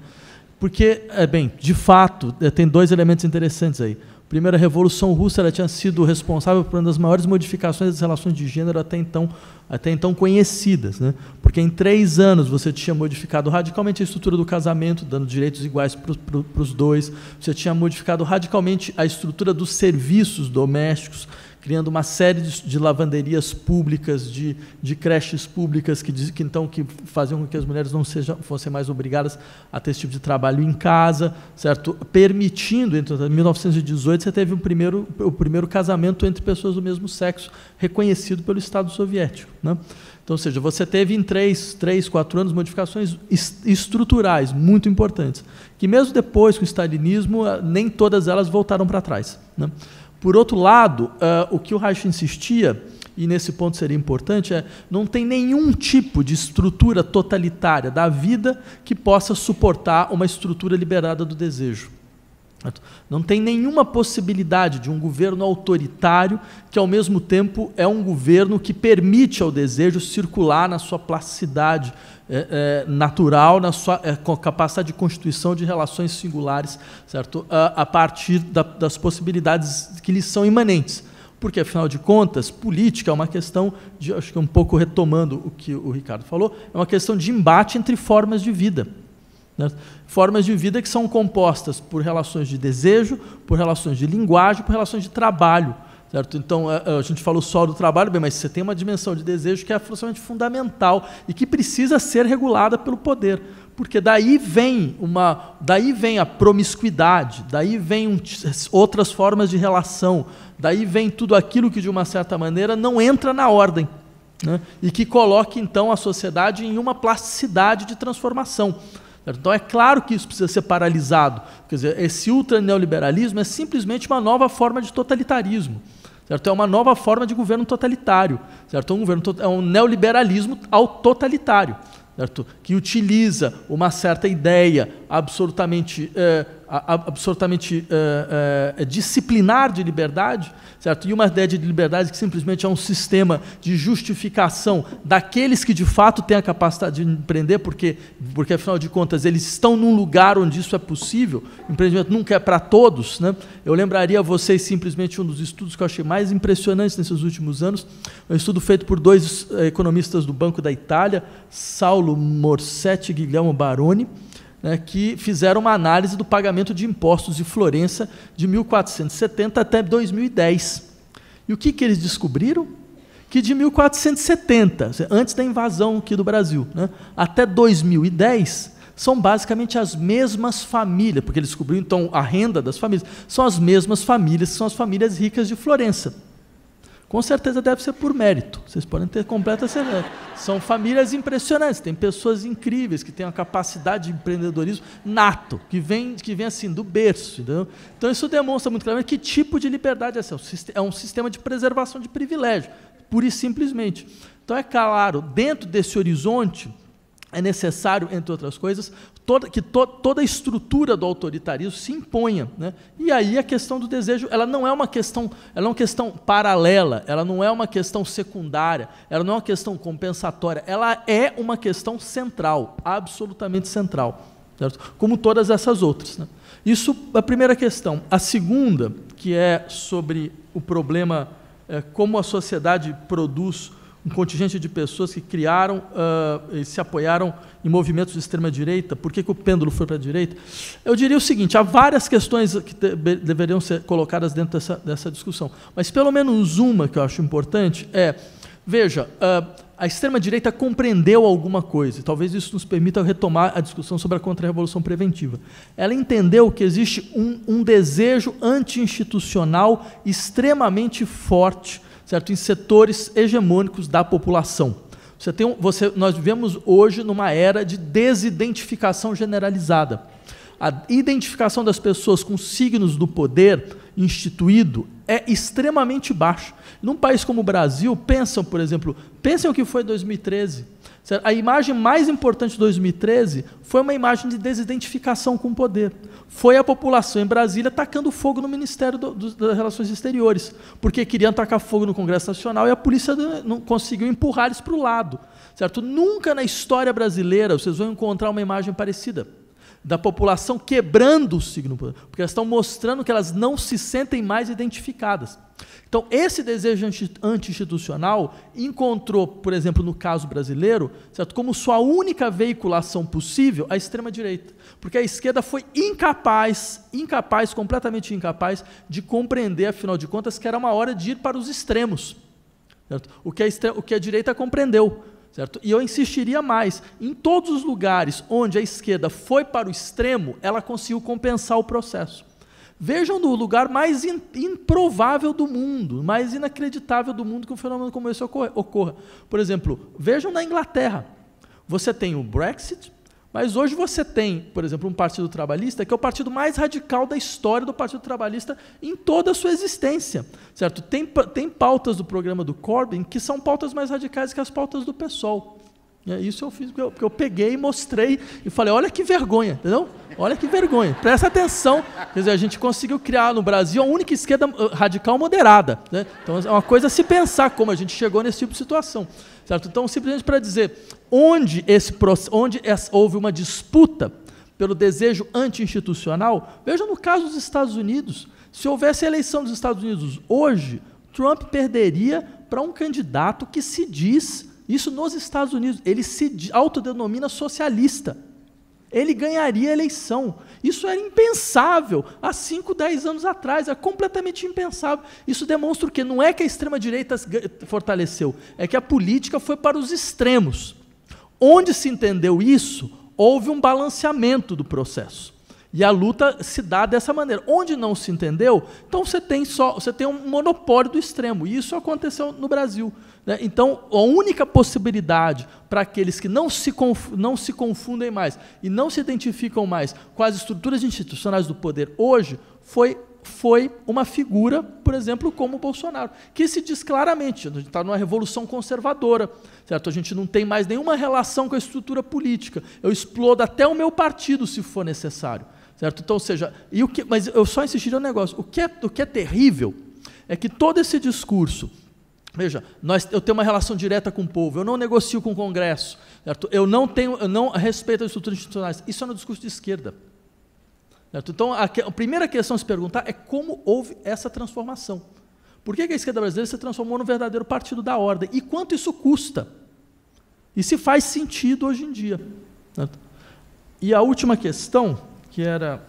Porque, é, bem, de fato, é, tem dois elementos interessantes aí. Primeiro, a Revolução Russa ela tinha sido responsável por uma das maiores modificações das relações de gênero até então, até então conhecidas. Né? Porque em três anos você tinha modificado radicalmente a estrutura do casamento, dando direitos iguais para os dois. Você tinha modificado radicalmente a estrutura dos serviços domésticos, criando uma série de, lavanderias públicas, de, de creches públicas que, diz, que então que faziam com que as mulheres não sejam, fossem mais obrigadas a ter esse tipo de trabalho em casa, certo? Permitindo, entre 1918 você teve um primeiro, o primeiro casamento entre pessoas do mesmo sexo reconhecido pelo Estado soviético, né? Então, ou seja, você teve em três, três, quatro anos modificações estruturais muito importantes, que mesmo depois com o stalinismo, nem todas elas voltaram para trás. Né? Por outro lado, uh, o que o Reich insistia, e nesse ponto seria importante, é não tem nenhum tipo de estrutura totalitária da vida que possa suportar uma estrutura liberada do desejo. Não tem nenhuma possibilidade de um governo autoritário que, ao mesmo tempo, é um governo que permite ao desejo circular na sua plasticidade, é, é, natural na sua é, capacidade de constituição de relações singulares, certo? A, a partir da, das possibilidades que lhes são imanentes. Porque, afinal de contas, política é uma questão, de, acho que um pouco retomando o que o Ricardo falou, é uma questão de embate entre formas de vida. Né? Formas de vida que são compostas por relações de desejo, por relações de linguagem, por relações de trabalho. Certo? Então, a, gente falou só do trabalho, bem, mas você tem uma dimensão de desejo que é absolutamente fundamental e que precisa ser regulada pelo poder. Porque daí vem uma, daí vem a promiscuidade, daí vem um, outras formas de relação, daí vem tudo aquilo que de uma certa maneira não entra na ordem. Né? E que coloca então a sociedade em uma plasticidade de transformação. Então é claro que isso precisa ser paralisado. Quer dizer, esse ultraneoliberalismo é simplesmente uma nova forma de totalitarismo. Certo? É uma nova forma de governo totalitário. Certo? É um, governo to é um neoliberalismo ao totalitário. Certo? Que utiliza uma certa ideia, absolutamente, é, absolutamente é, é, é, disciplinar de liberdade, certo? E uma ideia de liberdade que simplesmente é um sistema de justificação daqueles que de fato têm a capacidade de empreender, porque, porque afinal de contas eles estão num lugar onde isso é possível. O empreendimento nunca é para todos, né? Eu lembraria a vocês simplesmente um dos estudos que eu achei mais impressionantes nesses últimos anos, um estudo feito por dois é, economistas do Banco da Itália, Saulo Morsetti e Guilhermo Baroni né, que fizeram uma análise do pagamento de impostos de Florença de 1470 até 2010. E o que, que eles descobriram? Que de 1470, antes da invasão aqui do Brasil, né, até 2010, são basicamente as mesmas famílias, porque eles descobriram então a renda das famílias, são as mesmas famílias que são as famílias ricas de Florença. Com certeza deve ser por mérito. Vocês podem ter completa certeza. São famílias impressionantes, tem pessoas incríveis que têm uma capacidade de empreendedorismo nato, que vem, que vem assim, do berço. Entendeu? Então isso demonstra muito claramente que tipo de liberdade é essa. É um é sistema de preservação de privilégio, pura e simplesmente. Então é claro, dentro desse horizonte é necessário, entre outras coisas, toda, que to, toda a estrutura do autoritarismo se imponha. Né? E aí a questão do desejo, ela não é uma questão, ela é uma questão paralela, ela não é uma questão secundária, ela não é uma questão compensatória, ela é uma questão central, absolutamente central, certo? como todas essas outras. Né? Isso é a primeira questão. A segunda, que é sobre o problema é, como a sociedade produz um contingente de pessoas que criaram uh, e se apoiaram em movimentos de extrema-direita? Por que, que, o pêndulo foi para a direita? Eu diria o seguinte: há várias questões que deveriam ser colocadas dentro dessa, dessa discussão, mas pelo menos uma que eu acho importante é: veja, uh, a extrema-direita compreendeu alguma coisa, e talvez isso nos permita retomar a discussão sobre a contra-revolução preventiva. Ela entendeu que existe um, um desejo anti-institucional extremamente forte certo? em setores hegemônicos da população. Você tem, você, nós vivemos hoje numa era de desidentificação generalizada. A identificação das pessoas com signos do poder instituído é extremamente baixa. Num país como o Brasil, pensam, por exemplo, pensem o que foi 2013. A imagem mais importante de 2013 foi uma imagem de desidentificação com o poder. Foi a população em Brasília atacando fogo no Ministério do, do, das Relações Exteriores, porque queriam tacar fogo no Congresso Nacional e a polícia não conseguiu empurrar eles para o lado. Certo? Nunca na história brasileira vocês vão encontrar uma imagem parecida da população quebrando o signo, porque elas estão mostrando que elas não se sentem mais identificadas. Então, esse desejo anti-institucional encontrou, por exemplo, no caso brasileiro, certo? como sua única veiculação possível a extrema-direita. Porque a esquerda foi incapaz, incapaz, completamente incapaz, de compreender, afinal de contas, que era uma hora de ir para os extremos. Certo? O, que a o que a direita compreendeu. Certo? E eu insistiria mais: em todos os lugares onde a esquerda foi para o extremo, ela conseguiu compensar o processo. Vejam no lugar mais in, improvável do mundo, mais inacreditável do mundo que um fenômeno como esse ocorra. Por exemplo, vejam na Inglaterra. Você tem o Brexit, mas hoje você tem, por exemplo, um Partido Trabalhista que é o partido mais radical da história do Partido Trabalhista em toda a sua existência. certo? Tem, tem pautas do programa do Corbyn que são pautas mais radicais que as pautas do PSOL. É, isso eu fiz porque eu, porque eu peguei e mostrei e falei: olha que vergonha, entendeu? Olha que vergonha, presta atenção. Quer dizer, a gente conseguiu criar no Brasil a única esquerda uh, radical moderada. Né? Então é uma coisa a se pensar como a gente chegou nesse tipo de situação. Certo? Então, simplesmente para dizer onde, esse, onde houve uma disputa pelo desejo anti-institucional, veja no caso dos Estados Unidos. Se houvesse eleição dos Estados Unidos hoje, Trump perderia para um candidato que se diz, isso nos Estados Unidos, ele se autodenomina socialista ele ganharia a eleição. Isso era impensável há 5, 10 anos atrás, é completamente impensável. Isso demonstra o quê? Não é que a extrema-direita fortaleceu, é que a política foi para os extremos. Onde se entendeu isso, houve um balanceamento do processo. E a luta se dá dessa maneira. Onde não se entendeu, então você tem só, você tem um monopólio do extremo. E isso aconteceu no Brasil. Né? Então, a única possibilidade para aqueles que não se, não se confundem mais e não se identificam mais com as estruturas institucionais do poder hoje foi foi uma figura, por exemplo, como o Bolsonaro, que se diz claramente, a gente está numa revolução conservadora, certo? A gente não tem mais nenhuma relação com a estrutura política. Eu explodo até o meu partido se for necessário. Certo? Então, ou seja, e o que, mas eu só insistiria no negócio. O que, é, o que é terrível é que todo esse discurso Veja, nós, eu tenho uma relação direta com o povo, eu não negocio com o Congresso, certo? eu não tenho, eu não respeito as estruturas institucionais. Isso é no discurso de esquerda. Certo? Então, a, a, primeira questão a se perguntar é como houve essa transformação. Por que, a esquerda brasileira se transformou no verdadeiro partido da ordem? E quanto isso custa? E se faz sentido hoje em dia? Certo? E a última questão que era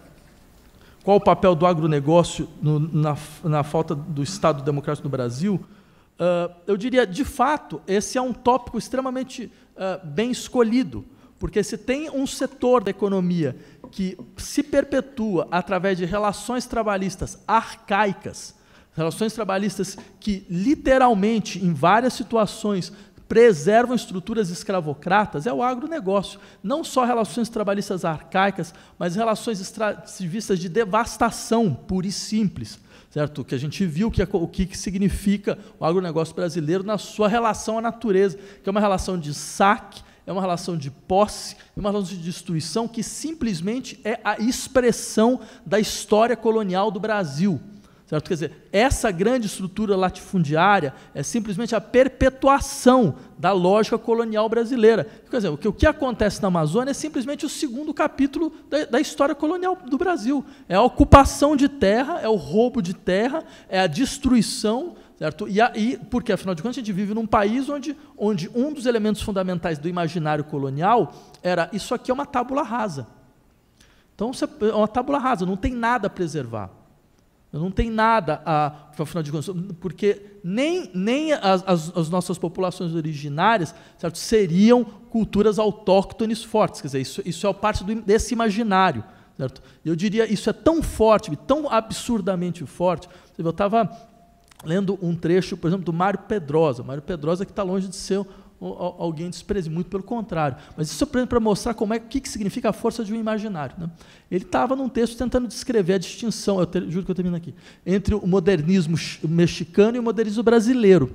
qual o papel do agronegócio no, na, na falta do Estado democrático no Brasil, uh, eu diria, de fato, esse é um tópico extremamente uh, bem escolhido, porque se tem um setor da economia que se perpetua através de relações trabalhistas arcaicas, relações trabalhistas que literalmente, em várias situações, preservam estruturas escravocratas é o agronegócio. Não só relações trabalhistas arcaicas, mas relações extrativistas de devastação pura e simples. Certo? Que a gente viu que, é o que significa o agronegócio brasileiro na sua relação à natureza, que é uma relação de saque, é uma relação de posse, é uma relação de destruição que simplesmente é a expressão da história colonial do Brasil. Certo? Quer dizer, essa grande estrutura latifundiária é simplesmente a perpetuação da lógica colonial brasileira. Quer dizer, o que, o que acontece na Amazônia é simplesmente o segundo capítulo da, da, história colonial do Brasil. É a ocupação de terra, é o roubo de terra, é a destruição. Certo? E, aí, porque, afinal de contas, a gente vive num país onde, onde um dos elementos fundamentais do imaginário colonial era isso aqui é uma tábula rasa. Então, é uma tábula rasa, não tem nada a preservar. Não tem nada a, afinal de contas, porque nem, nem as, as, as, nossas populações originárias certo, seriam culturas autóctones fortes. Quer dizer, isso, isso é parte do, desse imaginário. Certo? Eu diria, isso é tão forte, tão absurdamente forte. Eu estava lendo um trecho, por exemplo, do Mário Pedrosa. Mário Pedrosa que está longe de ser alguém despreze, muito pelo contrário. Mas isso é para mostrar como é que, que significa a força de um imaginário. Né? Ele estava num texto tentando descrever a distinção, eu juro que eu termino aqui, entre o modernismo mexicano e o modernismo brasileiro.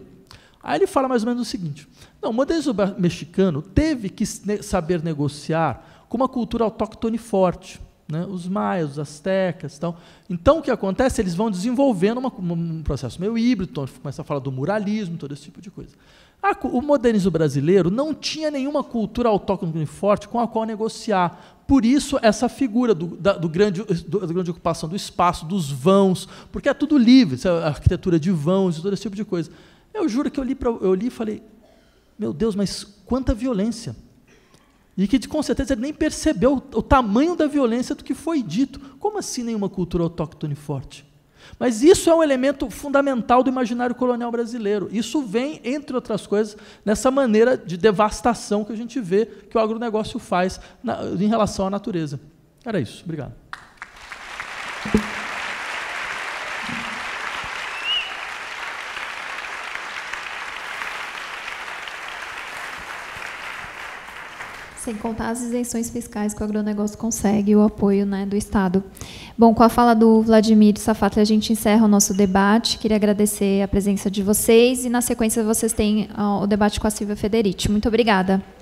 Aí ele fala mais ou menos o seguinte: não, o modernismo mexicano teve que saber negociar com uma cultura autóctone forte. Né? os maias, os astecas então. Então, o que acontece? Eles vão desenvolvendo uma, um processo meio híbrido, então, começa a falar do muralismo, todo esse tipo de coisa. A, o modernismo brasileiro não tinha nenhuma cultura autóctone forte com a qual negociar. Por isso, essa figura do, da, do grande, do, da grande ocupação do espaço, dos vãos, porque é tudo livre, a arquitetura de vãos e todo esse tipo de coisa. Eu juro que eu li, pra, eu li e falei, meu Deus, mas quanta violência! E que, com certeza, ele nem percebeu o tamanho da violência do que foi dito. Como assim nenhuma cultura autóctone forte? Mas isso é um elemento fundamental do imaginário colonial brasileiro. Isso vem, entre outras coisas, nessa maneira de devastação que a gente vê que o agronegócio faz na, em relação à natureza. Era isso. Obrigado. Sem contar as isenções fiscais que o agronegócio consegue, o apoio né, do Estado. Bom, com a fala do Vladimir Safat, a gente encerra o nosso debate. Queria agradecer a presença de vocês e, na sequência, vocês têm ah, o debate com a Silvia Federici. Muito obrigada.